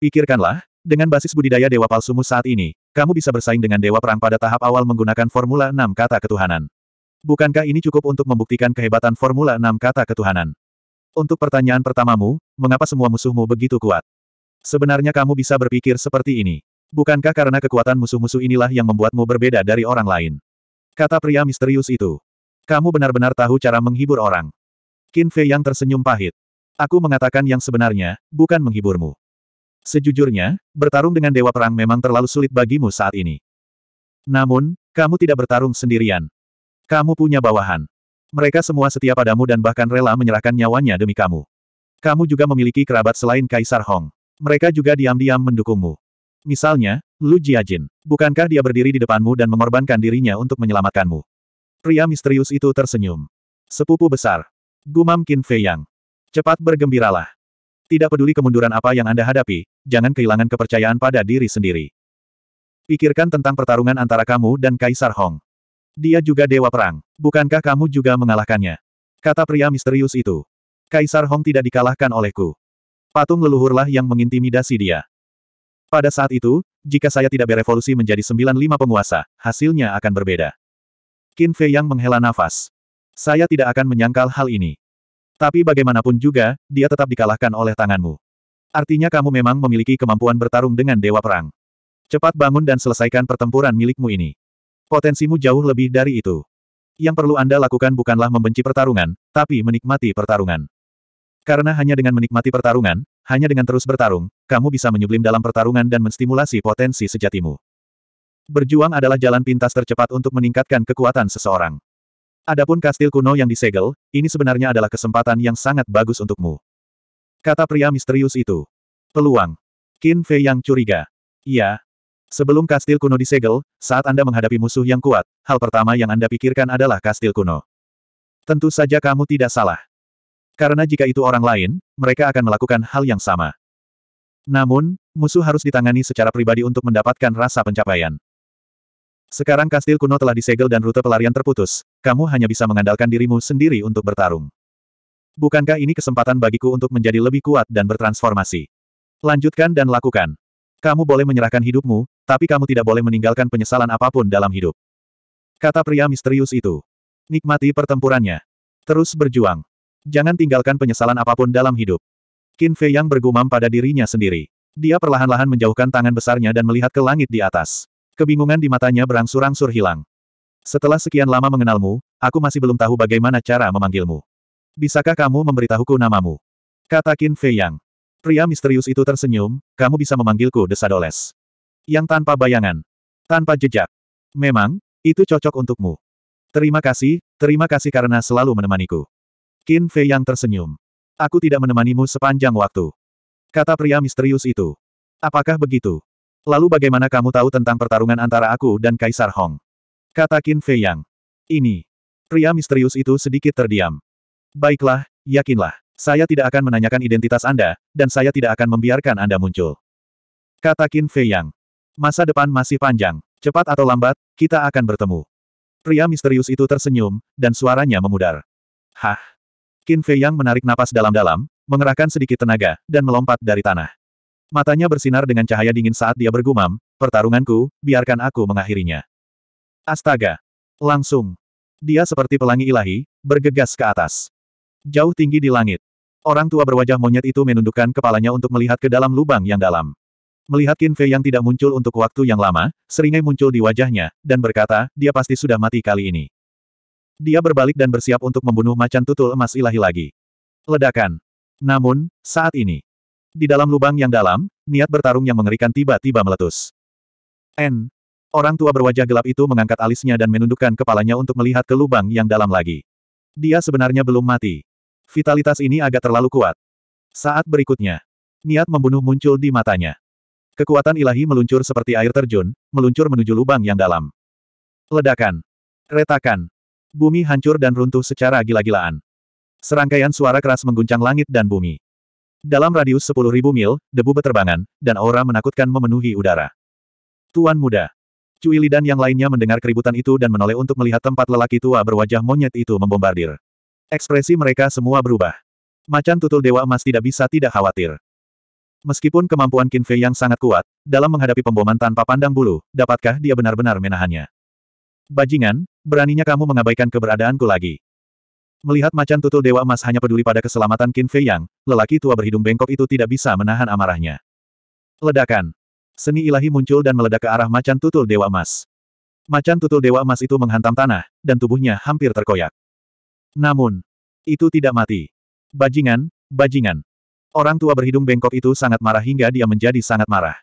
Pikirkanlah, dengan basis budidaya Dewa Palsumu saat ini, kamu bisa bersaing dengan Dewa Perang pada tahap awal menggunakan Formula 6 kata ketuhanan. Bukankah ini cukup untuk membuktikan kehebatan Formula 6 kata ketuhanan? Untuk pertanyaan pertamamu, mengapa semua musuhmu begitu kuat? Sebenarnya kamu bisa berpikir seperti ini. Bukankah karena kekuatan musuh-musuh inilah yang membuatmu berbeda dari orang lain? Kata pria misterius itu. Kamu benar-benar tahu cara menghibur orang. Qin Fei yang tersenyum pahit. Aku mengatakan yang sebenarnya, bukan menghiburmu. Sejujurnya, bertarung dengan Dewa Perang memang terlalu sulit bagimu saat ini. Namun, kamu tidak bertarung sendirian. Kamu punya bawahan. Mereka semua setia padamu dan bahkan rela menyerahkan nyawanya demi kamu. Kamu juga memiliki kerabat selain Kaisar Hong. Mereka juga diam-diam mendukungmu. Misalnya, Lu Jiajin. Bukankah dia berdiri di depanmu dan mengorbankan dirinya untuk menyelamatkanmu? Pria misterius itu tersenyum. Sepupu besar. Gumam Qin Fei Yang. Cepat bergembiralah. Tidak peduli kemunduran apa yang Anda hadapi, jangan kehilangan kepercayaan pada diri sendiri. Pikirkan tentang pertarungan antara kamu dan Kaisar Hong. Dia juga dewa perang. Bukankah kamu juga mengalahkannya? Kata pria misterius itu. Kaisar Hong tidak dikalahkan olehku. Patung leluhurlah yang mengintimidasi dia. Pada saat itu, jika saya tidak berevolusi menjadi sembilan lima penguasa, hasilnya akan berbeda. Qin Fei Yang menghela nafas. Saya tidak akan menyangkal hal ini. Tapi bagaimanapun juga, dia tetap dikalahkan oleh tanganmu. Artinya kamu memang memiliki kemampuan bertarung dengan Dewa Perang. Cepat bangun dan selesaikan pertempuran milikmu ini. Potensimu jauh lebih dari itu. Yang perlu Anda lakukan bukanlah membenci pertarungan, tapi menikmati pertarungan. Karena hanya dengan menikmati pertarungan, hanya dengan terus bertarung, kamu bisa menyublim dalam pertarungan dan menstimulasi potensi sejatimu. Berjuang adalah jalan pintas tercepat untuk meningkatkan kekuatan seseorang. Adapun kastil kuno yang disegel, ini sebenarnya adalah kesempatan yang sangat bagus untukmu. Kata pria misterius itu. Peluang. Qin Fei yang curiga. Iya. Sebelum kastil kuno disegel, saat Anda menghadapi musuh yang kuat, hal pertama yang Anda pikirkan adalah kastil kuno. Tentu saja kamu tidak salah. Karena jika itu orang lain, mereka akan melakukan hal yang sama. Namun, musuh harus ditangani secara pribadi untuk mendapatkan rasa pencapaian. Sekarang kastil kuno telah disegel dan rute pelarian terputus, kamu hanya bisa mengandalkan dirimu sendiri untuk bertarung. Bukankah ini kesempatan bagiku untuk menjadi lebih kuat dan bertransformasi? Lanjutkan dan lakukan. Kamu boleh menyerahkan hidupmu, tapi kamu tidak boleh meninggalkan penyesalan apapun dalam hidup. Kata pria misterius itu. Nikmati pertempurannya. Terus berjuang. Jangan tinggalkan penyesalan apapun dalam hidup. Qin Fei yang bergumam pada dirinya sendiri. Dia perlahan-lahan menjauhkan tangan besarnya dan melihat ke langit di atas. Kebingungan di matanya berangsur-angsur hilang. Setelah sekian lama mengenalmu, aku masih belum tahu bagaimana cara memanggilmu. Bisakah kamu memberitahuku namamu? Kata Qin Fei Yang. Pria misterius itu tersenyum, kamu bisa memanggilku Desadoles. Yang tanpa bayangan. Tanpa jejak. Memang, itu cocok untukmu. Terima kasih, terima kasih karena selalu menemaniku. Qin Fei Yang tersenyum. Aku tidak menemanimu sepanjang waktu. Kata pria misterius itu. Apakah begitu? Lalu bagaimana kamu tahu tentang pertarungan antara aku dan Kaisar Hong? Kata Qin Fei Yang. Ini. Pria misterius itu sedikit terdiam. Baiklah, yakinlah. Saya tidak akan menanyakan identitas Anda, dan saya tidak akan membiarkan Anda muncul. Kata Qin Fei Yang. Masa depan masih panjang. Cepat atau lambat, kita akan bertemu. Pria misterius itu tersenyum, dan suaranya memudar. Hah? Qin Fei Yang menarik napas dalam-dalam, mengerahkan sedikit tenaga, dan melompat dari tanah. Matanya bersinar dengan cahaya dingin saat dia bergumam, pertarunganku, biarkan aku mengakhirinya. Astaga! Langsung. Dia seperti pelangi ilahi, bergegas ke atas. Jauh tinggi di langit. Orang tua berwajah monyet itu menundukkan kepalanya untuk melihat ke dalam lubang yang dalam. Melihat Qin Fei yang tidak muncul untuk waktu yang lama, seringai muncul di wajahnya, dan berkata, dia pasti sudah mati kali ini. Dia berbalik dan bersiap untuk membunuh macan tutul emas ilahi lagi. Ledakan. Namun, saat ini, di dalam lubang yang dalam, niat bertarung yang mengerikan tiba-tiba meletus. N. Orang tua berwajah gelap itu mengangkat alisnya dan menundukkan kepalanya untuk melihat ke lubang yang dalam lagi. Dia sebenarnya belum mati. Vitalitas ini agak terlalu kuat. Saat berikutnya, niat membunuh muncul di matanya. Kekuatan ilahi meluncur seperti air terjun, meluncur menuju lubang yang dalam. Ledakan. Retakan. Bumi hancur dan runtuh secara gila-gilaan. Serangkaian suara keras mengguncang langit dan bumi. Dalam radius 10.000 mil, debu beterbangan, dan aura menakutkan memenuhi udara. Tuan muda. Cui Li dan yang lainnya mendengar keributan itu dan menoleh untuk melihat tempat lelaki tua berwajah monyet itu membombardir. Ekspresi mereka semua berubah. Macan tutul Dewa Emas tidak bisa tidak khawatir. Meskipun kemampuan Qin Fei yang sangat kuat, dalam menghadapi pemboman tanpa pandang bulu, dapatkah dia benar-benar menahannya? Bajingan, beraninya kamu mengabaikan keberadaanku lagi. Melihat macan tutul Dewa Emas hanya peduli pada keselamatan Qin Fei Yang, lelaki tua berhidung bengkok itu tidak bisa menahan amarahnya. Ledakan. Seni ilahi muncul dan meledak ke arah macan tutul Dewa Emas. Macan tutul Dewa Emas itu menghantam tanah, dan tubuhnya hampir terkoyak. Namun, itu tidak mati. Bajingan, bajingan. Orang tua berhidung bengkok itu sangat marah hingga dia menjadi sangat marah.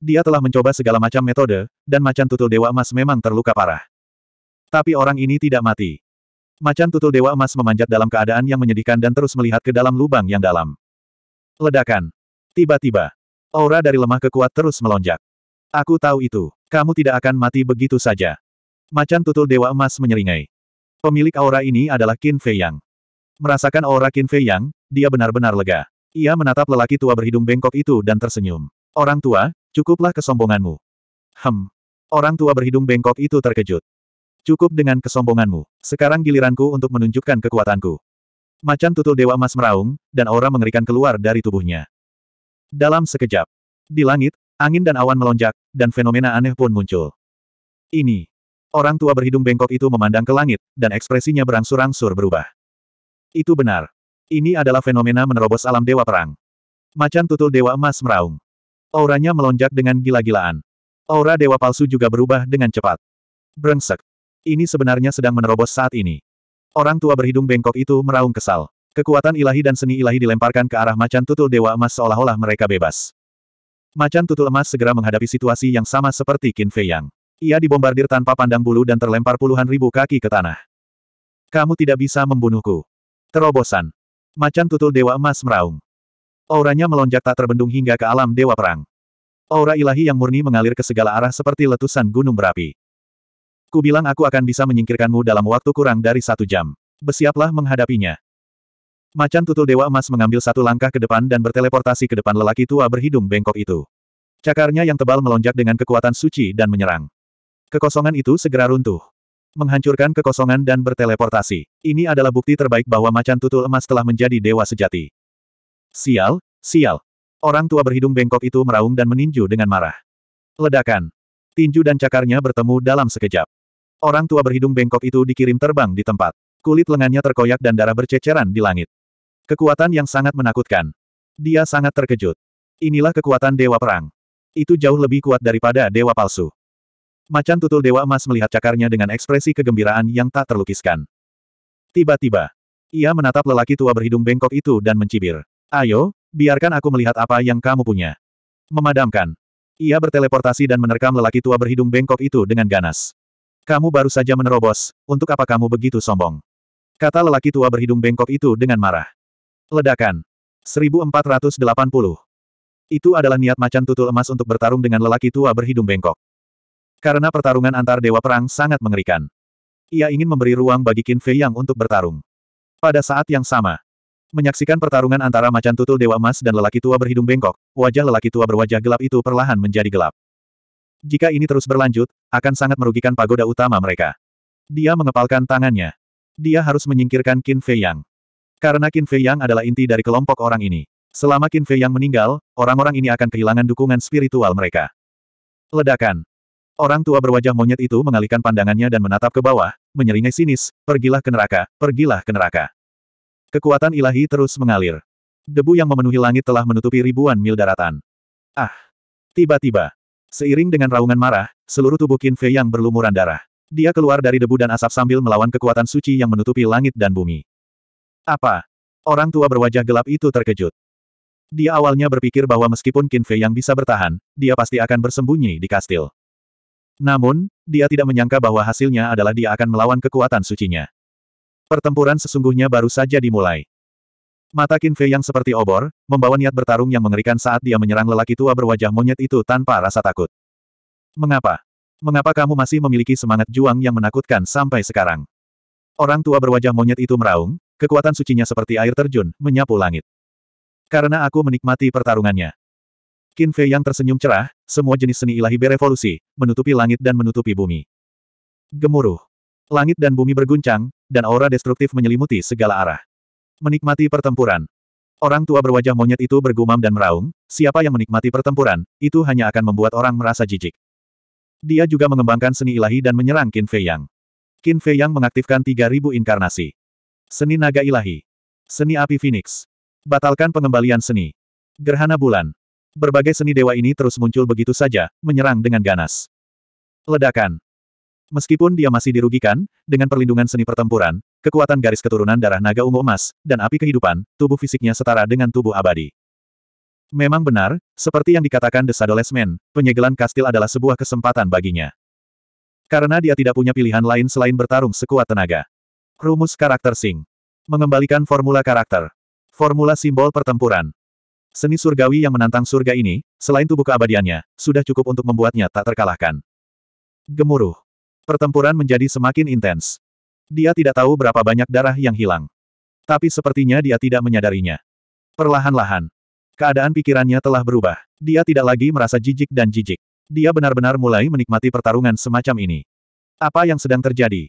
Dia telah mencoba segala macam metode, dan macan tutul Dewa Emas memang terluka parah. Tapi orang ini tidak mati. Macan tutul Dewa Emas memanjat dalam keadaan yang menyedihkan dan terus melihat ke dalam lubang yang dalam. Ledakan. Tiba-tiba, Aura dari lemah ke terus melonjak. Aku tahu itu. Kamu tidak akan mati begitu saja. Macan tutul Dewa Emas menyeringai. Pemilik aura ini adalah Qin Fei Yang. Merasakan aura Qin Fei Yang, dia benar-benar lega. Ia menatap lelaki tua berhidung bengkok itu dan tersenyum. Orang tua, cukuplah kesombonganmu. Hem. Orang tua berhidung bengkok itu terkejut. Cukup dengan kesombonganmu. Sekarang giliranku untuk menunjukkan kekuatanku. Macan tutul Dewa Emas meraung, dan aura mengerikan keluar dari tubuhnya. Dalam sekejap, di langit, angin dan awan melonjak, dan fenomena aneh pun muncul. Ini. Orang tua berhidung bengkok itu memandang ke langit, dan ekspresinya berangsur-angsur berubah. Itu benar. Ini adalah fenomena menerobos alam dewa perang. Macan tutul dewa emas meraung. Auranya melonjak dengan gila-gilaan. Aura dewa palsu juga berubah dengan cepat. Brengsek. Ini sebenarnya sedang menerobos saat ini. Orang tua berhidung bengkok itu meraung kesal. Kekuatan ilahi dan seni ilahi dilemparkan ke arah macan tutul Dewa Emas seolah-olah mereka bebas. Macan tutul emas segera menghadapi situasi yang sama seperti Qin Fei Yang. Ia dibombardir tanpa pandang bulu dan terlempar puluhan ribu kaki ke tanah. Kamu tidak bisa membunuhku. Terobosan. Macan tutul Dewa Emas meraung. Auranya melonjak tak terbendung hingga ke alam Dewa Perang. Aura ilahi yang murni mengalir ke segala arah seperti letusan gunung berapi. Kubilang aku akan bisa menyingkirkanmu dalam waktu kurang dari satu jam. Bersiaplah menghadapinya. Macan tutul Dewa Emas mengambil satu langkah ke depan dan berteleportasi ke depan lelaki tua berhidung bengkok itu. Cakarnya yang tebal melonjak dengan kekuatan suci dan menyerang. Kekosongan itu segera runtuh. Menghancurkan kekosongan dan berteleportasi. Ini adalah bukti terbaik bahwa macan tutul emas telah menjadi dewa sejati. Sial, sial. Orang tua berhidung bengkok itu meraung dan meninju dengan marah. Ledakan. Tinju dan cakarnya bertemu dalam sekejap. Orang tua berhidung bengkok itu dikirim terbang di tempat. Kulit lengannya terkoyak dan darah berceceran di langit. Kekuatan yang sangat menakutkan. Dia sangat terkejut. Inilah kekuatan Dewa Perang. Itu jauh lebih kuat daripada Dewa Palsu. Macan tutul Dewa Emas melihat cakarnya dengan ekspresi kegembiraan yang tak terlukiskan. Tiba-tiba, ia menatap lelaki tua berhidung bengkok itu dan mencibir. Ayo, biarkan aku melihat apa yang kamu punya. Memadamkan. Ia berteleportasi dan menerkam lelaki tua berhidung bengkok itu dengan ganas. Kamu baru saja menerobos, untuk apa kamu begitu sombong? Kata lelaki tua berhidung bengkok itu dengan marah. Ledakan. 1480. Itu adalah niat macan tutul emas untuk bertarung dengan lelaki tua berhidung bengkok. Karena pertarungan antar dewa perang sangat mengerikan. Ia ingin memberi ruang bagi Qin Fei Yang untuk bertarung. Pada saat yang sama, menyaksikan pertarungan antara macan tutul dewa emas dan lelaki tua berhidung bengkok, wajah lelaki tua berwajah gelap itu perlahan menjadi gelap. Jika ini terus berlanjut, akan sangat merugikan pagoda utama mereka. Dia mengepalkan tangannya. Dia harus menyingkirkan Qin Fei Yang. Karena Qin Fei Yang adalah inti dari kelompok orang ini. Selama Qin Fei Yang meninggal, orang-orang ini akan kehilangan dukungan spiritual mereka. Ledakan. Orang tua berwajah monyet itu mengalihkan pandangannya dan menatap ke bawah, menyeringai sinis, pergilah ke neraka, pergilah ke neraka. Kekuatan ilahi terus mengalir. Debu yang memenuhi langit telah menutupi ribuan mil daratan. Ah! Tiba-tiba. Seiring dengan raungan marah, seluruh tubuh Qin Fei Yang berlumuran darah. Dia keluar dari debu dan asap sambil melawan kekuatan suci yang menutupi langit dan bumi. Apa? Orang tua berwajah gelap itu terkejut. Dia awalnya berpikir bahwa meskipun Qin Fei yang bisa bertahan, dia pasti akan bersembunyi di kastil. Namun, dia tidak menyangka bahwa hasilnya adalah dia akan melawan kekuatan sucinya. Pertempuran sesungguhnya baru saja dimulai. Mata Qin Fei yang seperti obor, membawa niat bertarung yang mengerikan saat dia menyerang lelaki tua berwajah monyet itu tanpa rasa takut. Mengapa? Mengapa kamu masih memiliki semangat juang yang menakutkan sampai sekarang? Orang tua berwajah monyet itu meraung, Kekuatan sucinya seperti air terjun, menyapu langit. Karena aku menikmati pertarungannya. Qin Fei yang tersenyum cerah, semua jenis seni ilahi berevolusi, menutupi langit dan menutupi bumi. Gemuruh. Langit dan bumi berguncang, dan aura destruktif menyelimuti segala arah. Menikmati pertempuran. Orang tua berwajah monyet itu bergumam dan meraung, siapa yang menikmati pertempuran, itu hanya akan membuat orang merasa jijik. Dia juga mengembangkan seni ilahi dan menyerang Qin Fei Yang. Qin Fei Yang mengaktifkan 3000 inkarnasi. Seni naga ilahi. Seni api Phoenix. Batalkan pengembalian seni. Gerhana bulan. Berbagai seni dewa ini terus muncul begitu saja, menyerang dengan ganas. Ledakan. Meskipun dia masih dirugikan, dengan perlindungan seni pertempuran, kekuatan garis keturunan darah naga ungu emas, dan api kehidupan, tubuh fisiknya setara dengan tubuh abadi. Memang benar, seperti yang dikatakan The Sadolesman, penyegelan kastil adalah sebuah kesempatan baginya. Karena dia tidak punya pilihan lain selain bertarung sekuat tenaga. Rumus karakter Sing. Mengembalikan formula karakter. Formula simbol pertempuran. Seni surgawi yang menantang surga ini, selain tubuh keabadiannya, sudah cukup untuk membuatnya tak terkalahkan. Gemuruh. Pertempuran menjadi semakin intens. Dia tidak tahu berapa banyak darah yang hilang. Tapi sepertinya dia tidak menyadarinya. Perlahan-lahan. Keadaan pikirannya telah berubah. Dia tidak lagi merasa jijik dan jijik. Dia benar-benar mulai menikmati pertarungan semacam ini. Apa yang sedang terjadi?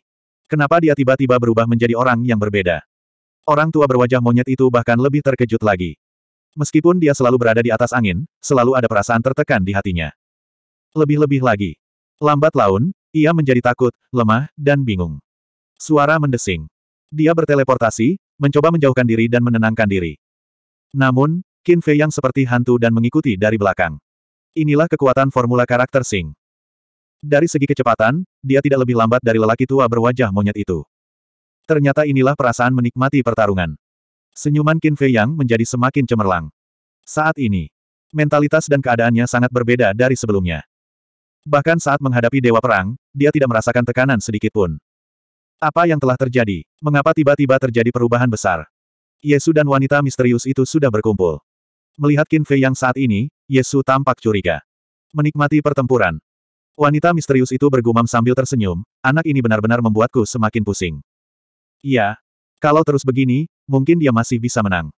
Kenapa dia tiba-tiba berubah menjadi orang yang berbeda? Orang tua berwajah monyet itu bahkan lebih terkejut lagi. Meskipun dia selalu berada di atas angin, selalu ada perasaan tertekan di hatinya. Lebih-lebih lagi. Lambat laun, ia menjadi takut, lemah, dan bingung. Suara mendesing. Dia berteleportasi, mencoba menjauhkan diri dan menenangkan diri. Namun, Qin Fei yang seperti hantu dan mengikuti dari belakang. Inilah kekuatan formula karakter Sing. Dari segi kecepatan, dia tidak lebih lambat dari lelaki tua berwajah monyet itu. Ternyata inilah perasaan menikmati pertarungan. Senyuman Qin Fei Yang menjadi semakin cemerlang. Saat ini, mentalitas dan keadaannya sangat berbeda dari sebelumnya. Bahkan saat menghadapi dewa perang, dia tidak merasakan tekanan sedikit pun. Apa yang telah terjadi? Mengapa tiba-tiba terjadi perubahan besar? Yesu dan wanita misterius itu sudah berkumpul. Melihat Qin Fei Yang saat ini, Yesu tampak curiga. Menikmati pertempuran, Wanita misterius itu bergumam sambil tersenyum, anak ini benar-benar membuatku semakin pusing. Iya. Kalau terus begini, mungkin dia masih bisa menang.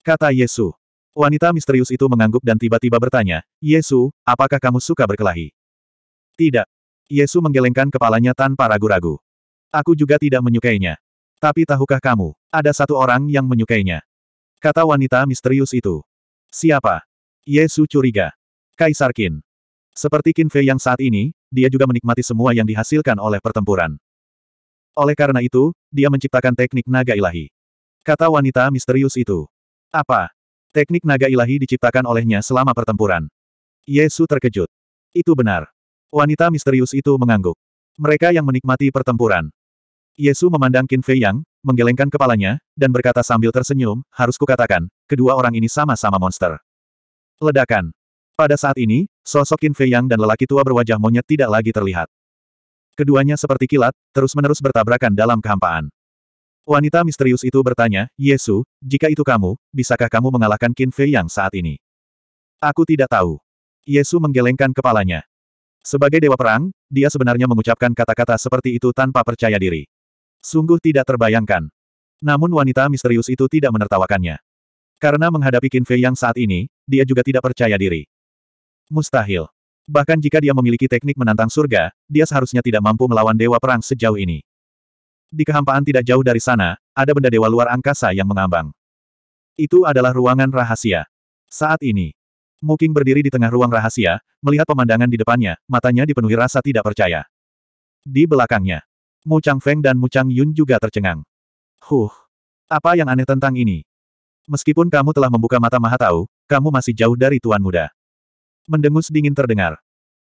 Kata Yesu. Wanita misterius itu mengangguk dan tiba-tiba bertanya, Yesu, apakah kamu suka berkelahi? Tidak. Yesu menggelengkan kepalanya tanpa ragu-ragu. Aku juga tidak menyukainya. Tapi tahukah kamu, ada satu orang yang menyukainya. Kata wanita misterius itu. Siapa? Yesu curiga. Kaisarkin. Seperti Qin Fei yang saat ini, dia juga menikmati semua yang dihasilkan oleh pertempuran. Oleh karena itu, dia menciptakan teknik naga ilahi. Kata wanita misterius itu. Apa? Teknik naga ilahi diciptakan olehnya selama pertempuran. Yesu terkejut. Itu benar. Wanita misterius itu mengangguk. Mereka yang menikmati pertempuran. Yesu memandang Qin Fei Yang, menggelengkan kepalanya, dan berkata sambil tersenyum, harus kukatakan, kedua orang ini sama-sama monster. Ledakan. Pada saat ini, Sosok Qin Fei Yang dan lelaki tua berwajah monyet tidak lagi terlihat. Keduanya seperti kilat, terus-menerus bertabrakan dalam kehampaan. Wanita misterius itu bertanya, Yesu, jika itu kamu, bisakah kamu mengalahkan Qin Fei Yang saat ini? Aku tidak tahu. Yesu menggelengkan kepalanya. Sebagai dewa perang, dia sebenarnya mengucapkan kata-kata seperti itu tanpa percaya diri. Sungguh tidak terbayangkan. Namun wanita misterius itu tidak menertawakannya. Karena menghadapi Qin Fei Yang saat ini, dia juga tidak percaya diri. Mustahil. Bahkan jika dia memiliki teknik menantang surga, dia seharusnya tidak mampu melawan dewa perang sejauh ini. Di kehampaan tidak jauh dari sana, ada benda dewa luar angkasa yang mengambang. Itu adalah ruangan rahasia. Saat ini, Muking berdiri di tengah ruang rahasia, melihat pemandangan di depannya, matanya dipenuhi rasa tidak percaya. Di belakangnya, Mu Chang Feng dan Mu Chang Yun juga tercengang. Huh, apa yang aneh tentang ini? Meskipun kamu telah membuka mata maha kamu masih jauh dari tuan muda. Mendengus dingin terdengar.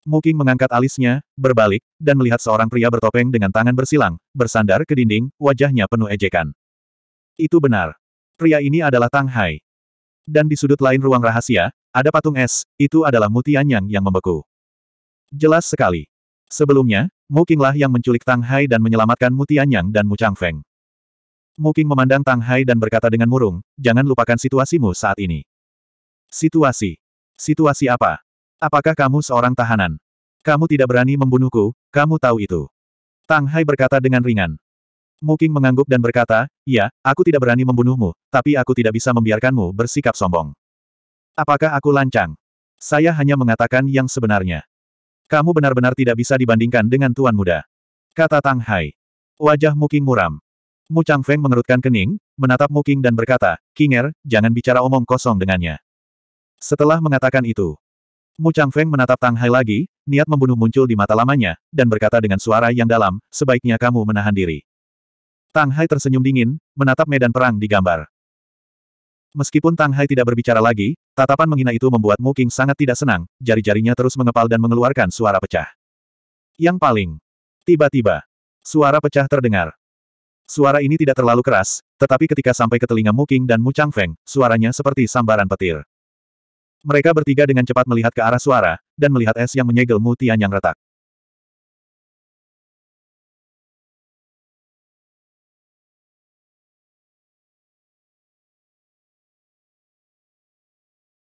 Muking mengangkat alisnya, berbalik, dan melihat seorang pria bertopeng dengan tangan bersilang, bersandar ke dinding, wajahnya penuh ejekan. Itu benar. Pria ini adalah Tang Hai. Dan di sudut lain ruang rahasia, ada patung es, itu adalah Mutianyang yang membeku. Jelas sekali. Sebelumnya, Mukinglah yang menculik Tang Hai dan menyelamatkan Mutianyang dan Mu Feng. Muking memandang Tang Hai dan berkata dengan murung, jangan lupakan situasimu saat ini. Situasi. Situasi apa? Apakah kamu seorang tahanan? Kamu tidak berani membunuhku, kamu tahu itu. Tang Hai berkata dengan ringan. Muking mengangguk dan berkata, "Ya, aku tidak berani membunuhmu, tapi aku tidak bisa membiarkanmu bersikap sombong. Apakah aku lancang? Saya hanya mengatakan yang sebenarnya. Kamu benar-benar tidak bisa dibandingkan dengan tuan muda. Kata Tang Hai. Wajah Muking muram. Mu Chang Feng mengerutkan kening, menatap Muking dan berkata, Kinger, jangan bicara omong kosong dengannya. Setelah mengatakan itu, Mu Feng menatap Tang Hai lagi, niat membunuh muncul di mata lamanya, dan berkata dengan suara yang dalam, sebaiknya kamu menahan diri. Tang Hai tersenyum dingin, menatap medan perang di gambar. Meskipun Tang Hai tidak berbicara lagi, tatapan menghina itu membuat Mu King sangat tidak senang, jari-jarinya terus mengepal dan mengeluarkan suara pecah. Yang paling. Tiba-tiba. Suara pecah terdengar. Suara ini tidak terlalu keras, tetapi ketika sampai ke telinga Mu King dan Mu Feng, suaranya seperti sambaran petir. Mereka bertiga dengan cepat melihat ke arah suara, dan melihat es yang menyegel Mu Tian yang retak.